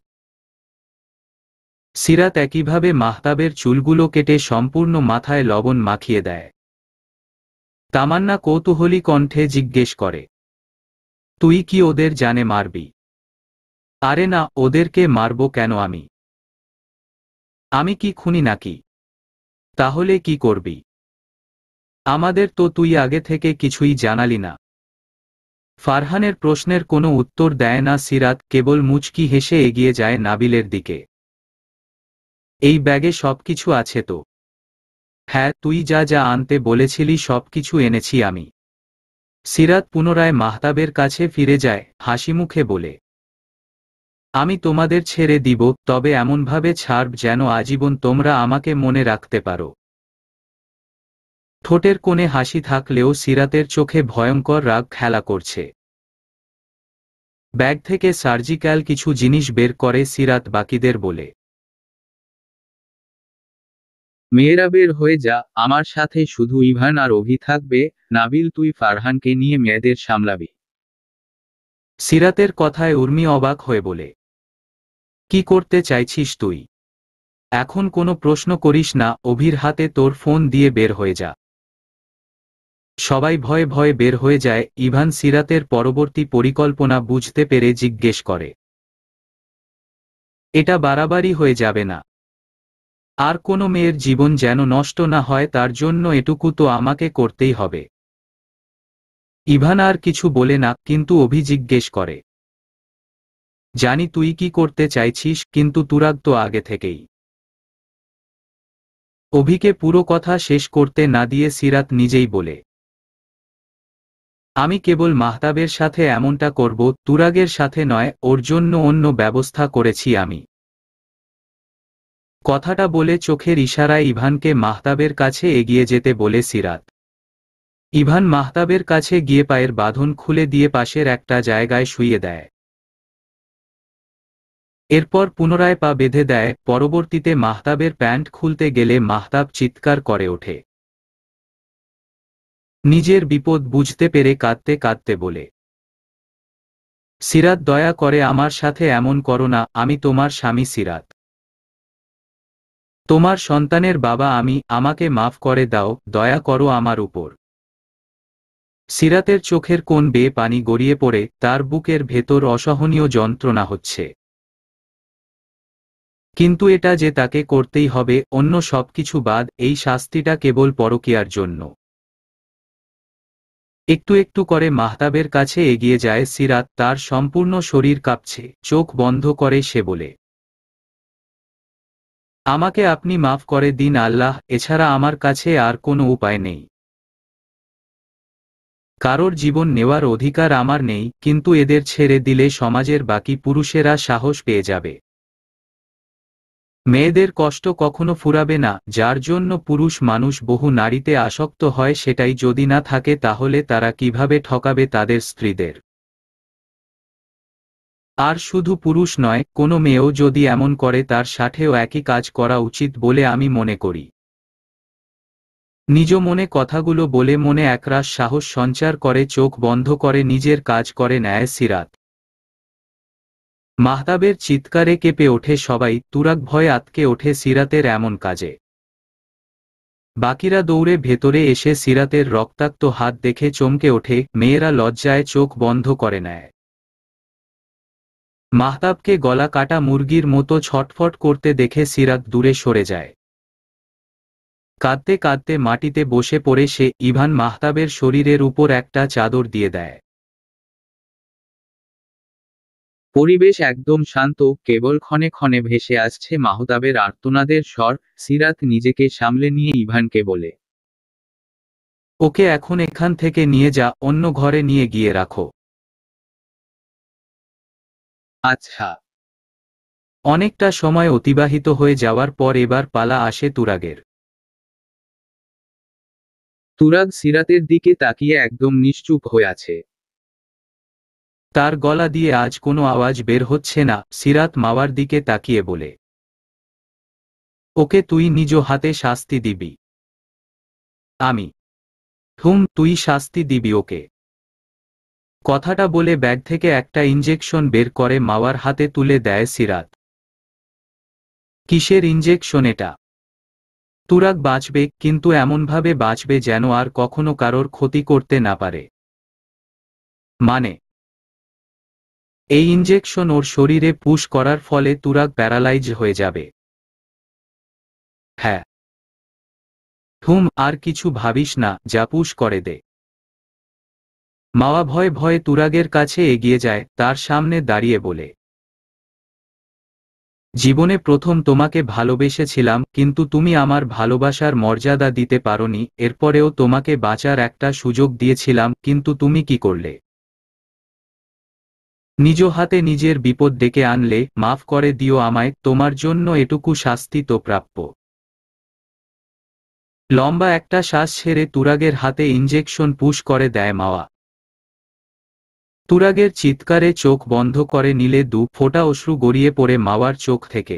[SPEAKER 1] সিরাত একইভাবে মাহতাবের চুলগুলো কেটে সম্পূর্ণ মাথায় লবণ মাখিয়ে দেয় তামান্না কৌতূহলী কণ্ঠে জিজ্ঞেস করে তুই কি ওদের জানে মারবি আরে না ওদেরকে মারব কেন আমি
[SPEAKER 2] আমি কি খুনি নাকি তাহলে কি করবি আমাদের তো তুই আগে থেকে কিছুই জানালি না ফারহানের
[SPEAKER 1] প্রশ্নের কোনো উত্তর দেয় না সিরাত কেবল মুচকি হেসে এগিয়ে যায় নাবিলের দিকে এই ব্যাগে সবকিছু আছে তো হ্যাঁ তুই যা যা আনতে বলেছিলি সবকিছু এনেছি আমি সিরাত পুনরায় মাহতাবের কাছে ফিরে যায় হাসিমুখে বলে আমি তোমাদের ছেড়ে দিব তবে এমনভাবে ছাড়ব যেন আজীবন তোমরা আমাকে মনে রাখতে পারো ঠোঁটের কোণে হাসি থাকলেও সিরাতের চোখে ভয়ঙ্কর রাগ খেলা করছে ব্যাগ থেকে সার্জিক্যাল কিছু জিনিস বের করে সিরাত বাকিদের বলে মেয়েরা বের হয়ে যা আমার সাথে শুধু ইভান আর অভি থাকবে নাবিল তুই ফারহানকে নিয়ে মেয়েদের সামলাবি সিরাতের কথায় উর্মি অবাক হয়ে বলে কি করতে চাইছিস তুই এখন কোনো প্রশ্ন করিস না অভির হাতে তোর ফোন দিয়ে বের হয়ে যা সবাই ভয়ে ভয়ে বের হয়ে যায় ইভান সিরাতের পরবর্তী পরিকল্পনা বুঝতে পেরে জিজ্ঞেস করে এটা বাড়াবাড়ি হয়ে যাবে না আর কোনো মেয়ের জীবন যেন নষ্ট না হয় তার জন্য এটুকু তো আমাকে করতেই হবে ইভান আর কিছু বলে না কিন্তু অভি জিজ্ঞেস করে জানি তুই কি করতে চাইছিস কিন্তু তুরাগ তো আগে থেকেই অভিকে পুরো কথা শেষ করতে না দিয়ে সিরাত নিজেই বলে আমি কেবল মাহতাবের সাথে এমনটা করব তুরাগের সাথে নয় ওর জন্য অন্য ব্যবস্থা করেছি আমি কথাটা বলে চোখের ইশারায় ইভানকে মাহতাবের কাছে এগিয়ে যেতে বলে সিরাত ইভান মাহতাবের কাছে গিয়ে পায়ের বাঁধন খুলে দিয়ে পাশের একটা জায়গায় শুয়ে দেয় এরপর পুনরায় পা বেঁধে দেয় পরবর্তীতে মাহতাবের প্যান্ট খুলতে গেলে মাহতাব চিৎকার করে ওঠে নিজের বিপদ বুঝতে পেরে কাঁদতে কাঁদতে বলে সিরাত দয়া করে আমার সাথে এমন করো না আমি তোমার স্বামী সিরাত তোমার সন্তানের বাবা আমি আমাকে মাফ করে দাও দয়া করো আমার উপর সিরাতের চোখের কোন বেয়ে পানি গড়িয়ে পড়ে তার বুকের ভেতর অসহনীয় যন্ত্রণা হচ্ছে কিন্তু এটা যে তাকে করতেই হবে অন্য সবকিছু বাদ এই শাস্তিটা কেবল পরকিয়ার জন্য একটু একটু করে মাহতাবের কাছে এগিয়ে যায় সিরাত তার সম্পূর্ণ শরীর কাঁপছে চোখ বন্ধ করে সে বলে আমাকে আপনি মাফ করে দিন আল্লাহ এছাড়া আমার কাছে আর কোনো উপায় নেই কারোর জীবন নেওয়ার অধিকার আমার নেই কিন্তু এদের ছেড়ে দিলে সমাজের বাকি পুরুষেরা সাহস পেয়ে যাবে মেয়েদের কষ্ট কখনো ফুরাবে না যার জন্য পুরুষ মানুষ বহু নারীতে আসক্ত হয় সেটাই যদি না থাকে তাহলে তারা কিভাবে ঠকাবে তাদের স্ত্রীদের আর শুধু পুরুষ নয় কোনো মেয়েও যদি এমন করে তার সাথেও একই কাজ করা উচিত বলে আমি মনে করি নিজ মনে কথাগুলো বলে মনে একরাশ সাহস সঞ্চার করে চোখ বন্ধ করে নিজের কাজ করে নেয় সিরাত মাহতাবের চিৎকারে কেঁপে ওঠে সবাই তুরাক ভয়ে আতকে ওঠে সিরাতের এমন কাজে বাকিরা দৌড়ে ভেতরে এসে সিরাতের রক্তাক্ত হাত দেখে চমকে ওঠে মেয়েরা লজ্জায় চোখ বন্ধ করে নেয় মাহতাবকে গলা কাটা মুরগির মতো ছটফট করতে দেখে সিরাত দূরে সরে যায় কাঁদতে কাঁদতে মাটিতে বসে পড়ে সে ইভান মাহতাবের শরীরের উপর একটা চাদর দিয়ে দেয় পরিবেশ একদম শান্ত কেবল ক্ষণে ক্ষণে ভেসে আসছে মাহতাবের আর্তনাদের স্বর সিরাত নিজেকে সামলে নিয়ে ইভানকে বলে
[SPEAKER 2] ওকে এখন এখান থেকে নিয়ে যা অন্য ঘরে নিয়ে গিয়ে রাখো আচ্ছা অনেকটা সময় অতিবাহিত হয়ে যাওয়ার পর এবার পালা আসে তুরাগের
[SPEAKER 1] তুরাগ সিরাতের দিকে তাকিয়ে একদম নিশ্চুপ হয়ে আছে তার গলা দিয়ে আজ কোনো আওয়াজ বের হচ্ছে না সিরাত মাওয়ার দিকে তাকিয়ে বলে
[SPEAKER 2] ওকে তুই নিজ হাতে শাস্তি দিবি আমি হুম তুই শাস্তি দিবি ওকে কথাটা বলে
[SPEAKER 1] ব্যাগ থেকে একটা ইঞ্জেকশন বের করে মাওয়ার হাতে তুলে দেয় সিরাত কিসের ইঞ্জেকশন এটা তুরাক বাঁচবে কিন্তু এমনভাবে বাঁচবে যেন আর কখনো কারোর ক্ষতি করতে না পারে মানে
[SPEAKER 2] এই ইঞ্জেকশন ওর শরীরে পুশ করার ফলে তুরাগ প্যারালাইজ হয়ে যাবে হ্যাঁ হুম আর কিছু ভাবিস না যা পুশ করে দে মাওয়া ভয় ভয়ে তুরাগের কাছে
[SPEAKER 1] এগিয়ে যায় তার সামনে দাঁড়িয়ে বলে জীবনে প্রথম তোমাকে ভালোবেসেছিলাম কিন্তু তুমি আমার ভালোবাসার মর্যাদা দিতে পারনি এরপরেও তোমাকে বাঁচার একটা সুযোগ দিয়েছিলাম কিন্তু তুমি কি করলে নিজ হাতে নিজের বিপদ ডেকে আনলে মাফ করে দিও আমায় তোমার জন্য এটুকু শাস্তি তো প্রাপ্য লম্বা একটা শ্বাস ছেড়ে তুরাগের হাতে ইঞ্জেকশন পুশ করে দেয় মাওয়া তুরাগের চিৎকারে চোখ বন্ধ করে নিলে দু ফোটা অশ্রু গড়িয়ে পড়ে মাওয়ার চোখ থেকে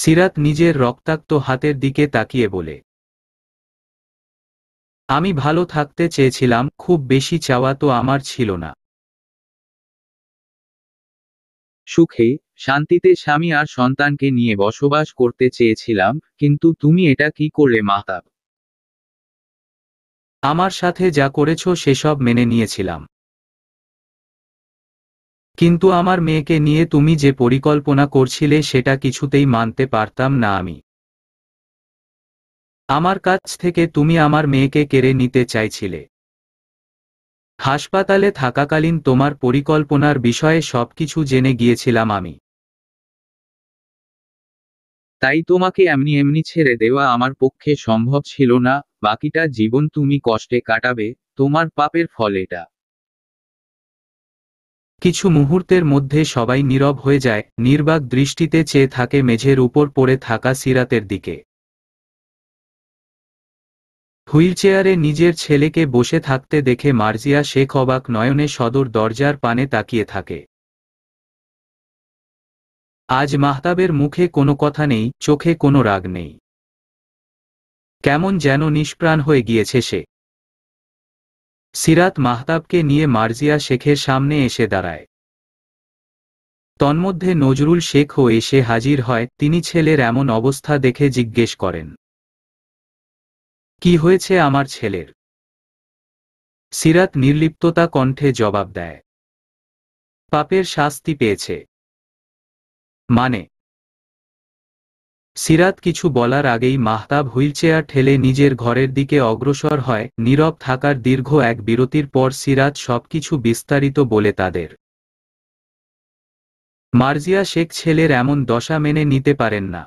[SPEAKER 1] সিরাত নিজের রক্তাক্ত হাতের দিকে তাকিয়ে বলে
[SPEAKER 2] আমি ভালো থাকতে চেয়েছিলাম খুব বেশি চাওয়া তো আমার ছিল না সুখে শান্তিতে স্বামী
[SPEAKER 1] আর সন্তানকে নিয়ে বসবাস করতে চেয়েছিলাম কিন্তু তুমি এটা কি করলে মাহতাব আমার সাথে যা করেছ সেসব মেনে নিয়েছিলাম কিন্তু আমার মেয়েকে নিয়ে তুমি যে পরিকল্পনা করছিলে সেটা কিছুতেই মানতে পারতাম না আমি আমার কাছ থেকে তুমি আমার মেয়েকে কেড়ে নিতে চাইছিলে হাসপাতালে থাকাকালীন তোমার পরিকল্পনার বিষয়ে সবকিছু জেনে গিয়েছিলাম আমি তাই তোমাকে এমনি এমনি ছেড়ে দেওয়া আমার পক্ষে সম্ভব ছিল না বাকিটা জীবন তুমি কষ্টে কাটাবে তোমার পাপের ফল এটা কিছু মুহূর্তের মধ্যে সবাই নীরব হয়ে যায় নির্বাক দৃষ্টিতে চেয়ে থাকে মেঝের উপর পড়ে থাকা সিরাতের দিকে হুইলচেয়ারে নিজের ছেলেকে বসে থাকতে দেখে মার্জিয়া শেখ অবাক নয়নে সদর দরজার পানে তাকিয়ে থাকে আজ মাহতাবের মুখে কোনো কথা নেই চোখে কোনো রাগ নেই কেমন যেন নিষ্প্রাণ হয়ে গিয়েছে সে সিরাত মাহতাবকে নিয়ে মার্জিয়া শেখের সামনে এসে দাঁড়ায় তন্মধ্যে নজরুল শেখও এসে হাজির হয় তিনি ছেলের এমন অবস্থা দেখে জিজ্ঞেস করেন কি হয়েছে আমার ছেলের সিরাত নির্লিপ্ততা কণ্ঠে জবাব দেয় পাপের শাস্তি পেয়েছে মানে সিরাত কিছু বলার আগেই মাহতাব হুইলচেয়ার ঠেলে নিজের ঘরের দিকে অগ্রসর হয় নীরব থাকার দীর্ঘ এক বিরতির পর সিরাত সবকিছু বিস্তারিত বলে তাদের মার্জিয়া শেখ ছেলের এমন দশা মেনে নিতে পারেন না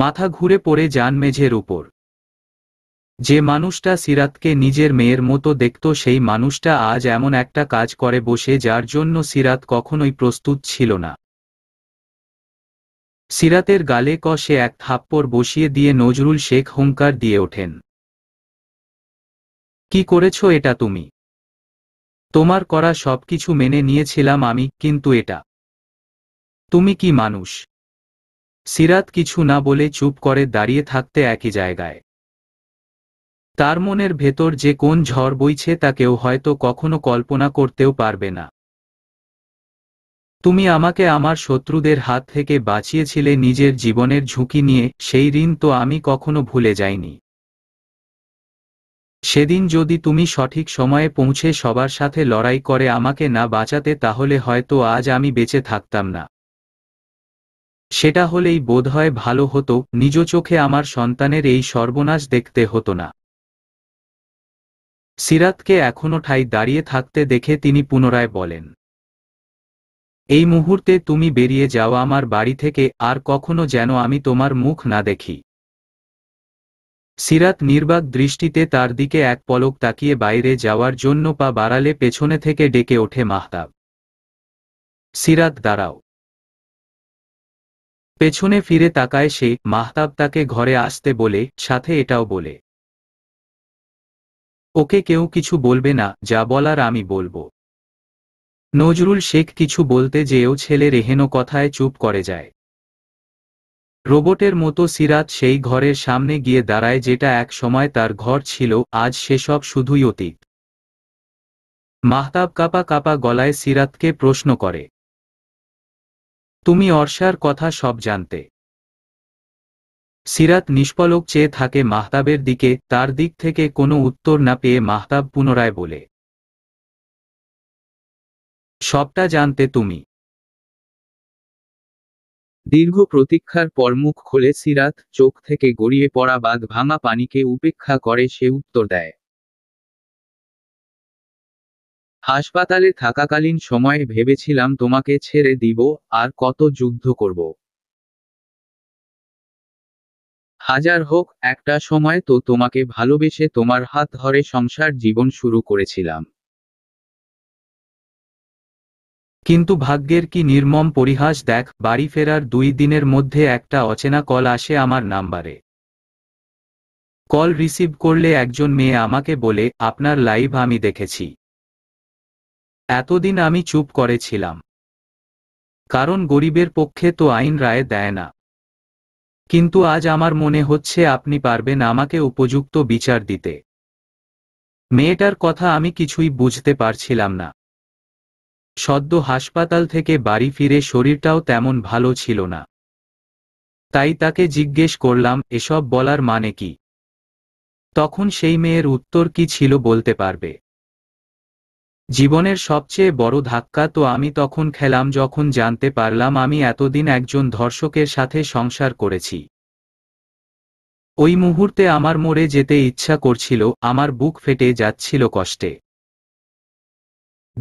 [SPEAKER 1] মাথা ঘুরে পড়ে যান মেঝের উপর যে মানুষটা সিরাতকে নিজের মেয়ের মতো দেখত সেই মানুষটা আজ এমন একটা কাজ করে বসে যার জন্য সিরাত কখনোই প্রস্তুত ছিল না সিরাতের গালে কষে এক থাপ্পড় বসিয়ে দিয়ে নজরুল শেখ হুঙ্কার দিয়ে ওঠেন
[SPEAKER 2] কি করেছ এটা তুমি তোমার করা সবকিছু মেনে নিয়েছিলাম আমি কিন্তু এটা তুমি কি মানুষ
[SPEAKER 1] সিরাত কিছু না বলে চুপ করে দাঁড়িয়ে থাকতে একই জায়গায় তার মনের ভেতর যে কোন ঝড় বইছে তা কেউ হয়তো কখনো কল্পনা করতেও পারবে না তুমি আমাকে আমার শত্রুদের হাত থেকে বাঁচিয়েছিলে নিজের জীবনের ঝুঁকি নিয়ে সেই ঋণ তো আমি কখনো ভুলে যাইনি সেদিন যদি তুমি সঠিক সময়ে পৌঁছে সবার সাথে লড়াই করে আমাকে না বাঁচাতে তাহলে হয়তো আজ আমি বেঁচে থাকতাম না সেটা হলেই বোধহয় ভালো হতো নিজ চোখে আমার সন্তানের এই সর্বনাশ দেখতে হতো না সিরাতকে এখনো ঠাই দাঁড়িয়ে থাকতে দেখে তিনি পুনরায় বলেন এই মুহূর্তে তুমি বেরিয়ে যাও আমার বাড়ি থেকে আর কখনো যেন আমি তোমার মুখ না দেখি সিরাত নির্বাক দৃষ্টিতে তার দিকে এক পলক তাকিয়ে বাইরে যাওয়ার জন্য পা বাড়ালে পেছনে থেকে ডেকে ওঠে মাহতাব সিরাত দাঁড়াও পেছনে ফিরে তাকায় সে মাহতাব তাকে ঘরে আসতে বলে সাথে এটাও বলে ওকে কেউ কিছু বলবে না যা বলার আমি বলবো নজরুল শেখ কিছু বলতে যেও ছেলে রেহেনো কথায় চুপ করে যায় রোবটের মতো সিরাত সেই ঘরের সামনে গিয়ে দাঁড়ায় যেটা এক সময় তার ঘর ছিল আজ সেসব শুধুই অতীত মাহতাব কাপা কাপা গলায় সিরাতকে প্রশ্ন করে তুমি অর্ষার কথা সব জানতে সিরাত নিষ্পলক চেয়ে থাকে মাহতাবের দিকে
[SPEAKER 2] তার দিক থেকে কোনো উত্তর না পেয়ে মাহতাব পুনরায় বলে সবটা জানতে তুমি
[SPEAKER 1] দীর্ঘ প্রতীক্ষার পর মুখ খোলে সিরাত চোখ থেকে গড়িয়ে পড়া বাদ ভাঙা পানিকে উপেক্ষা করে সে উত্তর দেয় হাসপাতালে থাকাকালীন সময়ে ভেবেছিলাম তোমাকে ছেড়ে দিব আর কত যুদ্ধ করব হাজার হোক একটা সময় তো তোমাকে ভালোবেসে তোমার হাত ধরে সংসার জীবন শুরু করেছিলাম কিন্তু ভাগ্যের কি নির্মম পরিহাস দেখ বাড়ি ফেরার দুই দিনের মধ্যে একটা অচেনা কল আসে আমার নাম্বারে কল রিসিভ করলে একজন মেয়ে আমাকে বলে আপনার লাইভ আমি দেখেছি এতদিন আমি চুপ করেছিলাম কারণ গরিবের পক্ষে তো আইন রায় দেয় না কিন্তু আজ আমার মনে হচ্ছে আপনি পারবেন আমাকে উপযুক্ত বিচার দিতে মেয়েটার কথা আমি কিছুই বুঝতে পারছিলাম না সদ্য হাসপাতাল থেকে বাড়ি ফিরে শরীরটাও তেমন ভালো ছিল না তাই তাকে জিজ্ঞেস করলাম এসব বলার মানে কি তখন সেই মেয়ের উত্তর কি ছিল বলতে পারবে জীবনের সবচেয়ে বড় ধাক্কা তো আমি তখন খেলাম যখন জানতে পারলাম আমি এতদিন একজন ধর্ষকের সাথে সংসার করেছি ওই মুহূর্তে আমার মরে যেতে ইচ্ছা করছিল আমার বুক ফেটে যাচ্ছিল কষ্টে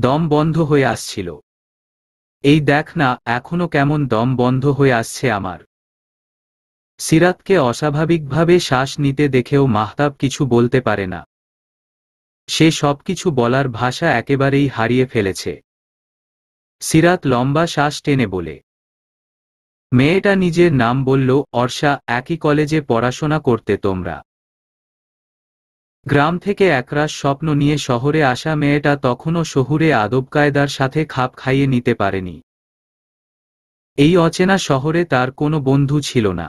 [SPEAKER 1] দম বন্ধ হয়ে আসছিল এই দেখ না এখনো কেমন দম বন্ধ হয়ে আসছে আমার সিরাতকে অস্বাভাবিকভাবে শ্বাস নিতে দেখেও মাহতাব কিছু বলতে পারে না সে সবকিছু বলার ভাষা একেবারেই হারিয়ে ফেলেছে সিরাত লম্বা শ্বাস টেনে বলে মেয়েটা নিজের নাম বলল অর্ষা একই কলেজে পড়াশোনা করতে তোমরা গ্রাম থেকে একরাশ স্বপ্ন নিয়ে শহরে আসা মেয়েটা তখনও শহুরে আদবকায়দার সাথে খাপ খাইয়ে নিতে পারেনি এই অচেনা শহরে তার কোনো বন্ধু ছিল না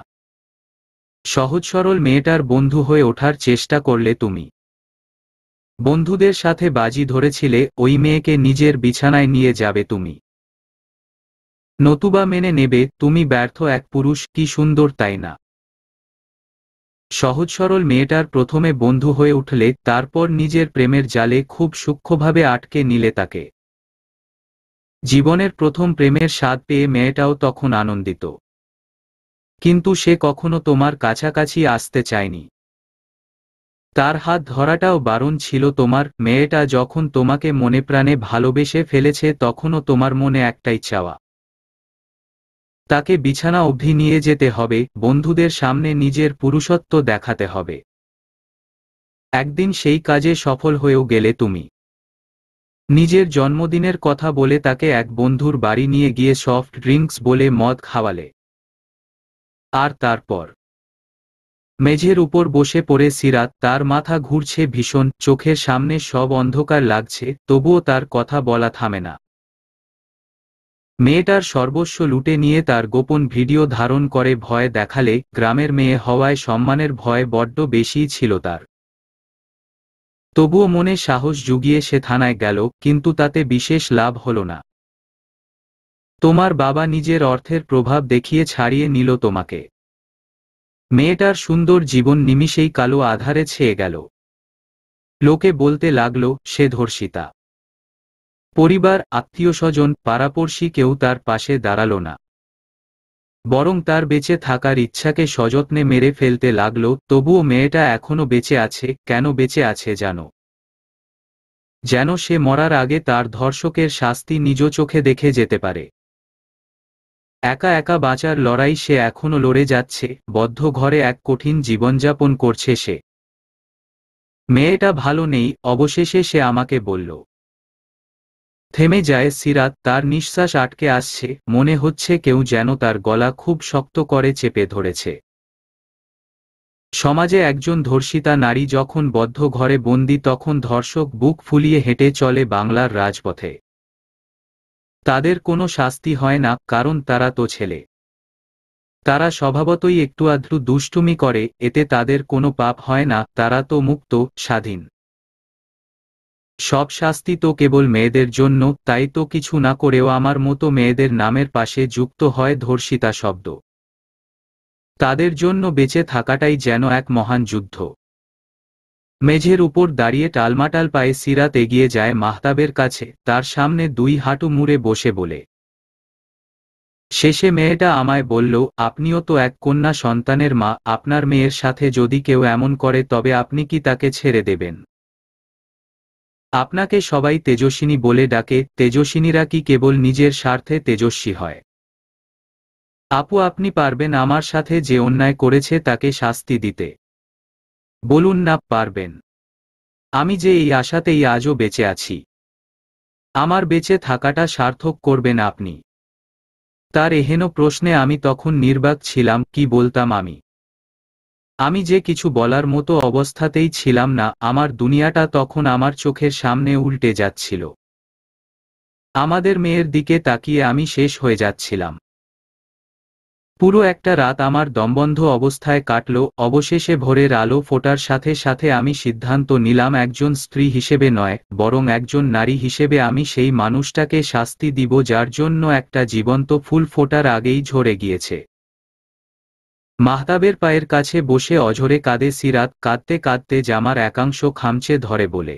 [SPEAKER 1] সহজ সরল মেয়েটার বন্ধু হয়ে ওঠার চেষ্টা করলে তুমি বন্ধুদের সাথে বাজি ধরেছিলে ওই মেয়েকে নিজের বিছানায় নিয়ে যাবে তুমি নতুবা মেনে নেবে তুমি ব্যর্থ এক পুরুষ কি সুন্দর তাই না সহজ সরল মেয়েটার প্রথমে বন্ধু হয়ে উঠলে তারপর নিজের প্রেমের জালে খুব সূক্ষ্মভাবে আটকে নিলে তাকে জীবনের প্রথম প্রেমের স্বাদ পেয়ে মেয়েটাও তখন আনন্দিত কিন্তু সে কখনো তোমার কাছাকাছি আসতে চায়নি তার হাত ধরাটাও বারণ ছিল তোমার মেয়েটা যখন তোমাকে মনে প্রাণে ভালোবেসে ফেলেছে তখনও তোমার মনে একটাই চাওয়া তাকে বিছানা অবধি নিয়ে যেতে হবে বন্ধুদের সামনে নিজের পুরুষত্ব দেখাতে হবে একদিন সেই কাজে সফল হয়েও গেলে তুমি নিজের জন্মদিনের কথা বলে তাকে এক বন্ধুর বাড়ি নিয়ে গিয়ে সফট ড্রিঙ্কস বলে মদ খাওয়ালে আর তারপর মেঝের উপর বসে পড়ে সিরাত তার মাথা ঘুরছে ভীষণ চোখের সামনে সব অন্ধকার লাগছে তবুও তার কথা বলা থামে না মেয়েটার সর্বস্ব লুটে নিয়ে তার গোপন ভিডিও ধারণ করে ভয় দেখালে গ্রামের মেয়ে হওয়ায় সম্মানের ভয় বড্ড বেশি ছিল তার তবুও মনে সাহস জুগিয়ে সে থানায় গেল কিন্তু তাতে বিশেষ লাভ হল না তোমার বাবা নিজের অর্থের প্রভাব দেখিয়ে ছাড়িয়ে নিল তোমাকে মেয়েটার সুন্দর জীবন নিমিষেই কালো আধারে ছেয়ে গেল লোকে বলতে লাগল সে ধর্ষিতা পরিবার আত্মীয় স্বজন পাড়াপড়শি কেউ তার পাশে দাঁড়াল না বরং তার বেঁচে থাকার ইচ্ছাকে সযত্নে মেরে ফেলতে লাগল তবুও মেয়েটা এখনো বেঁচে আছে কেন বেঁচে আছে জানো যেন সে মরার আগে তার ধর্ষকের শাস্তি নিজ চোখে দেখে যেতে পারে একা একা বাঁচার লড়াই সে এখনও লড়ে যাচ্ছে বদ্ধ ঘরে এক কঠিন জীবনযাপন করছে সে মেয়েটা ভালো নেই অবশেষে সে আমাকে বলল থেমে যায় সিরাত তার নিঃশ্বাস আটকে আসছে মনে হচ্ছে কেউ যেন তার গলা খুব শক্ত করে চেপে ধরেছে সমাজে একজন ধর্ষিতা নারী যখন বদ্ধ ঘরে বন্দি তখন ধর্ষক বুক ফুলিয়ে হেঁটে চলে বাংলার রাজপথে তাদের কোনো শাস্তি হয় না কারণ তারা তো ছেলে তারা স্বভাবতই একটু আধটু দুষ্টুমি করে এতে তাদের কোনো পাপ হয় না তারা তো মুক্ত স্বাধীন সব শাস্তি তো কেবল মেয়েদের জন্য তাই তো কিছু না করেও আমার মতো মেয়েদের নামের পাশে যুক্ত হয় ধর্ষিতা শব্দ তাদের জন্য বেঁচে থাকাটাই যেন এক মহান যুদ্ধ মেঝের উপর দাঁড়িয়ে টালমাটাল পায়ে সিরাত এগিয়ে যায় মাহতাবের কাছে তার সামনে দুই হাঁটু মুড়ে বসে বলে শেষে মেয়েটা আমায় বলল আপনিও তো এক কন্যা সন্তানের মা আপনার মেয়ের সাথে যদি কেউ এমন করে তবে আপনি কি তাকে ছেড়ে দেবেন আপনাকে সবাই তেজস্বিনী বলে ডাকে তেজস্বিনীরা কি কেবল নিজের স্বার্থে তেজস্বী হয় আপু আপনি পারবেন আমার সাথে যে অন্যায় করেছে তাকে শাস্তি দিতে বলুন না পারবেন আমি যে এই আশাতেই আজও বেঁচে আছি আমার বেঁচে থাকাটা সার্থক করবেন আপনি তার এহেন প্রশ্নে আমি তখন নির্বাক ছিলাম কি বলতাম আমি আমি যে কিছু বলার মতো অবস্থাতেই ছিলাম না আমার দুনিয়াটা তখন আমার চোখের সামনে উল্টে যাচ্ছিল আমাদের মেয়ের দিকে তাকিয়ে আমি শেষ হয়ে যাচ্ছিলাম পুরো একটা রাত আমার দমবন্ধ অবস্থায় কাটল অবশেষে ভোরের আলো ফোটার সাথে সাথে আমি সিদ্ধান্ত নিলাম একজন স্ত্রী হিসেবে নয় বরং একজন নারী হিসেবে আমি সেই মানুষটাকে শাস্তি দিব যার জন্য একটা জীবন্ত ফুল ফোটার আগেই ঝরে গিয়েছে মাহতাবের পায়ের কাছে বসে অঝরে কাঁদে সিরাত কাঁদতে কাঁদতে জামার একাংশ খামছে ধরে বলে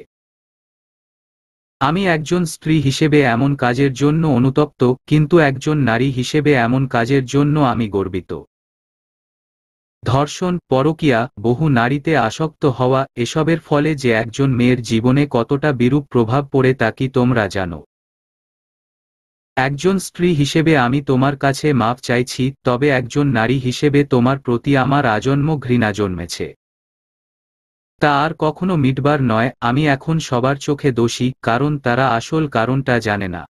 [SPEAKER 1] আমি একজন স্ত্রী হিসেবে এমন কাজের জন্য অনুতপ্ত কিন্তু একজন নারী হিসেবে এমন কাজের জন্য আমি গর্বিত ধর্ষণ পরকিয়া বহু নারীতে আসক্ত হওয়া এসবের ফলে যে একজন মেয়ের জীবনে কতটা বিরূপ প্রভাব পড়ে তা কি তোমরা জানো একজন স্ত্রী হিসেবে আমি তোমার কাছে মাপ চাইছি তবে একজন নারী হিসেবে তোমার প্রতি আমার আজন্ম ঘৃণা জন্মেছে তা আর কখনো মিটবার নয় আমি এখন সবার চোখে দোষী কারণ তারা আসল কারণটা জানে না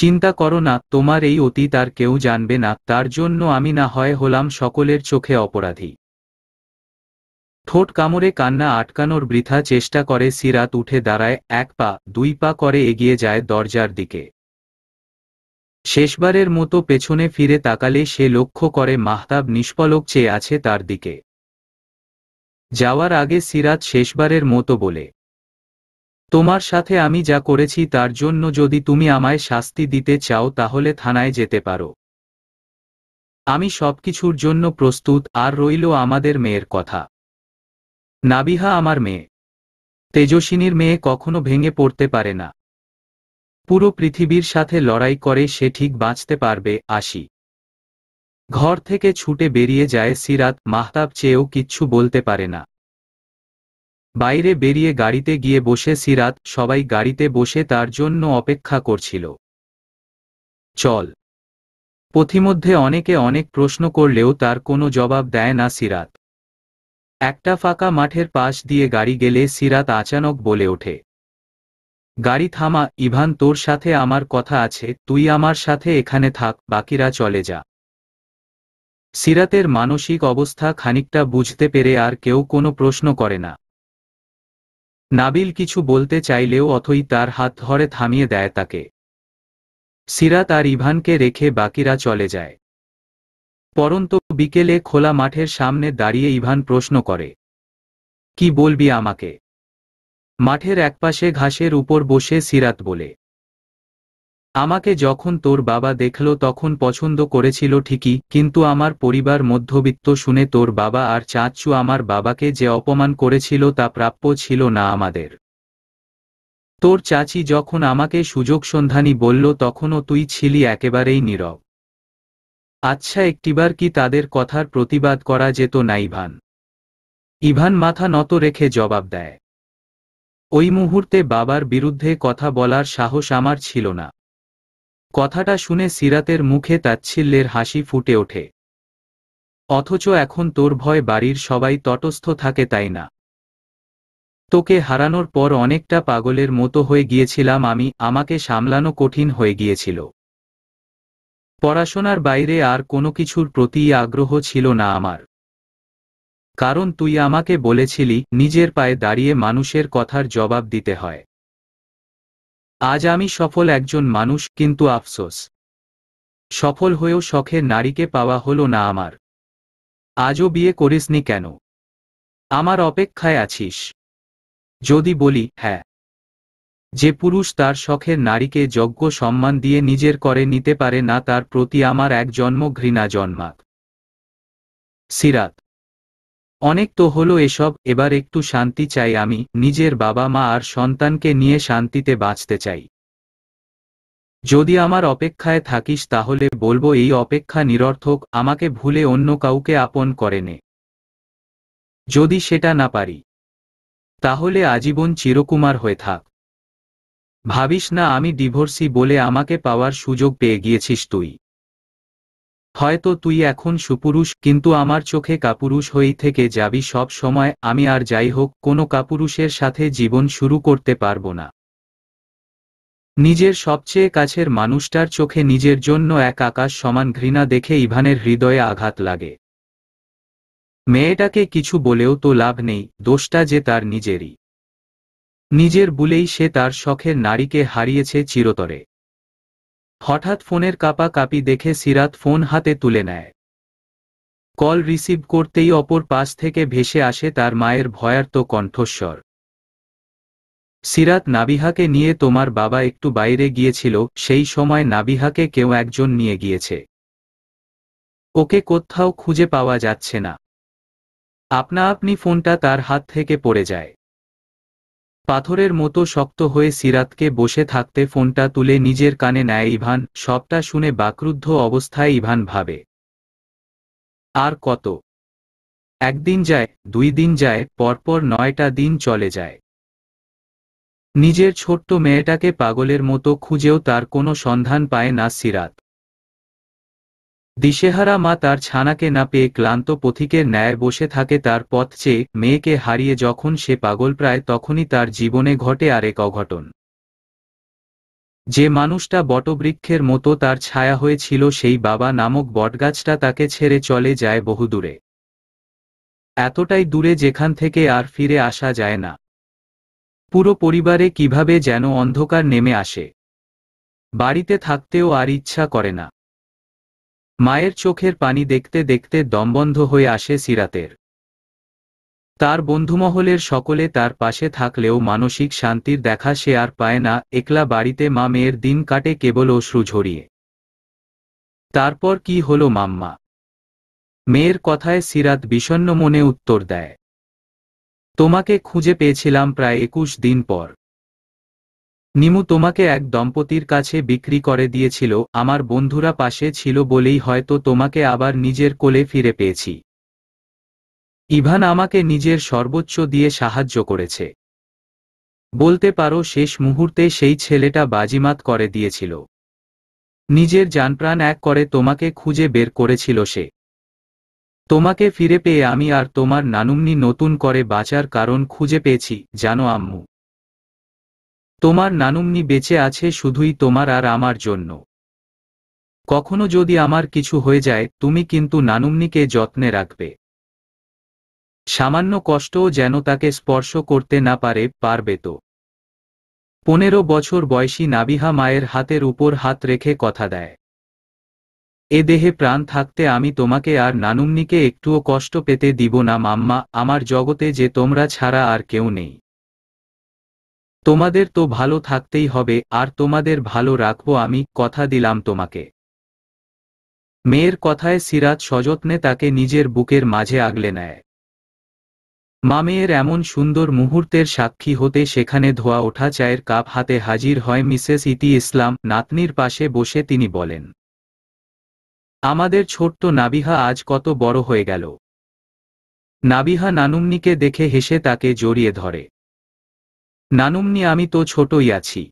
[SPEAKER 1] চিন্তা করো না তোমার এই অতীত আর কেউ জানবে না তার জন্য আমি না হয় হলাম সকলের চোখে অপরাধী ঠোঁট কামড়ে কান্না আটকানোর বৃথা চেষ্টা করে সিরাত উঠে দাঁড়ায় এক পা দুই পা করে এগিয়ে যায় দরজার দিকে শেষবারের মতো পেছনে ফিরে তাকালে সে লক্ষ্য করে মাহতাব নিষ্পলক চেয়ে আছে তার দিকে যাওয়ার আগে সিরাত শেষবারের মতো বলে তোমার সাথে আমি যা করেছি তার জন্য যদি তুমি আমায় শাস্তি দিতে চাও তাহলে থানায় যেতে পারো আমি সবকিছুর জন্য প্রস্তুত আর রইল আমাদের মেয়ের কথা নাবিহা আমার মেয়ে তেজস্বিনীর মেয়ে কখনো ভেঙে পড়তে পারে না পুরো পৃথিবীর সাথে লড়াই করে সে ঠিক বাঁচতে পারবে আশি ঘর থেকে ছুটে বেরিয়ে যায় সিরাত মাহতাব চেয়েও কিচ্ছু বলতে পারে না বাইরে বেরিয়ে গাড়িতে গিয়ে বসে সিরাত সবাই গাড়িতে বসে তার জন্য অপেক্ষা করছিল চল পথিমধ্যে অনেকে অনেক প্রশ্ন করলেও তার কোনো জবাব দেয় না সিরাত একটা ফাঁকা মাঠের পাশ দিয়ে গাড়ি গেলে সিরাত আচানক বলে ওঠে গাড়ি থামা ইভান তোর সাথে আমার কথা আছে তুই আমার সাথে এখানে থাক বাকিরা চলে যা সিরাতের মানসিক অবস্থা খানিকটা বুঝতে পেরে আর কেউ কোনো প্রশ্ন করে না নাবিল কিছু বলতে চাইলেও অথই তার হাত ধরে থামিয়ে দেয় তাকে সিরাত আর ইভানকে রেখে বাকিরা চলে যায় পরন্ত বিকেলে খোলা মাঠের সামনে দাঁড়িয়ে ইভান প্রশ্ন করে কি বলবি আমাকে মাঠের একপাশে ঘাসের উপর বসে সিরাত বলে আমাকে যখন তোর বাবা দেখল তখন পছন্দ করেছিল ঠিকই কিন্তু আমার পরিবার মধ্যবিত্ত শুনে তোর বাবা আর চাচু আমার বাবাকে যে অপমান করেছিল তা প্রাপ্য ছিল না আমাদের তোর চাচি যখন আমাকে সুযোগ সন্ধানী বলল তখনও তুই ছিলি একেবারেই নীরব আচ্ছা একটিবার কি তাদের কথার প্রতিবাদ করা যেত না ইভান ইভান মাথা নত রেখে জবাব দেয় ওই মুহূর্তে বাবার বিরুদ্ধে কথা বলার সাহস আমার ছিল না কথাটা শুনে সিরাতের মুখে তাচ্ছিল্যের হাসি ফুটে ওঠে অথচ এখন তোর ভয় বাড়ির সবাই তটস্থ থাকে তাই না তোকে হারানোর পর অনেকটা পাগলের মতো হয়ে গিয়েছিলাম আমি আমাকে সামলানো কঠিন হয়ে গিয়েছিল পড়াশোনার বাইরে আর কোনো কিছুর প্রতি আগ্রহ ছিল না আমার কারণ তুই আমাকে বলেছিলি নিজের পায়ে দাঁড়িয়ে মানুষের কথার জবাব দিতে হয় আজ আমি সফল একজন মানুষ কিন্তু আফসোস সফল হয়েও শখের নারীকে পাওয়া হলো না আমার আজও বিয়ে করিসনি কেন আমার অপেক্ষায় আছিস যদি বলি হ্যাঁ যে পুরুষ তার শখের নারীকে যজ্ঞ সম্মান দিয়ে নিজের করে নিতে পারে না তার প্রতি আমার এক জন্ম ঘৃণা জন্মাক সিরাত অনেক তো হলো এসব এবার একটু শান্তি চাই আমি নিজের বাবা মা আর সন্তানকে নিয়ে শান্তিতে বাঁচতে চাই যদি আমার অপেক্ষায় থাকিস তাহলে বলবো এই অপেক্ষা নিরর্থক আমাকে ভুলে অন্য কাউকে আপন করে নে যদি সেটা না পারি তাহলে আজীবন চিরকুমার হয়ে থাক ভাবিস না আমি ডিভোর্সি বলে আমাকে পাওয়ার সুযোগ পেয়ে গিয়েছিস তুই হয়তো তুই এখন সুপুরুষ কিন্তু আমার চোখে কাপুরুষ হয়েই থেকে যাবি সব সময় আমি আর যাই হোক কোনো কাপুরুষের সাথে জীবন শুরু করতে পারবো না নিজের সবচেয়ে কাছের মানুষটার চোখে নিজের জন্য এক আকাশ সমান ঘৃণা দেখে ইভানের হৃদয়ে আঘাত লাগে মেয়েটাকে কিছু বলেও তো লাভ নেই দোষটা যে তার নিজেরই নিজের বুলেই সে তার শখের নারীকে হারিয়েছে চিরতরে হঠাৎ ফোনের কাপা কাপি দেখে সিরাত ফোন হাতে তুলে নেয় কল রিসিভ করতেই অপর পাশ থেকে ভেসে আসে তার মায়ের ভয়ার্ত কণ্ঠস্বর সিরাত নাবিহাকে নিয়ে তোমার বাবা একটু বাইরে গিয়েছিল সেই সময় নাবিহাকে কেউ একজন নিয়ে গিয়েছে ওকে কোথাও খুঁজে পাওয়া যাচ্ছে না আপনা আপনি ফোনটা তার হাত থেকে পড়ে যায় পাথরের মতো শক্ত হয়ে সিরাতকে বসে থাকতে ফোনটা তুলে নিজের কানে নেয় ইভান সবটা শুনে বাকরুদ্ধ অবস্থায় ইভান ভাবে আর কত একদিন যায় দুই দিন যায় পরপর নয়টা দিন চলে যায় নিজের ছোট্ট মেয়েটাকে পাগলের মতো খুঁজেও তার কোনো সন্ধান পায় না সিরাত দিশেহারা মা তার ছানাকে না পেয়ে ক্লান্ত পথিকের ন্যায় বসে থাকে তার পথ চেয়ে মেয়েকে হারিয়ে যখন সে পাগল প্রায় তখনই তার জীবনে ঘটে আরেক অঘটন যে মানুষটা বটবৃক্ষের মতো তার ছায়া হয়েছিল সেই বাবা নামক বটগাছটা তাকে ছেড়ে চলে যায় বহুদূরে এতটাই দূরে যেখান থেকে আর ফিরে আসা যায় না পুরো পরিবারে কিভাবে যেন অন্ধকার নেমে আসে বাড়িতে থাকতেও আর ইচ্ছা করে না মায়ের চোখের পানি দেখতে দেখতে দমবন্ধ হয়ে আসে সিরাতের তার বন্ধুমহলের সকলে তার পাশে থাকলেও মানসিক শান্তির দেখা সে আর পায় না একলা বাড়িতে মা মেয়ের দিন কাটে কেবল অশ্রু ঝরিয়ে তারপর কি হল মাম্মা মেয়ের কথায় সিরাত বিষণ্ন মনে উত্তর দেয় তোমাকে খুঁজে পেয়েছিলাম প্রায় একুশ দিন পর নিমু তোমাকে এক দম্পতির কাছে বিক্রি করে দিয়েছিল আমার বন্ধুরা পাশে ছিল বলেই হয়তো তোমাকে আবার নিজের কোলে ফিরে পেয়েছি ইভান আমাকে নিজের সর্বোচ্চ দিয়ে সাহায্য করেছে বলতে পারো শেষ মুহূর্তে সেই ছেলেটা বাজিমাত করে দিয়েছিল নিজের জানপ্রাণ এক করে তোমাকে খুঁজে বের করেছিল সে তোমাকে ফিরে পেয়ে আমি আর তোমার নানুমনি নতুন করে বাঁচার কারণ খুঁজে পেয়েছি জানো আম্মু তোমার নানুমনি বেঁচে আছে শুধুই তোমার আর আমার জন্য কখনো যদি আমার কিছু হয়ে যায় তুমি কিন্তু নানুমনিকে যত্নে রাখবে সামান্য কষ্টও যেন তাকে স্পর্শ করতে না পারে পারবে তো পনেরো বছর বয়সী নাবিহা মায়ের হাতের উপর হাত রেখে কথা দেয় এ দেহে প্রাণ থাকতে আমি তোমাকে আর নানুমনিকে একটুও কষ্ট পেতে দিব না মাম্মা আমার জগতে যে তোমরা ছাড়া আর কেউ নেই তোমাদের তো ভালো থাকতেই হবে আর তোমাদের ভালো রাখবো আমি কথা দিলাম তোমাকে মেয়ের কথায় সিরাজ সযত্নে তাকে নিজের বুকের মাঝে আগলে নেয় মামেয়ের এমন সুন্দর মুহূর্তের সাক্ষী হতে সেখানে ধোয়া ওঠা চায়ের কাপ হাতে হাজির হয় মিসেস ইতি ইসলাম নাতনির পাশে বসে তিনি বলেন আমাদের ছোট্ট নাবিহা আজ কত বড় হয়ে গেল নাবিহা নানুমনিকে দেখে হেসে তাকে জড়িয়ে ধরে নানুমনি আমি তো ছোটই আছি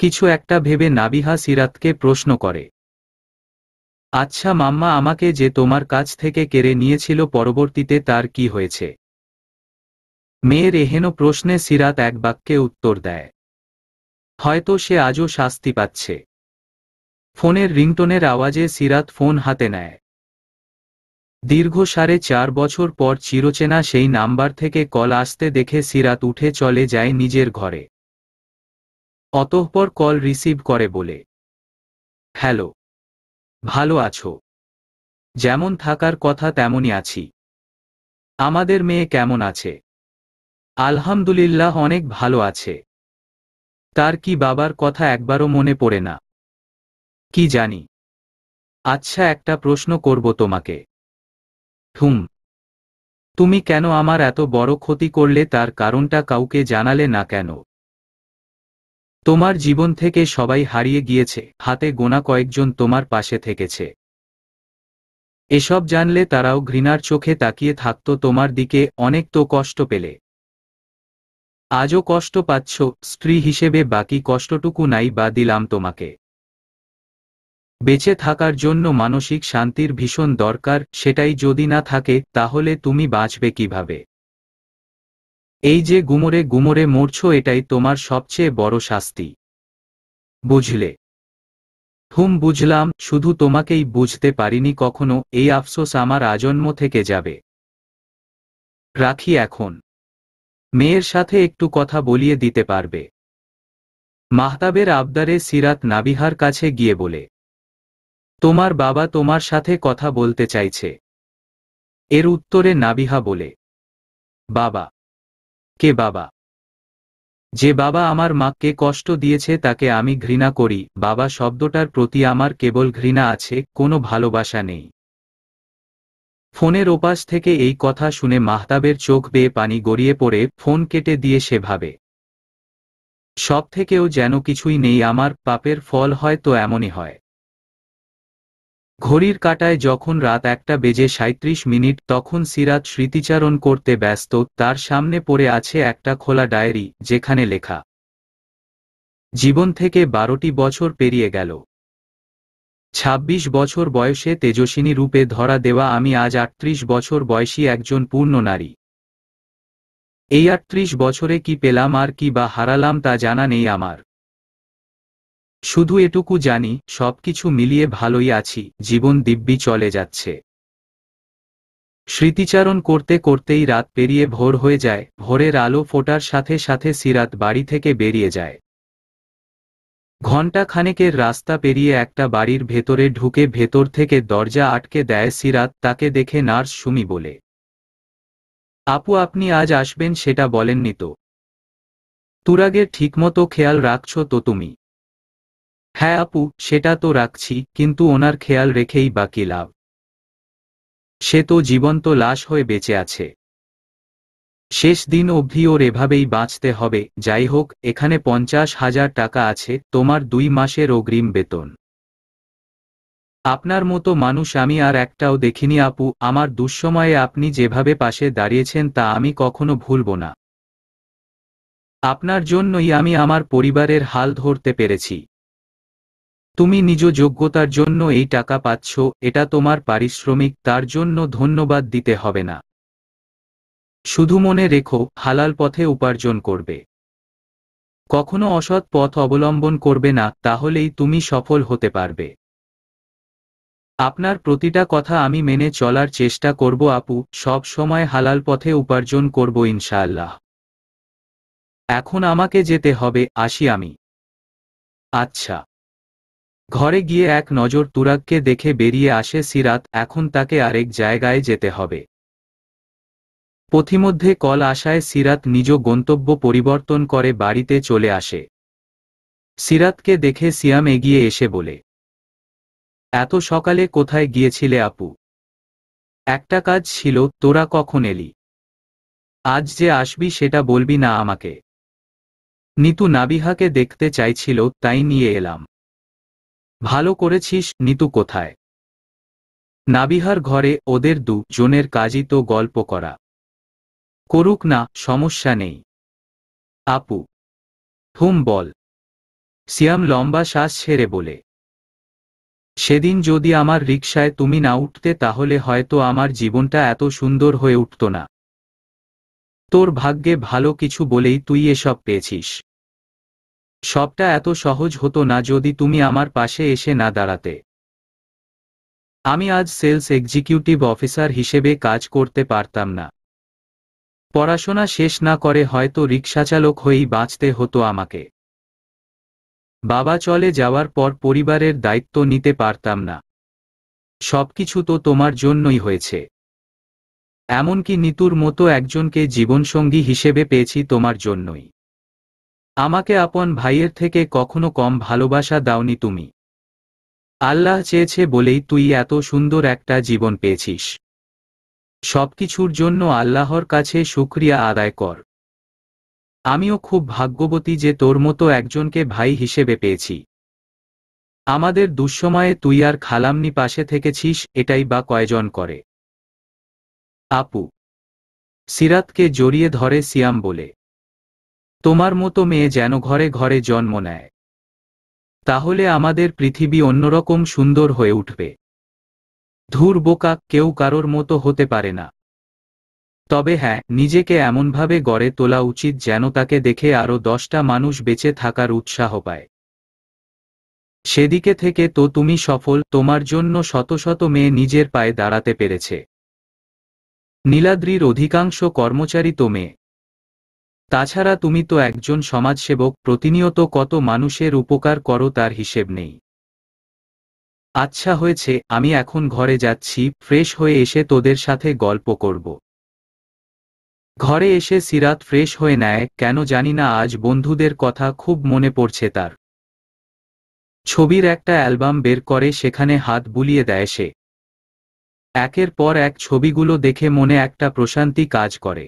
[SPEAKER 1] কিছু একটা ভেবে নাবিহা সিরাতকে প্রশ্ন করে আচ্ছা মাম্মা আমাকে যে তোমার কাছ থেকে কেড়ে নিয়েছিল পরবর্তীতে তার কি হয়েছে মেয়ের এহেন প্রশ্নে সিরাত এক বাক্যে উত্তর দেয় হয়তো সে আজও শাস্তি পাচ্ছে ফোনের রিংটোনের আওয়াজে সিরাত ফোন হাতে নেয় দীর্ঘ সাড়ে চার বছর পর চিরচেনা সেই নাম্বার থেকে কল আসতে দেখে সিরাত উঠে চলে যায় নিজের ঘরে অতঃপর কল রিসিভ করে বলে হ্যালো ভালো আছো যেমন থাকার কথা তেমনই আছি আমাদের মেয়ে কেমন আছে আলহামদুলিল্লাহ অনেক ভালো আছে তার কি বাবার কথা একবারও মনে পড়ে না কি জানি আচ্ছা একটা প্রশ্ন করব তোমাকে হুম তুমি কেন আমার এত বড় ক্ষতি করলে তার কারণটা কাউকে জানালে না কেন তোমার জীবন থেকে সবাই হারিয়ে গিয়েছে হাতে গোনা কয়েকজন তোমার পাশে থেকেছে এসব জানলে তারাও ঘৃণার চোখে তাকিয়ে থাকত তোমার দিকে অনেক তো কষ্ট পেলে আজও কষ্ট পাচ্ছ স্ত্রী হিসেবে বাকি কষ্টটুকু নাই বা দিলাম তোমাকে বেঁচে থাকার জন্য মানসিক শান্তির ভীষণ দরকার সেটাই যদি না থাকে তাহলে তুমি বাঁচবে কিভাবে এই যে গুমরে গুমরে মরছ এটাই তোমার সবচেয়ে বড় শাস্তি বুঝলে হুম বুঝলাম শুধু তোমাকেই বুঝতে পারিনি কখনো এই আফসোস আমার আজন্ম থেকে যাবে রাখি এখন মেয়ের সাথে একটু কথা বলিয়ে দিতে পারবে মাহতাবের আবদারে সিরাত নাবিহার কাছে গিয়ে বলে তোমার বাবা তোমার সাথে কথা বলতে চাইছে এর উত্তরে নাবিহা বলে বাবা কে বাবা যে বাবা আমার মাকে কষ্ট দিয়েছে তাকে আমি ঘৃণা করি বাবা শব্দটার প্রতি আমার কেবল ঘৃণা আছে কোনো ভালোবাসা নেই ফোনের ওপাশ থেকে এই কথা শুনে মাহতাবের চোখ বেয়ে পানি গড়িয়ে পড়ে ফোন কেটে দিয়ে সে ভাবে সব থেকেও যেন কিছুই নেই আমার পাপের ফল হয় তো এমনই হয় ঘড়ির কাটায় যখন রাত একটা বেজে সাঁত্রিশ মিনিট তখন সিরাত স্মৃতিচারণ করতে ব্যস্ত তার সামনে পড়ে আছে একটা খোলা ডায়েরি যেখানে লেখা জীবন থেকে বারোটি বছর পেরিয়ে গেল ২৬ বছর বয়সে তেজস্বিনী রূপে ধরা দেওয়া আমি আজ আটত্রিশ বছর বয়সী একজন পূর্ণ নারী এই আটত্রিশ বছরে কি পেলাম আর কি বা হারালাম তা জানা নেই আমার শুধু এটুকু জানি সবকিছু মিলিয়ে ভালোই আছি জীবন দিব্যি চলে যাচ্ছে স্মৃতিচারণ করতে করতেই রাত পেরিয়ে ভোর হয়ে যায় ভোরের আলো ফোটার সাথে সাথে সিরাত বাড়ি থেকে বেরিয়ে যায় ঘণ্টা খানেকের রাস্তা পেরিয়ে একটা বাড়ির ভেতরে ঢুকে ভেতর থেকে দরজা আটকে দেয় সিরাত তাকে দেখে নার্স সুমি বলে আপু আপনি আজ আসবেন সেটা বলেননি তো তুরাগের ঠিকমতো খেয়াল রাখছ তো তুমি হ্যাঁ আপু সেটা তো রাখছি কিন্তু ওনার খেয়াল রেখেই বাকি লাভ সে তো জীবন্ত লাশ হয়ে বেঁচে আছে শেষ দিন অবধি ওর এভাবেই বাঁচতে হবে যাই হোক এখানে পঞ্চাশ হাজার টাকা আছে তোমার দুই মাসের অগ্রিম বেতন আপনার মতো মানুষ আমি আর একটাও দেখিনি আপু আমার দুঃসময়ে আপনি যেভাবে পাশে দাঁড়িয়েছেন তা আমি কখনো ভুলব না আপনার জন্যই আমি আমার পরিবারের হাল ধরতে পেরেছি তুমি নিজ যোগ্যতার জন্য এই টাকা পাচ্ছ এটা তোমার পারিশ্রমিক তার জন্য ধন্যবাদ দিতে হবে না শুধু মনে রেখো হালাল পথে উপার্জন করবে কখনো অসৎ পথ অবলম্বন করবে না তাহলেই তুমি সফল হতে পারবে আপনার প্রতিটা কথা আমি মেনে চলার চেষ্টা করব আপু সব সময় হালাল পথে উপার্জন করব ইনশাআল্লাহ এখন আমাকে যেতে হবে আসি আমি আচ্ছা ঘরে গিয়ে এক নজর তুরাগকে দেখে বেরিয়ে আসে সিরাত এখন তাকে আরেক জায়গায় যেতে হবে পথিমধ্যে কল আসায় সিরাত নিজ গন্তব্য পরিবর্তন করে বাড়িতে চলে আসে সিরাতকে দেখে সিয়াম এগিয়ে এসে বলে এত সকালে কোথায় গিয়েছিলে আপু একটা কাজ ছিল তোরা কখন এলি আজ যে আসবি সেটা বলবি না আমাকে নিতু নাবিহাকে দেখতে চাইছিল তাই নিয়ে এলাম ভালো করেছিস নিতু কোথায় নাবিহার ঘরে ওদের দু জনের কাজই তো গল্প করা করুক না সমস্যা নেই আপু হুম বল সিয়াম লম্বা শ্বাস ছেড়ে বলে সেদিন যদি আমার রিক্সায় তুমি না উঠতে তাহলে হয়তো আমার জীবনটা এত সুন্দর হয়ে উঠত না তোর ভাগ্যে ভালো কিছু বলেই তুই এসব পেয়েছিস সবটা এত সহজ হতো না যদি তুমি আমার পাশে এসে না দাঁড়াতে আমি আজ সেলস এক্সিকিউটিভ অফিসার হিসেবে কাজ করতে পারতাম না পড়াশোনা শেষ না করে হয়তো রিক্সাচালক হয়েই বাঁচতে হতো আমাকে বাবা চলে যাওয়ার পর পরিবারের দায়িত্ব নিতে পারতাম না সবকিছু তো তোমার জন্যই হয়েছে এমনকি নিতুর মতো একজনকে জীবনসঙ্গী হিসেবে পেয়েছি তোমার জন্যই আমাকে আপন ভাইয়ের থেকে কখনো কম ভালোবাসা দাওনি তুমি আল্লাহ চেয়েছে বলেই তুই এত সুন্দর একটা জীবন পেয়েছিস সবকিছুর জন্য আল্লাহর কাছে শুক্রিয়া আদায় কর আমিও খুব ভাগ্যবতী যে তোর মতো একজনকে ভাই হিসেবে পেয়েছি আমাদের দুঃসময়ে তুই আর খালামনি পাশে থেকেছিস এটাই বা কয়জন করে আপু সিরাতকে জড়িয়ে ধরে সিয়াম বলে তোমার মতো মেয়ে যেন ঘরে ঘরে জন্ম নেয় তাহলে আমাদের পৃথিবী অন্যরকম সুন্দর হয়ে উঠবে ধুর বোকা কেউ কারোর মতো হতে পারে না তবে হ্যাঁ নিজেকে এমনভাবে গড়ে তোলা উচিত যেন তাকে দেখে আরও দশটা মানুষ বেঁচে থাকার উৎসাহ পায় সেদিকে থেকে তো তুমি সফল তোমার জন্য শত শত মেয়ে নিজের পায়ে দাঁড়াতে পেরেছে নীলাদ্রির অধিকাংশ কর্মচারী তো মেয়ে তাছাড়া তুমি তো একজন সমাজসেবক প্রতিনিয়ত কত মানুষের উপকার করো তার হিসেব নেই আচ্ছা হয়েছে আমি এখন ঘরে যাচ্ছি ফ্রেশ হয়ে এসে তোদের সাথে গল্প করব ঘরে এসে সিরাত ফ্রেশ হয়ে নেয় কেন জানি না আজ বন্ধুদের কথা খুব মনে পড়ছে তার ছবির একটা অ্যালবাম বের করে সেখানে হাত বুলিয়ে দেয় সে একের পর এক ছবিগুলো দেখে মনে একটা প্রশান্তি কাজ করে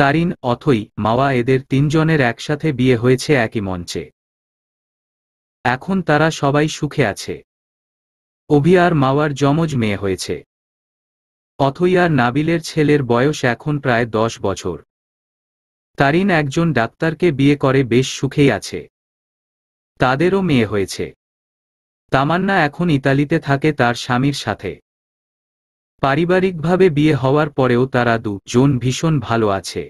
[SPEAKER 1] তারিন অথই মাওয়া এদের তিনজনের একসাথে বিয়ে হয়েছে একই মঞ্চে এখন তারা সবাই সুখে আছে অভি আর মাওয়ার যমজ মেয়ে হয়েছে অথই আর নাবিলের ছেলের বয়স এখন প্রায় দশ বছর তারিন একজন ডাক্তারকে বিয়ে করে বেশ সুখেই আছে তাদেরও মেয়ে হয়েছে তামান্না এখন ইতালিতে থাকে তার স্বামীর সাথে পারিবারিকভাবে বিয়ে হওয়ার পরেও তারা দু জন ভীষণ ভালো আছে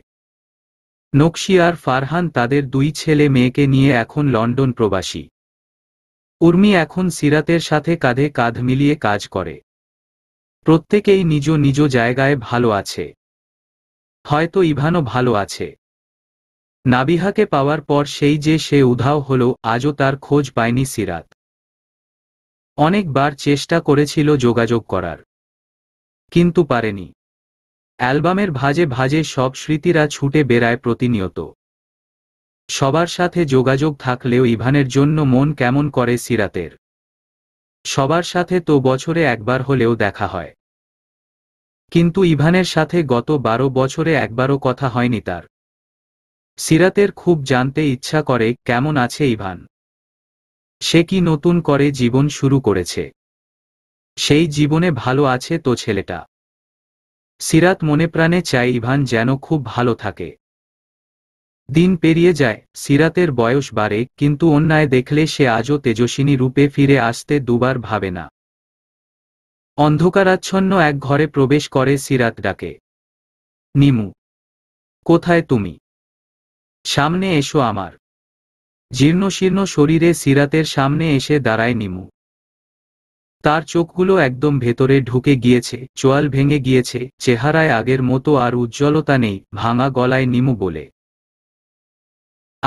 [SPEAKER 1] নকশি আর ফারহান তাদের দুই ছেলে মেয়েকে নিয়ে এখন লন্ডন প্রবাসী উর্মি এখন সিরাতের সাথে কাঁধে কাঁধ মিলিয়ে কাজ করে প্রত্যেকেই নিজ নিজ জায়গায় ভালো আছে হয়তো ইভানও ভালো আছে নাবিহাকে পাওয়ার পর সেই যে সে উধাও হল আজও তার খোঁজ পায়নি সিরাত অনেকবার চেষ্টা করেছিল যোগাযোগ করার কিন্তু পারেনি অ্যালবামের ভাজে ভাজে সব স্মৃতিরা ছুটে বেড়ায় প্রতিনিয়ত সবার সাথে যোগাযোগ থাকলেও ইভানের জন্য মন কেমন করে সিরাতের সবার সাথে তো বছরে একবার হলেও দেখা হয় কিন্তু ইভানের সাথে গত বারো বছরে একবারও কথা হয়নি তার সিরাতের খুব জানতে ইচ্ছা করে কেমন আছে ইভান সে কি নতুন করে জীবন শুরু করেছে সেই জীবনে ভালো আছে তো ছেলেটা সিরাত মনে প্রাণে চায় ইভান যেন খুব ভালো থাকে দিন পেরিয়ে যায় সিরাতের বয়স বাড়ে কিন্তু অন্যায় দেখলে সে আজও তেজস্বিনী রূপে ফিরে আসতে দুবার ভাবে না অন্ধকারাচ্ছন্ন এক ঘরে প্রবেশ করে সিরাত ডাকে নিমু কোথায় তুমি সামনে এসো আমার জীর্ণশীর্ণ শরীরে সিরাতের সামনে এসে দাঁড়ায় নিমু তার চোখগুলো একদম ভেতরে ঢুকে গিয়েছে চোয়াল ভেঙে গিয়েছে চেহারায় আগের মতো আর উজ্জ্বলতা নেই ভাঙা গলায় নিমু বলে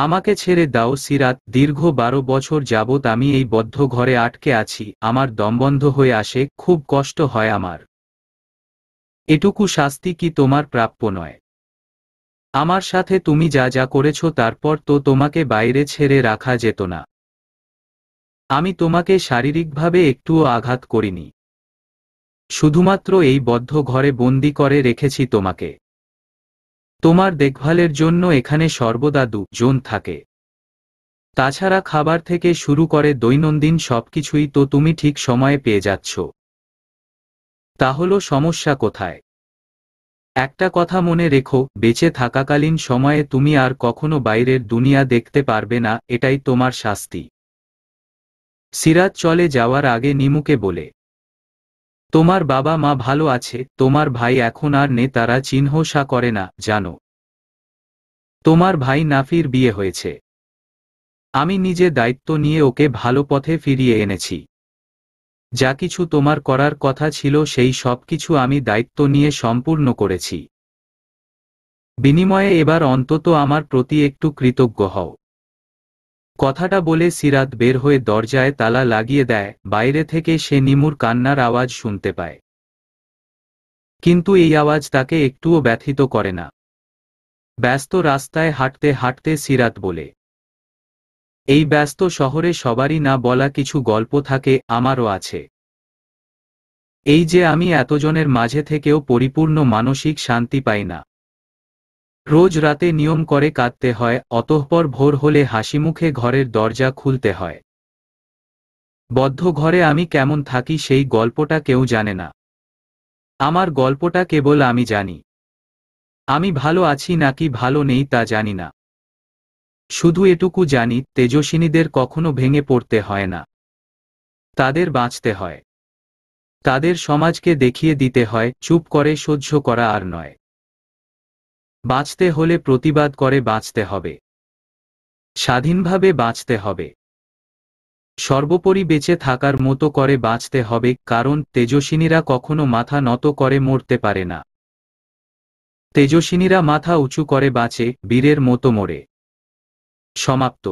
[SPEAKER 1] আমাকে ছেড়ে দাও সিরাত দীর্ঘ বারো বছর যাবৎ আমি এই বদ্ধ ঘরে আটকে আছি আমার দমবন্ধ হয়ে আসে খুব কষ্ট হয় আমার এটুকু শাস্তি কি তোমার প্রাপ্য নয় আমার সাথে তুমি যা যা করেছ তারপর তো তোমাকে বাইরে ছেড়ে রাখা যেত না আমি তোমাকে শারীরিকভাবে একটুও আঘাত করিনি শুধুমাত্র এই বদ্ধ ঘরে বন্দি করে রেখেছি তোমাকে তোমার দেখভালের জন্য এখানে সর্বদা দুজন থাকে তাছাড়া খাবার থেকে শুরু করে দৈনন্দিন সবকিছুই তো তুমি ঠিক সময়ে পেয়ে যাচ্ছ হল সমস্যা কোথায় একটা কথা মনে রেখো বেঁচে থাকাকালীন সময়ে তুমি আর কখনো বাইরের দুনিয়া দেখতে পারবে না এটাই তোমার শাস্তি সিরাজ চলে যাওয়ার আগে নিমুকে বলে তোমার বাবা মা ভালো আছে তোমার ভাই এখন আর নেতারা চিহ্নসা করে না জানো তোমার ভাই নাফির বিয়ে হয়েছে আমি নিজে দায়িত্ব নিয়ে ওকে ভালো পথে ফিরিয়ে এনেছি যা কিছু তোমার করার কথা ছিল সেই সব কিছু আমি দায়িত্ব নিয়ে সম্পূর্ণ করেছি বিনিময়ে এবার অন্তত আমার প্রতি একটু কৃতজ্ঞ হও কথাটা বলে সিরাত বের হয়ে দরজায় তালা লাগিয়ে দেয় বাইরে থেকে সে নিমুর কান্নার আওয়াজ শুনতে পায় কিন্তু এই আওয়াজ তাকে একটুও ব্যথিত করে না ব্যস্ত রাস্তায় হাঁটতে হাঁটতে সিরাত বলে এই ব্যস্ত শহরে সবারই না বলা কিছু গল্প থাকে আমারও আছে এই যে আমি এতজনের মাঝে থেকেও পরিপূর্ণ মানসিক শান্তি পাই না রোজ রাতে নিয়ম করে কাঁদতে হয় অতঃপর ভোর হলে হাসিমুখে ঘরের দরজা খুলতে হয় বদ্ধ ঘরে আমি কেমন থাকি সেই গল্পটা কেউ জানে না আমার গল্পটা কেবল আমি জানি আমি ভালো আছি নাকি ভালো নেই তা জানি না শুধু এটুকু জানি তেজস্বিনীদের কখনো ভেঙে পড়তে হয় না তাদের বাঁচতে হয় তাদের সমাজকে দেখিয়ে দিতে হয় চুপ করে সহ্য করা আর নয় বাঁচতে হলে প্রতিবাদ করে বাঁচতে হবে স্বাধীনভাবে বাঁচতে হবে সর্বোপরি বেঁচে থাকার মতো করে বাঁচতে হবে কারণ তেজস্বিনীরা কখনো মাথা নত করে মরতে পারে না তেজস্বিনীরা মাথা
[SPEAKER 2] উঁচু করে বাঁচে বীরের মতো মরে সমাপ্ত